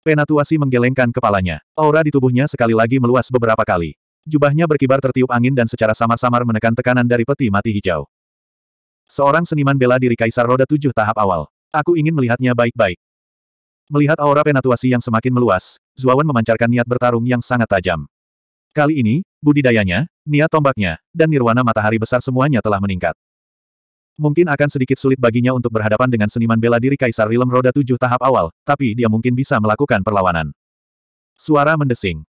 Penatuasi menggelengkan kepalanya. Aura di tubuhnya sekali lagi meluas beberapa kali. Jubahnya berkibar tertiup angin dan secara samar-samar menekan tekanan dari peti mati hijau. Seorang seniman bela diri Kaisar Roda Tujuh tahap awal. Aku ingin melihatnya baik-baik. Melihat aura penatuasi yang semakin meluas, Zuawan memancarkan niat bertarung yang sangat tajam. Kali ini, budidayanya, niat tombaknya, dan nirwana matahari besar semuanya telah meningkat. Mungkin akan sedikit sulit baginya untuk berhadapan dengan seniman bela diri Kaisar Rilem Roda Tujuh tahap awal, tapi dia mungkin bisa melakukan perlawanan. Suara mendesing.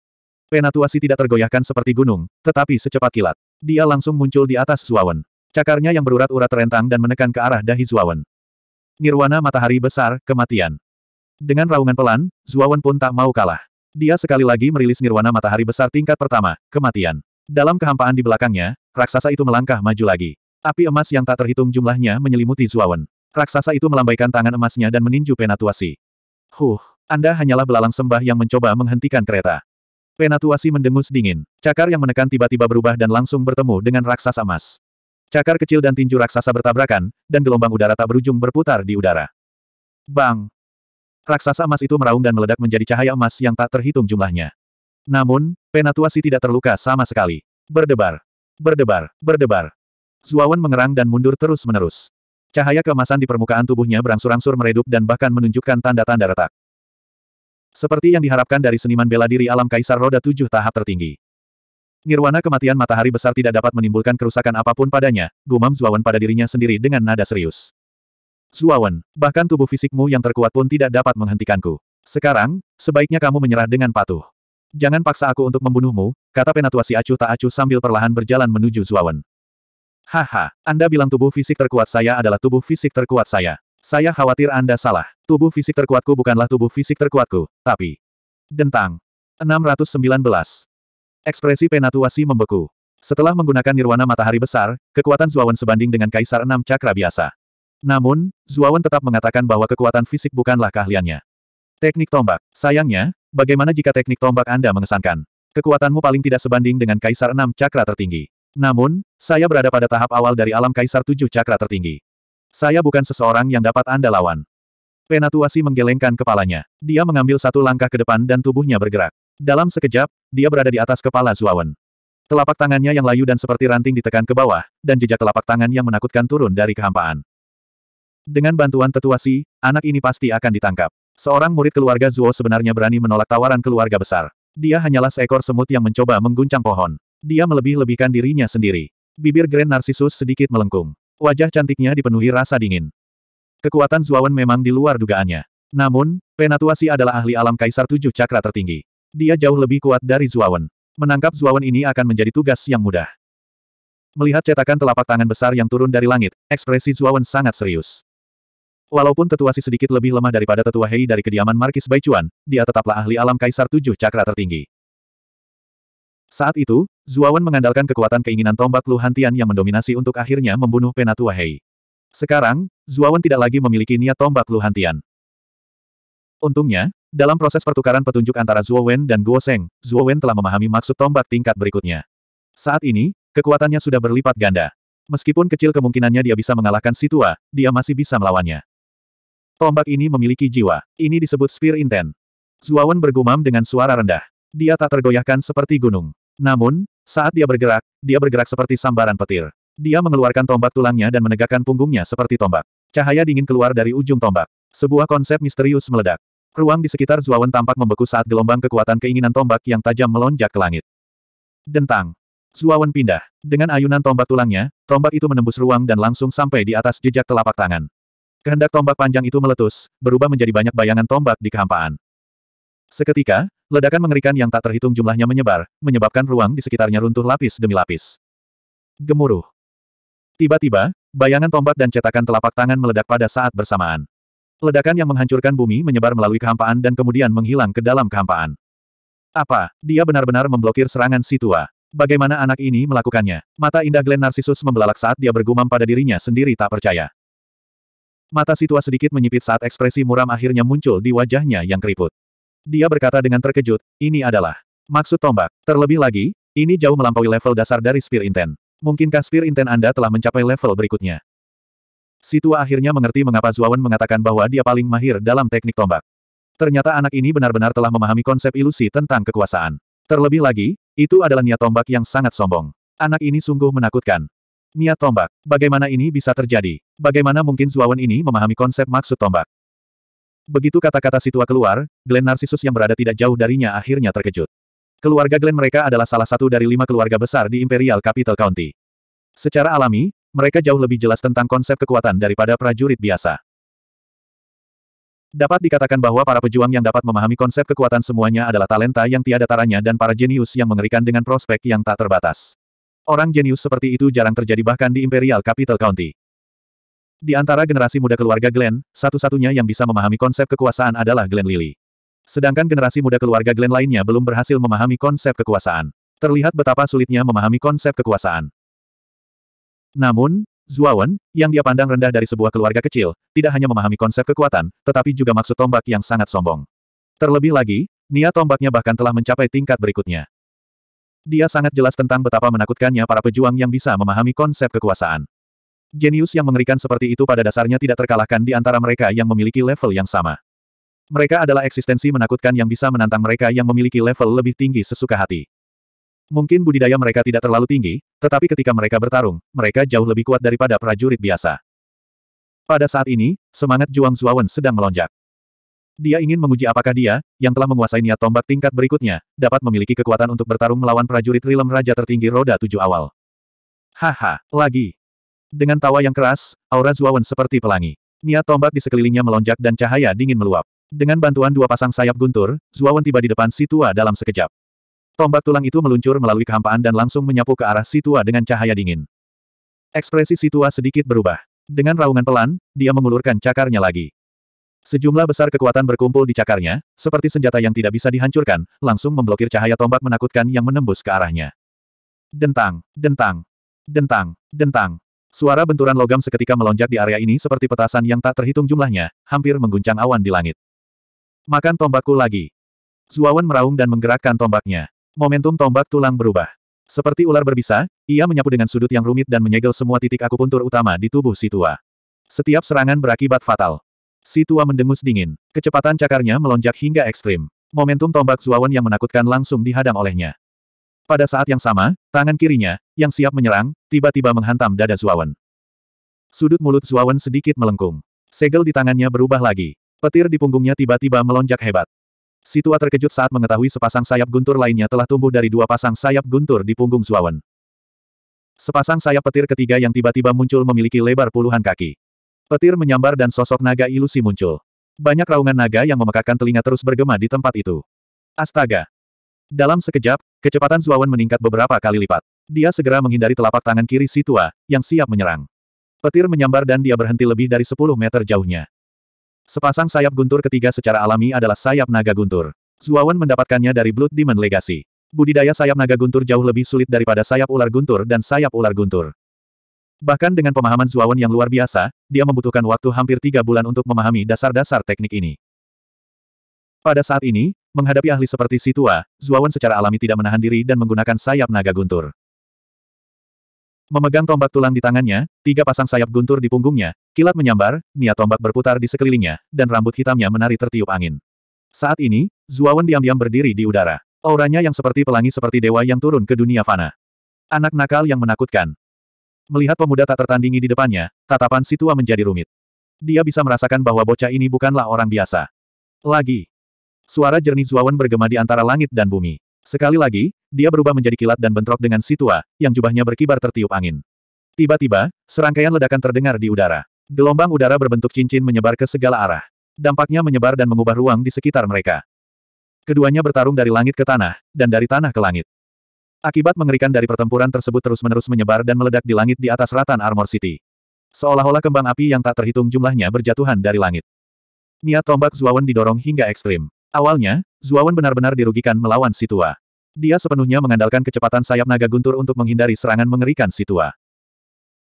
Penatuasi tidak tergoyahkan seperti gunung, tetapi secepat kilat. Dia langsung muncul di atas Zuawan. Cakarnya yang berurat-urat rentang dan menekan ke arah dahi Zuawan. Nirwana matahari besar, kematian. Dengan raungan pelan, Zuawan pun tak mau kalah. Dia sekali lagi merilis nirwana matahari besar tingkat pertama, kematian. Dalam kehampaan di belakangnya, raksasa itu melangkah maju lagi. Api emas yang tak terhitung jumlahnya menyelimuti Zuawan. Raksasa itu melambaikan tangan emasnya dan meninju Penatuasi. Huh, Anda hanyalah belalang sembah yang mencoba menghentikan kereta. Penatuasi mendengus dingin. Cakar yang menekan tiba-tiba berubah dan langsung bertemu dengan raksasa emas. Cakar kecil dan tinju raksasa bertabrakan, dan gelombang udara tak berujung berputar di udara. Bang! Raksasa emas itu meraung dan meledak menjadi cahaya emas yang tak terhitung jumlahnya. Namun, Penatuasi tidak terluka sama sekali. Berdebar. Berdebar. Berdebar. Zuawan mengerang dan mundur terus-menerus. Cahaya keemasan di permukaan tubuhnya berangsur-angsur meredup dan bahkan menunjukkan tanda-tanda retak. Seperti yang diharapkan dari seniman bela diri alam Kaisar Roda Tujuh tahap tertinggi. Nirwana kematian matahari besar tidak dapat menimbulkan kerusakan apapun padanya, gumam Zuawan pada dirinya sendiri dengan nada serius. Zuawan, bahkan tubuh fisikmu yang terkuat pun tidak dapat menghentikanku. Sekarang, sebaiknya kamu menyerah dengan patuh. Jangan paksa aku untuk membunuhmu, kata penatuasi si acuh tak acuh sambil perlahan berjalan menuju Zuawan. Haha, Anda bilang tubuh fisik terkuat saya adalah tubuh fisik terkuat saya. Saya khawatir Anda salah. Tubuh fisik terkuatku bukanlah tubuh fisik terkuatku, tapi... Dentang. 619. Ekspresi Penatuasi membeku. Setelah menggunakan nirwana matahari besar, kekuatan Zuawan sebanding dengan Kaisar Enam Cakra biasa. Namun, Zuawan tetap mengatakan bahwa kekuatan fisik bukanlah keahliannya. Teknik tombak. Sayangnya, bagaimana jika teknik tombak Anda mengesankan? Kekuatanmu paling tidak sebanding dengan Kaisar Enam Cakra tertinggi. Namun, saya berada pada tahap awal dari alam Kaisar Tujuh Cakra tertinggi. Saya bukan seseorang yang dapat Anda lawan. Penatuasi menggelengkan kepalanya. Dia mengambil satu langkah ke depan dan tubuhnya bergerak. Dalam sekejap, dia berada di atas kepala Zuawan. Telapak tangannya yang layu dan seperti ranting ditekan ke bawah, dan jejak telapak tangan yang menakutkan turun dari kehampaan. Dengan bantuan tetuasi, anak ini pasti akan ditangkap. Seorang murid keluarga Zuo sebenarnya berani menolak tawaran keluarga besar. Dia hanyalah seekor semut yang mencoba mengguncang pohon. Dia melebih-lebihkan dirinya sendiri. Bibir Grand Narcissus sedikit melengkung. Wajah cantiknya dipenuhi rasa dingin. Kekuatan Zuawan memang di luar dugaannya. Namun, Penatuasi adalah ahli alam Kaisar Tujuh Cakra tertinggi. Dia jauh lebih kuat dari Zuawan. Menangkap Zuawan ini akan menjadi tugas yang mudah. Melihat cetakan telapak tangan besar yang turun dari langit, ekspresi Zuawan sangat serius. Walaupun tetua si sedikit lebih lemah daripada tetua Hei dari kediaman Markis Baichuan, dia tetaplah ahli alam kaisar tujuh cakra tertinggi. Saat itu, Zuawan mengandalkan kekuatan keinginan tombak Luhantian yang mendominasi untuk akhirnya membunuh Penatua Hei. Sekarang, Zuawan tidak lagi memiliki niat tombak Luhantian. Untungnya, dalam proses pertukaran petunjuk antara Zhuo Wen dan Guo Seng, Zhuo Wen telah memahami maksud tombak tingkat berikutnya. Saat ini, kekuatannya sudah berlipat ganda. Meskipun kecil kemungkinannya dia bisa mengalahkan Situa, dia masih bisa melawannya. Tombak ini memiliki jiwa. Ini disebut Spear Intent. Zuo Wen bergumam dengan suara rendah. Dia tak tergoyahkan seperti gunung. Namun, saat dia bergerak, dia bergerak seperti sambaran petir. Dia mengeluarkan tombak tulangnya dan menegakkan punggungnya seperti tombak. Cahaya dingin keluar dari ujung tombak. Sebuah konsep misterius meledak. Ruang di sekitar Zuawan tampak membeku saat gelombang kekuatan keinginan tombak yang tajam melonjak ke langit. Dentang. Zuawan pindah. Dengan ayunan tombak tulangnya, tombak itu menembus ruang dan langsung sampai di atas jejak telapak tangan. Kehendak tombak panjang itu meletus, berubah menjadi banyak bayangan tombak di kehampaan. Seketika, ledakan mengerikan yang tak terhitung jumlahnya menyebar, menyebabkan ruang di sekitarnya runtuh lapis demi lapis. Gemuruh. Tiba-tiba, bayangan tombak dan cetakan telapak tangan meledak pada saat bersamaan. Ledakan yang menghancurkan bumi menyebar melalui kehampaan dan kemudian menghilang ke dalam kehampaan. Apa, dia benar-benar memblokir serangan si Bagaimana anak ini melakukannya? Mata indah Glenn Narcissus membelalak saat dia bergumam pada dirinya sendiri tak percaya. Mata si sedikit menyipit saat ekspresi muram akhirnya muncul di wajahnya yang keriput. Dia berkata dengan terkejut, ini adalah maksud tombak. Terlebih lagi, ini jauh melampaui level dasar dari Spear Intent. Mungkinkah Spear Intent Anda telah mencapai level berikutnya? Situ akhirnya mengerti mengapa Zuawan mengatakan bahwa dia paling mahir dalam teknik tombak. Ternyata anak ini benar-benar telah memahami konsep ilusi tentang kekuasaan. Terlebih lagi, itu adalah niat tombak yang sangat sombong. Anak ini sungguh menakutkan. Niat tombak, bagaimana ini bisa terjadi? Bagaimana mungkin Zuawan ini memahami konsep maksud tombak? Begitu kata-kata situa keluar, Glenn Narcissus yang berada tidak jauh darinya akhirnya terkejut. Keluarga Glenn mereka adalah salah satu dari lima keluarga besar di Imperial Capital County. Secara alami, mereka jauh lebih jelas tentang konsep kekuatan daripada prajurit biasa. Dapat dikatakan bahwa para pejuang yang dapat memahami konsep kekuatan semuanya adalah talenta yang tiada taranya dan para jenius yang mengerikan dengan prospek yang tak terbatas. Orang jenius seperti itu jarang terjadi bahkan di Imperial Capital County. Di antara generasi muda keluarga Glenn, satu-satunya yang bisa memahami konsep kekuasaan adalah Glenn Lily. Sedangkan generasi muda keluarga Glenn lainnya belum berhasil memahami konsep kekuasaan. Terlihat betapa sulitnya memahami konsep kekuasaan. Namun, Zuawan, yang dia pandang rendah dari sebuah keluarga kecil, tidak hanya memahami konsep kekuatan, tetapi juga maksud tombak yang sangat sombong. Terlebih lagi, niat tombaknya bahkan telah mencapai tingkat berikutnya. Dia sangat jelas tentang betapa menakutkannya para pejuang yang bisa memahami konsep kekuasaan. Jenius yang mengerikan seperti itu pada dasarnya tidak terkalahkan di antara mereka yang memiliki level yang sama. Mereka adalah eksistensi menakutkan yang bisa menantang mereka yang memiliki level lebih tinggi sesuka hati. Mungkin budidaya mereka tidak terlalu tinggi, tetapi ketika mereka bertarung, mereka jauh lebih kuat daripada prajurit biasa. Pada saat ini, semangat Juang Zuawan sedang melonjak. Dia ingin menguji apakah dia, yang telah menguasai niat tombak tingkat berikutnya, dapat memiliki kekuatan untuk bertarung melawan prajurit Rilem Raja tertinggi roda tujuh awal. Haha, lagi. Dengan tawa yang keras, aura Zuawan seperti pelangi. Niat tombak di sekelilingnya melonjak dan cahaya dingin meluap. Dengan bantuan dua pasang sayap guntur, Zuawan tiba di depan si tua dalam sekejap. Tombak tulang itu meluncur melalui kehampaan dan langsung menyapu ke arah Situa dengan cahaya dingin. Ekspresi Situa sedikit berubah. Dengan raungan pelan, dia mengulurkan cakarnya lagi. Sejumlah besar kekuatan berkumpul di cakarnya, seperti senjata yang tidak bisa dihancurkan, langsung memblokir cahaya tombak menakutkan yang menembus ke arahnya. Dentang, dentang, dentang, dentang. Suara benturan logam seketika melonjak di area ini seperti petasan yang tak terhitung jumlahnya, hampir mengguncang awan di langit. Makan tombakku lagi. Zuawan meraung dan menggerakkan tombaknya. Momentum tombak tulang berubah. Seperti ular berbisa, ia menyapu dengan sudut yang rumit dan menyegel semua titik akupuntur utama di tubuh si tua. Setiap serangan berakibat fatal. Si tua mendengus dingin. Kecepatan cakarnya melonjak hingga ekstrim. Momentum tombak Zuawan yang menakutkan langsung dihadang olehnya. Pada saat yang sama, tangan kirinya, yang siap menyerang, tiba-tiba menghantam dada Zuawan. Sudut mulut Zuawan sedikit melengkung. Segel di tangannya berubah lagi. Petir di punggungnya tiba-tiba melonjak hebat. Situa terkejut saat mengetahui sepasang sayap guntur lainnya telah tumbuh dari dua pasang sayap guntur di punggung Zuawan. Sepasang sayap petir ketiga yang tiba-tiba muncul memiliki lebar puluhan kaki. Petir menyambar dan sosok naga ilusi muncul. Banyak raungan naga yang memekakkan telinga terus bergema di tempat itu. Astaga! Dalam sekejap, kecepatan Zuawan meningkat beberapa kali lipat. Dia segera menghindari telapak tangan kiri Situa, yang siap menyerang. Petir menyambar dan dia berhenti lebih dari 10 meter jauhnya. Sepasang sayap guntur ketiga secara alami adalah sayap naga guntur. Zuawan mendapatkannya dari Blood Demon Legacy. Budidaya sayap naga guntur jauh lebih sulit daripada sayap ular guntur dan sayap ular guntur. Bahkan dengan pemahaman Zuawan yang luar biasa, dia membutuhkan waktu hampir tiga bulan untuk memahami dasar-dasar teknik ini. Pada saat ini, menghadapi ahli seperti Situa, Zuawan secara alami tidak menahan diri dan menggunakan sayap naga guntur. Memegang tombak tulang di tangannya, tiga pasang sayap guntur di punggungnya, kilat menyambar, niat tombak berputar di sekelilingnya, dan rambut hitamnya menari tertiup angin. Saat ini, Zuawan diam-diam berdiri di udara. Auranya yang seperti pelangi seperti dewa yang turun ke dunia fana. Anak nakal yang menakutkan. Melihat pemuda tak tertandingi di depannya, tatapan si tua menjadi rumit. Dia bisa merasakan bahwa bocah ini bukanlah orang biasa. Lagi. Suara jernih Zuawan bergema di antara langit dan bumi. Sekali lagi, dia berubah menjadi kilat dan bentrok dengan si yang jubahnya berkibar tertiup angin. Tiba-tiba, serangkaian ledakan terdengar di udara. Gelombang udara berbentuk cincin menyebar ke segala arah. Dampaknya menyebar dan mengubah ruang di sekitar mereka. Keduanya bertarung dari langit ke tanah, dan dari tanah ke langit. Akibat mengerikan dari pertempuran tersebut terus-menerus menyebar dan meledak di langit di atas ratan Armor City. Seolah-olah kembang api yang tak terhitung jumlahnya berjatuhan dari langit. Niat tombak Zuawan didorong hingga ekstrim. Awalnya, Zuawan benar-benar dirugikan melawan Situa. Dia sepenuhnya mengandalkan kecepatan sayap naga guntur untuk menghindari serangan mengerikan Situa.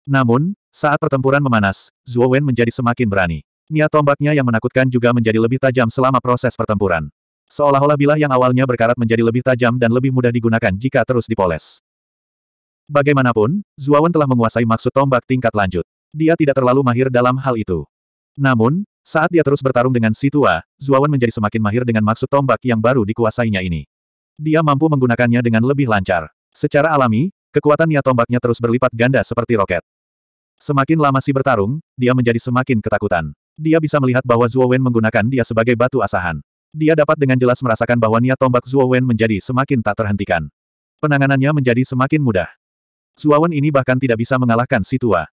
Namun, saat pertempuran memanas, Zuowen menjadi semakin berani. Niat tombaknya yang menakutkan juga menjadi lebih tajam selama proses pertempuran. Seolah-olah bilah yang awalnya berkarat menjadi lebih tajam dan lebih mudah digunakan jika terus dipoles. Bagaimanapun, Zuawan telah menguasai maksud tombak tingkat lanjut. Dia tidak terlalu mahir dalam hal itu. Namun, saat dia terus bertarung dengan si tua, Zuawan menjadi semakin mahir dengan maksud tombak yang baru dikuasainya ini. Dia mampu menggunakannya dengan lebih lancar. Secara alami, kekuatan niat tombaknya terus berlipat ganda seperti roket. Semakin lama si bertarung, dia menjadi semakin ketakutan. Dia bisa melihat bahwa Zuowen menggunakan dia sebagai batu asahan. Dia dapat dengan jelas merasakan bahwa niat tombak Zuowen menjadi semakin tak terhentikan. Penanganannya menjadi semakin mudah. Zuowen ini bahkan tidak bisa mengalahkan si tua.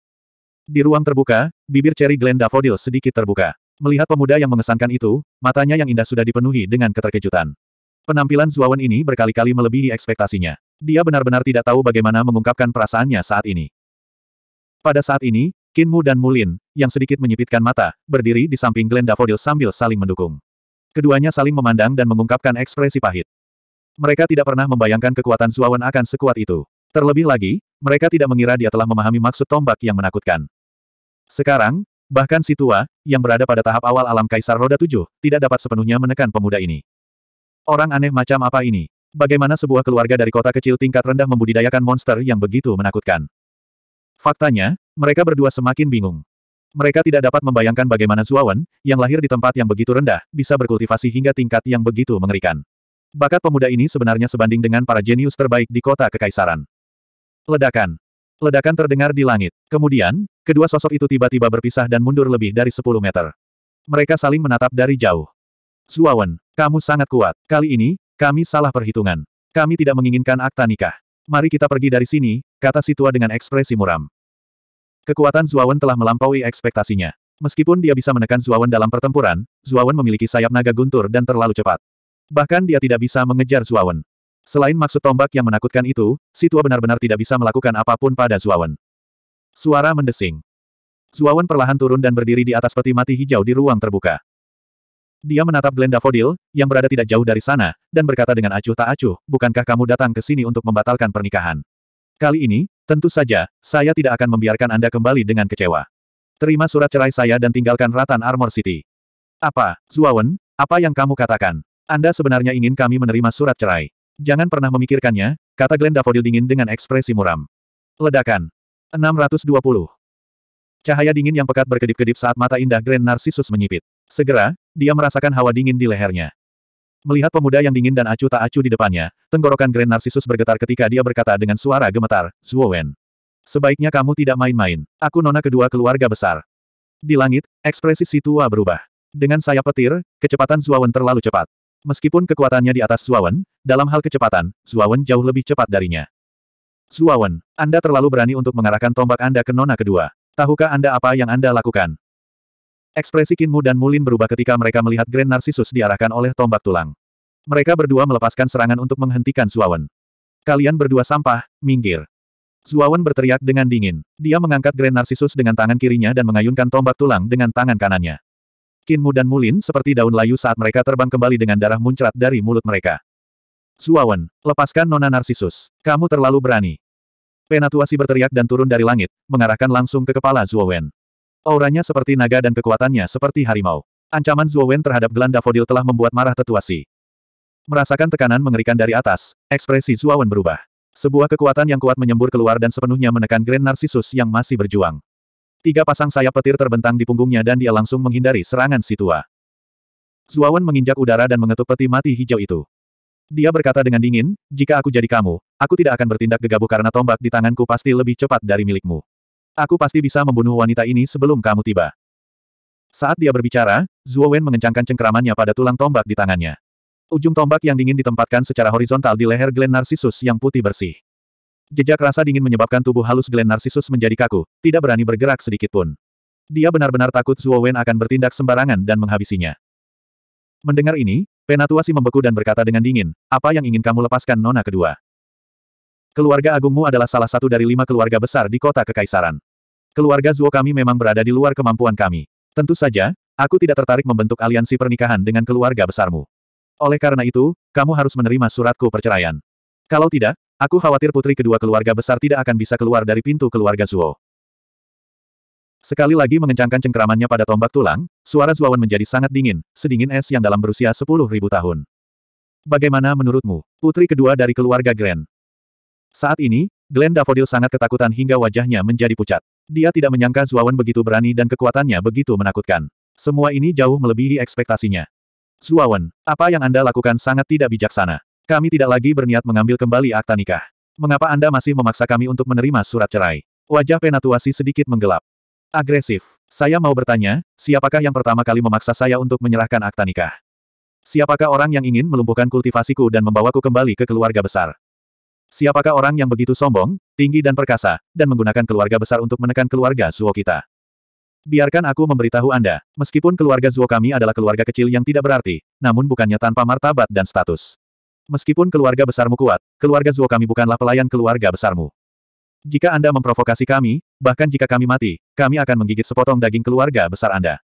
Di ruang terbuka, bibir Cherry Glen Davodil sedikit terbuka. Melihat pemuda yang mengesankan itu, matanya yang indah sudah dipenuhi dengan keterkejutan. Penampilan Zuawan ini berkali-kali melebihi ekspektasinya. Dia benar-benar tidak tahu bagaimana mengungkapkan perasaannya saat ini. Pada saat ini, Kinmu dan Mulin, yang sedikit menyipitkan mata, berdiri di samping Glenda Fodil sambil saling mendukung. Keduanya saling memandang dan mengungkapkan ekspresi pahit. Mereka tidak pernah membayangkan kekuatan Zuawan akan sekuat itu. Terlebih lagi, mereka tidak mengira dia telah memahami maksud tombak yang menakutkan. Sekarang, bahkan si tua, yang berada pada tahap awal alam kaisar roda tujuh, tidak dapat sepenuhnya menekan pemuda ini. Orang aneh macam apa ini? Bagaimana sebuah keluarga dari kota kecil tingkat rendah membudidayakan monster yang begitu menakutkan? Faktanya, mereka berdua semakin bingung. Mereka tidak dapat membayangkan bagaimana Zuawan, yang lahir di tempat yang begitu rendah, bisa berkultivasi hingga tingkat yang begitu mengerikan. Bakat pemuda ini sebenarnya sebanding dengan para jenius terbaik di kota kekaisaran. Ledakan. Ledakan terdengar di langit. Kemudian, kedua sosok itu tiba-tiba berpisah dan mundur lebih dari 10 meter. Mereka saling menatap dari jauh. Zuawan, kamu sangat kuat. Kali ini, kami salah perhitungan. Kami tidak menginginkan akta nikah. Mari kita pergi dari sini, kata si tua dengan ekspresi muram. Kekuatan Zuawan telah melampaui ekspektasinya. Meskipun dia bisa menekan Zuawan dalam pertempuran, Zuawan memiliki sayap naga guntur dan terlalu cepat. Bahkan dia tidak bisa mengejar Zuawan. Selain maksud tombak yang menakutkan itu, si tua benar-benar tidak bisa melakukan apapun pada Zuawan. Suara mendesing. Zuawan perlahan turun dan berdiri di atas peti mati hijau di ruang terbuka. Dia menatap Glenda Fodil, yang berada tidak jauh dari sana, dan berkata dengan acuh tak acuh, bukankah kamu datang ke sini untuk membatalkan pernikahan? Kali ini, tentu saja, saya tidak akan membiarkan Anda kembali dengan kecewa. Terima surat cerai saya dan tinggalkan Ratan Armor City. Apa, Zuawan, apa yang kamu katakan? Anda sebenarnya ingin kami menerima surat cerai. Jangan pernah memikirkannya, kata Glenn Davodil dingin dengan ekspresi muram. Ledakan. 620. Cahaya dingin yang pekat berkedip-kedip saat mata indah Grand Narcissus menyipit. Segera, dia merasakan hawa dingin di lehernya. Melihat pemuda yang dingin dan acuh tak acuh di depannya, tenggorokan Grand Narcissus bergetar ketika dia berkata dengan suara gemetar, Zuowen. Sebaiknya kamu tidak main-main. Aku nona kedua keluarga besar. Di langit, ekspresi si tua berubah. Dengan sayap petir, kecepatan Zuowen terlalu cepat. Meskipun kekuatannya di atas Zuawan, dalam hal kecepatan, Zuawan jauh lebih cepat darinya. Zuawan, Anda terlalu berani untuk mengarahkan tombak Anda ke nona kedua. Tahukah Anda apa yang Anda lakukan? Ekspresi Kinmu dan Mulin berubah ketika mereka melihat Grand Narcissus diarahkan oleh tombak tulang. Mereka berdua melepaskan serangan untuk menghentikan Zuawan. Kalian berdua sampah, minggir. Zuawan berteriak dengan dingin. Dia mengangkat Grand Narcissus dengan tangan kirinya dan mengayunkan tombak tulang dengan tangan kanannya. Kinmu dan Mulin seperti daun layu saat mereka terbang kembali dengan darah muncrat dari mulut mereka. Zuawan, lepaskan Nona Narsisus. Kamu terlalu berani. Penatuasi berteriak dan turun dari langit, mengarahkan langsung ke kepala Zuowen. Auranya seperti naga dan kekuatannya seperti harimau. Ancaman Zuowen terhadap Fodil telah membuat marah tetuasi. Merasakan tekanan mengerikan dari atas, ekspresi Zuowen berubah. Sebuah kekuatan yang kuat menyembur keluar dan sepenuhnya menekan Grand Narcissus yang masih berjuang. Tiga pasang sayap petir terbentang di punggungnya dan dia langsung menghindari serangan si tua. Zuawan menginjak udara dan mengetuk peti mati hijau itu. Dia berkata dengan dingin, jika aku jadi kamu, aku tidak akan bertindak gegabah karena tombak di tanganku pasti lebih cepat dari milikmu. Aku pasti bisa membunuh wanita ini sebelum kamu tiba. Saat dia berbicara, Zuo mengencangkan cengkeramannya pada tulang tombak di tangannya. Ujung tombak yang dingin ditempatkan secara horizontal di leher Glen Narcissus yang putih bersih. Jejak rasa dingin menyebabkan tubuh halus Glenn Narcissus menjadi kaku, tidak berani bergerak sedikit pun. Dia benar-benar takut Zuo Wen akan bertindak sembarangan dan menghabisinya. Mendengar ini, Penatuasi membeku dan berkata dengan dingin, apa yang ingin kamu lepaskan nona kedua? Keluarga agungmu adalah salah satu dari lima keluarga besar di kota Kekaisaran. Keluarga Zuo kami memang berada di luar kemampuan kami. Tentu saja, aku tidak tertarik membentuk aliansi pernikahan dengan keluarga besarmu. Oleh karena itu, kamu harus menerima suratku perceraian. Kalau tidak, Aku khawatir putri kedua keluarga besar tidak akan bisa keluar dari pintu keluarga Zuo. Sekali lagi mengencangkan cengkeramannya pada tombak tulang, suara Zuawan menjadi sangat dingin, sedingin es yang dalam berusia sepuluh ribu tahun. Bagaimana menurutmu, putri kedua dari keluarga Grand? Saat ini, Glenn Daffodil sangat ketakutan hingga wajahnya menjadi pucat. Dia tidak menyangka Zuawan begitu berani dan kekuatannya begitu menakutkan. Semua ini jauh melebihi ekspektasinya. Zuawan, apa yang Anda lakukan sangat tidak bijaksana. Kami tidak lagi berniat mengambil kembali akta nikah. Mengapa Anda masih memaksa kami untuk menerima surat cerai? Wajah Penatuasi sedikit menggelap. Agresif. Saya mau bertanya, siapakah yang pertama kali memaksa saya untuk menyerahkan akta nikah? Siapakah orang yang ingin melumpuhkan kultivasiku dan membawaku kembali ke keluarga besar? Siapakah orang yang begitu sombong, tinggi dan perkasa, dan menggunakan keluarga besar untuk menekan keluarga Zuo kita? Biarkan aku memberitahu Anda, meskipun keluarga Zuo kami adalah keluarga kecil yang tidak berarti, namun bukannya tanpa martabat dan status. Meskipun keluarga besarmu kuat, keluarga Zuo kami bukanlah pelayan keluarga besarmu. Jika Anda memprovokasi kami, bahkan jika kami mati, kami akan menggigit sepotong daging keluarga besar Anda.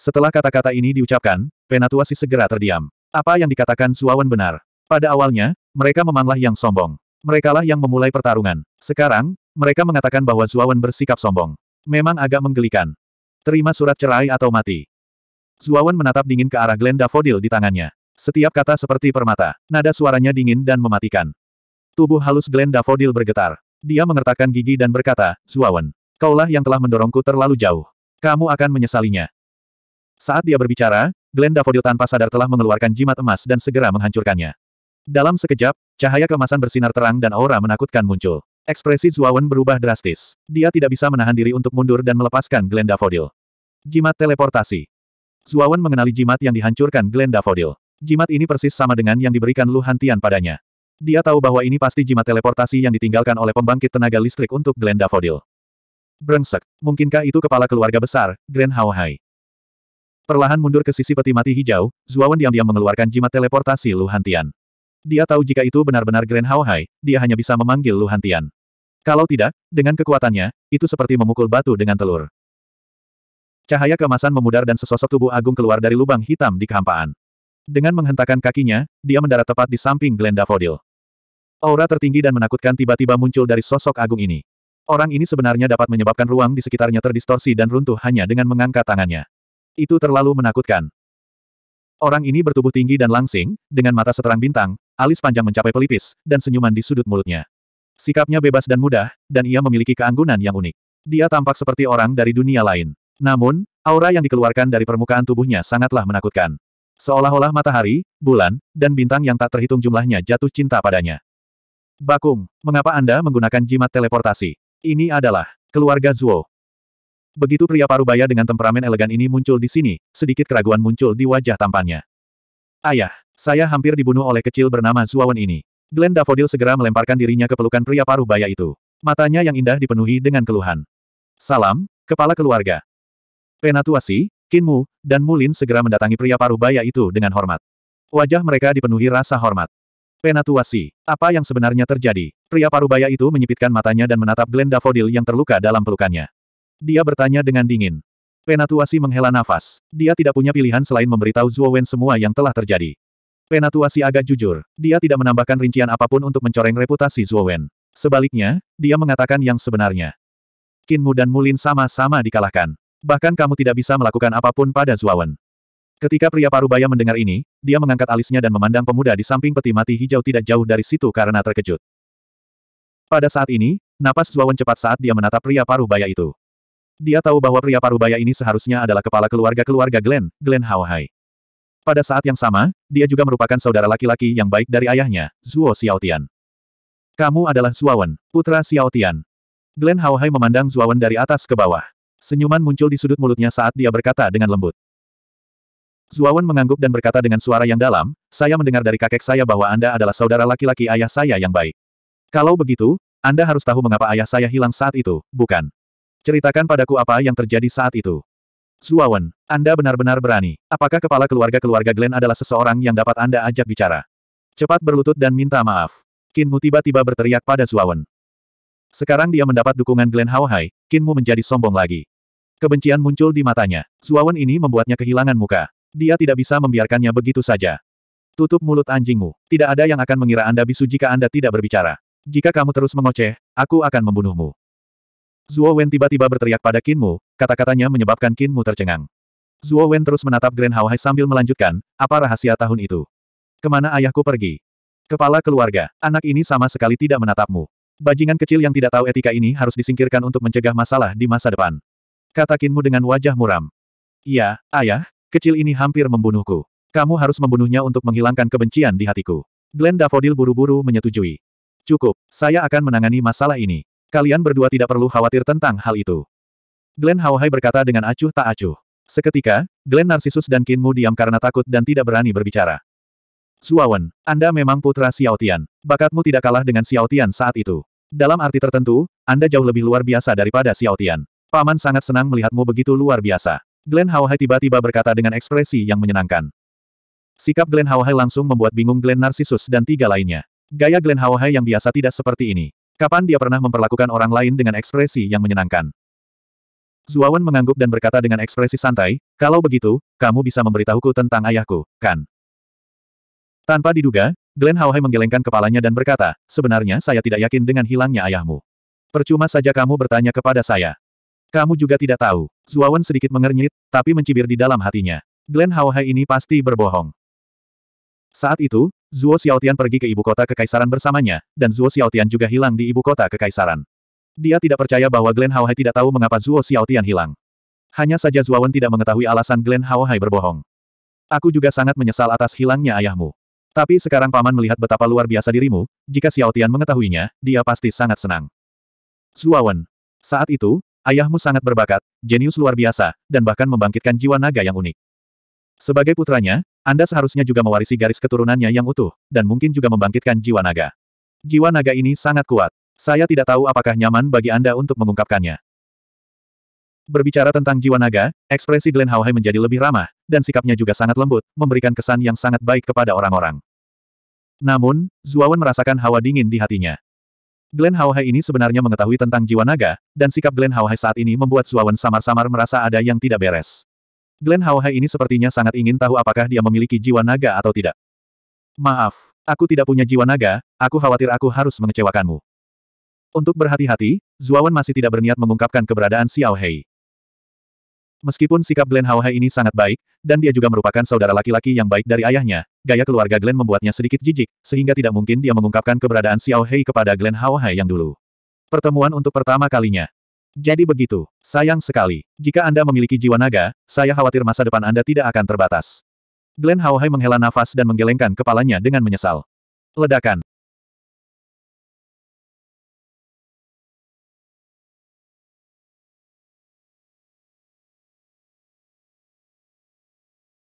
Setelah kata-kata ini diucapkan, Penatuasi segera terdiam. Apa yang dikatakan Suawan benar. Pada awalnya, mereka memanglah yang sombong. Merekalah yang memulai pertarungan. Sekarang, mereka mengatakan bahwa Zuawan bersikap sombong. Memang agak menggelikan. Terima surat cerai atau mati. Zuawan menatap dingin ke arah Glenda Fodil di tangannya. Setiap kata seperti permata, nada suaranya dingin dan mematikan. Tubuh halus Glenn Fodil bergetar. Dia mengertakkan gigi dan berkata, Zuawan, kaulah yang telah mendorongku terlalu jauh. Kamu akan menyesalinya. Saat dia berbicara, Glenn Fodil tanpa sadar telah mengeluarkan jimat emas dan segera menghancurkannya. Dalam sekejap, cahaya kemasan bersinar terang dan aura menakutkan muncul. Ekspresi Zuawan berubah drastis. Dia tidak bisa menahan diri untuk mundur dan melepaskan Glenn Fodil. Jimat teleportasi. Zuawan mengenali jimat yang dihancurkan Glenn Fodil. Jimat ini persis sama dengan yang diberikan Lu Hantian padanya. Dia tahu bahwa ini pasti jimat teleportasi yang ditinggalkan oleh pembangkit tenaga listrik untuk Glenda Fodil. Brengsek, mungkinkah itu kepala keluarga besar, Grand Hao Hai? Perlahan mundur ke sisi peti mati hijau, Zuawan diam-diam mengeluarkan jimat teleportasi Lu Hantian. Dia tahu jika itu benar-benar Grand Hao Hai, dia hanya bisa memanggil Lu Hantian. Kalau tidak, dengan kekuatannya, itu seperti memukul batu dengan telur. Cahaya kemasan memudar dan sesosok tubuh agung keluar dari lubang hitam di kehampaan. Dengan menghentakkan kakinya, dia mendarat tepat di samping Glenda Fodil. Aura tertinggi dan menakutkan tiba-tiba muncul dari sosok agung ini. Orang ini sebenarnya dapat menyebabkan ruang di sekitarnya terdistorsi dan runtuh hanya dengan mengangkat tangannya. Itu terlalu menakutkan. Orang ini bertubuh tinggi dan langsing, dengan mata seterang bintang, alis panjang mencapai pelipis, dan senyuman di sudut mulutnya. Sikapnya bebas dan mudah, dan ia memiliki keanggunan yang unik. Dia tampak seperti orang dari dunia lain. Namun, aura yang dikeluarkan dari permukaan tubuhnya sangatlah menakutkan. Seolah-olah matahari, bulan, dan bintang yang tak terhitung jumlahnya jatuh cinta padanya. Bakung, mengapa Anda menggunakan jimat teleportasi? Ini adalah keluarga Zuo. Begitu pria parubaya dengan temperamen elegan ini muncul di sini, sedikit keraguan muncul di wajah tampannya. Ayah, saya hampir dibunuh oleh kecil bernama Zuawan ini. Glenn Davodil segera melemparkan dirinya ke pelukan pria parubaya itu. Matanya yang indah dipenuhi dengan keluhan. Salam, kepala keluarga. Penatuasi, Kinmu, dan Mulin segera mendatangi pria paruh baya itu dengan hormat. Wajah mereka dipenuhi rasa hormat. Penatuasi. Apa yang sebenarnya terjadi? Pria paruh baya itu menyipitkan matanya dan menatap Glenda Fodil yang terluka dalam pelukannya. Dia bertanya dengan dingin. Penatuasi menghela nafas. Dia tidak punya pilihan selain memberitahu Zhuo Wen semua yang telah terjadi. Penatuasi agak jujur. Dia tidak menambahkan rincian apapun untuk mencoreng reputasi Zhuo Wen. Sebaliknya, dia mengatakan yang sebenarnya. Kinmu dan Mulin sama-sama dikalahkan. Bahkan kamu tidak bisa melakukan apapun pada Zuawan. Ketika pria parubaya mendengar ini, dia mengangkat alisnya dan memandang pemuda di samping peti mati hijau tidak jauh dari situ karena terkejut. Pada saat ini, napas Zuawan cepat saat dia menatap pria parubaya itu. Dia tahu bahwa pria parubaya ini seharusnya adalah kepala keluarga-keluarga Glenn, Glenn Haohai. Pada saat yang sama, dia juga merupakan saudara laki-laki yang baik dari ayahnya, Zuo Xiaotian. Kamu adalah Zuawan, putra Xiaotian. Glenn Haohai memandang Zuawan dari atas ke bawah. Senyuman muncul di sudut mulutnya saat dia berkata dengan lembut. Zuawan mengangguk dan berkata dengan suara yang dalam, saya mendengar dari kakek saya bahwa Anda adalah saudara laki-laki ayah saya yang baik. Kalau begitu, Anda harus tahu mengapa ayah saya hilang saat itu, bukan? Ceritakan padaku apa yang terjadi saat itu. Zuawan, Anda benar-benar berani. Apakah kepala keluarga-keluarga Glenn adalah seseorang yang dapat Anda ajak bicara? Cepat berlutut dan minta maaf. Kinmu tiba-tiba berteriak pada Zuawan. Sekarang dia mendapat dukungan Glenn Haohai, Kinmu menjadi sombong lagi. Kebencian muncul di matanya. Zuawan ini membuatnya kehilangan muka. Dia tidak bisa membiarkannya begitu saja. Tutup mulut anjingmu. Tidak ada yang akan mengira Anda bisu jika Anda tidak berbicara. Jika kamu terus mengoceh, aku akan membunuhmu. Zuo Wen tiba-tiba berteriak pada Kinmu, kata-katanya menyebabkan Kinmu tercengang. Zuo Wen terus menatap Grand Hao Hai sambil melanjutkan, apa rahasia tahun itu? Kemana ayahku pergi? Kepala keluarga, anak ini sama sekali tidak menatapmu. Bajingan kecil yang tidak tahu etika ini harus disingkirkan untuk mencegah masalah di masa depan. Kata Kinmu dengan wajah muram. Ya, ayah, kecil ini hampir membunuhku. Kamu harus membunuhnya untuk menghilangkan kebencian di hatiku. Glenn Davodil buru-buru menyetujui. Cukup, saya akan menangani masalah ini. Kalian berdua tidak perlu khawatir tentang hal itu. Glenn Hawhai berkata dengan acuh tak acuh. Seketika, Glenn Narcissus dan Kinmu diam karena takut dan tidak berani berbicara. Suawen, Anda memang putra Xiaotian. Bakatmu tidak kalah dengan Xiaotian saat itu. Dalam arti tertentu, Anda jauh lebih luar biasa daripada Xiaotian. Paman sangat senang melihatmu begitu luar biasa. Glenn Haohai tiba-tiba berkata dengan ekspresi yang menyenangkan. Sikap Glenn Haohai langsung membuat bingung Glenn Narcissus dan tiga lainnya. Gaya Glenn Haohai yang biasa tidak seperti ini. Kapan dia pernah memperlakukan orang lain dengan ekspresi yang menyenangkan? Zuawan mengangguk dan berkata dengan ekspresi santai, kalau begitu, kamu bisa memberitahuku tentang ayahku, kan? Tanpa diduga, Glenn Haohai menggelengkan kepalanya dan berkata, sebenarnya saya tidak yakin dengan hilangnya ayahmu. Percuma saja kamu bertanya kepada saya. Kamu juga tidak tahu. Zuawan sedikit mengernyit, tapi mencibir di dalam hatinya. Glenn Hawhai ini pasti berbohong. Saat itu, Zuo Xiaotian pergi ke ibu kota kekaisaran bersamanya, dan Zuo Xiaotian juga hilang di ibu kota kekaisaran. Dia tidak percaya bahwa Glenn Hawhai tidak tahu mengapa Zuo Xiaotian hilang. Hanya saja Zuawan tidak mengetahui alasan Glenn Hawhai berbohong. Aku juga sangat menyesal atas hilangnya ayahmu. Tapi sekarang paman melihat betapa luar biasa dirimu, jika Xiaotian mengetahuinya, dia pasti sangat senang. Zuawan. Saat itu, Ayahmu sangat berbakat, jenius luar biasa, dan bahkan membangkitkan jiwa naga yang unik. Sebagai putranya, Anda seharusnya juga mewarisi garis keturunannya yang utuh, dan mungkin juga membangkitkan jiwa naga. Jiwa naga ini sangat kuat. Saya tidak tahu apakah nyaman bagi Anda untuk mengungkapkannya. Berbicara tentang jiwa naga, ekspresi Glen Hauhai menjadi lebih ramah, dan sikapnya juga sangat lembut, memberikan kesan yang sangat baik kepada orang-orang. Namun, Zuawan merasakan hawa dingin di hatinya. Glenn Hauhai ini sebenarnya mengetahui tentang jiwa naga, dan sikap Glenn Hauhai saat ini membuat Suawan samar-samar merasa ada yang tidak beres. Glenn Hauhai ini sepertinya sangat ingin tahu apakah dia memiliki jiwa naga atau tidak. Maaf, aku tidak punya jiwa naga, aku khawatir aku harus mengecewakanmu. Untuk berhati-hati, Zuawan masih tidak berniat mengungkapkan keberadaan Xiao Hei. Meskipun sikap Glenn Hai ini sangat baik, dan dia juga merupakan saudara laki-laki yang baik dari ayahnya, gaya keluarga Glenn membuatnya sedikit jijik, sehingga tidak mungkin dia mengungkapkan keberadaan Xiao Hei kepada Glenn Hai yang dulu. Pertemuan untuk pertama kalinya. Jadi begitu, sayang sekali. Jika Anda memiliki jiwa naga, saya khawatir masa depan Anda tidak akan terbatas. Glenn Hai menghela nafas dan menggelengkan kepalanya dengan menyesal. Ledakan.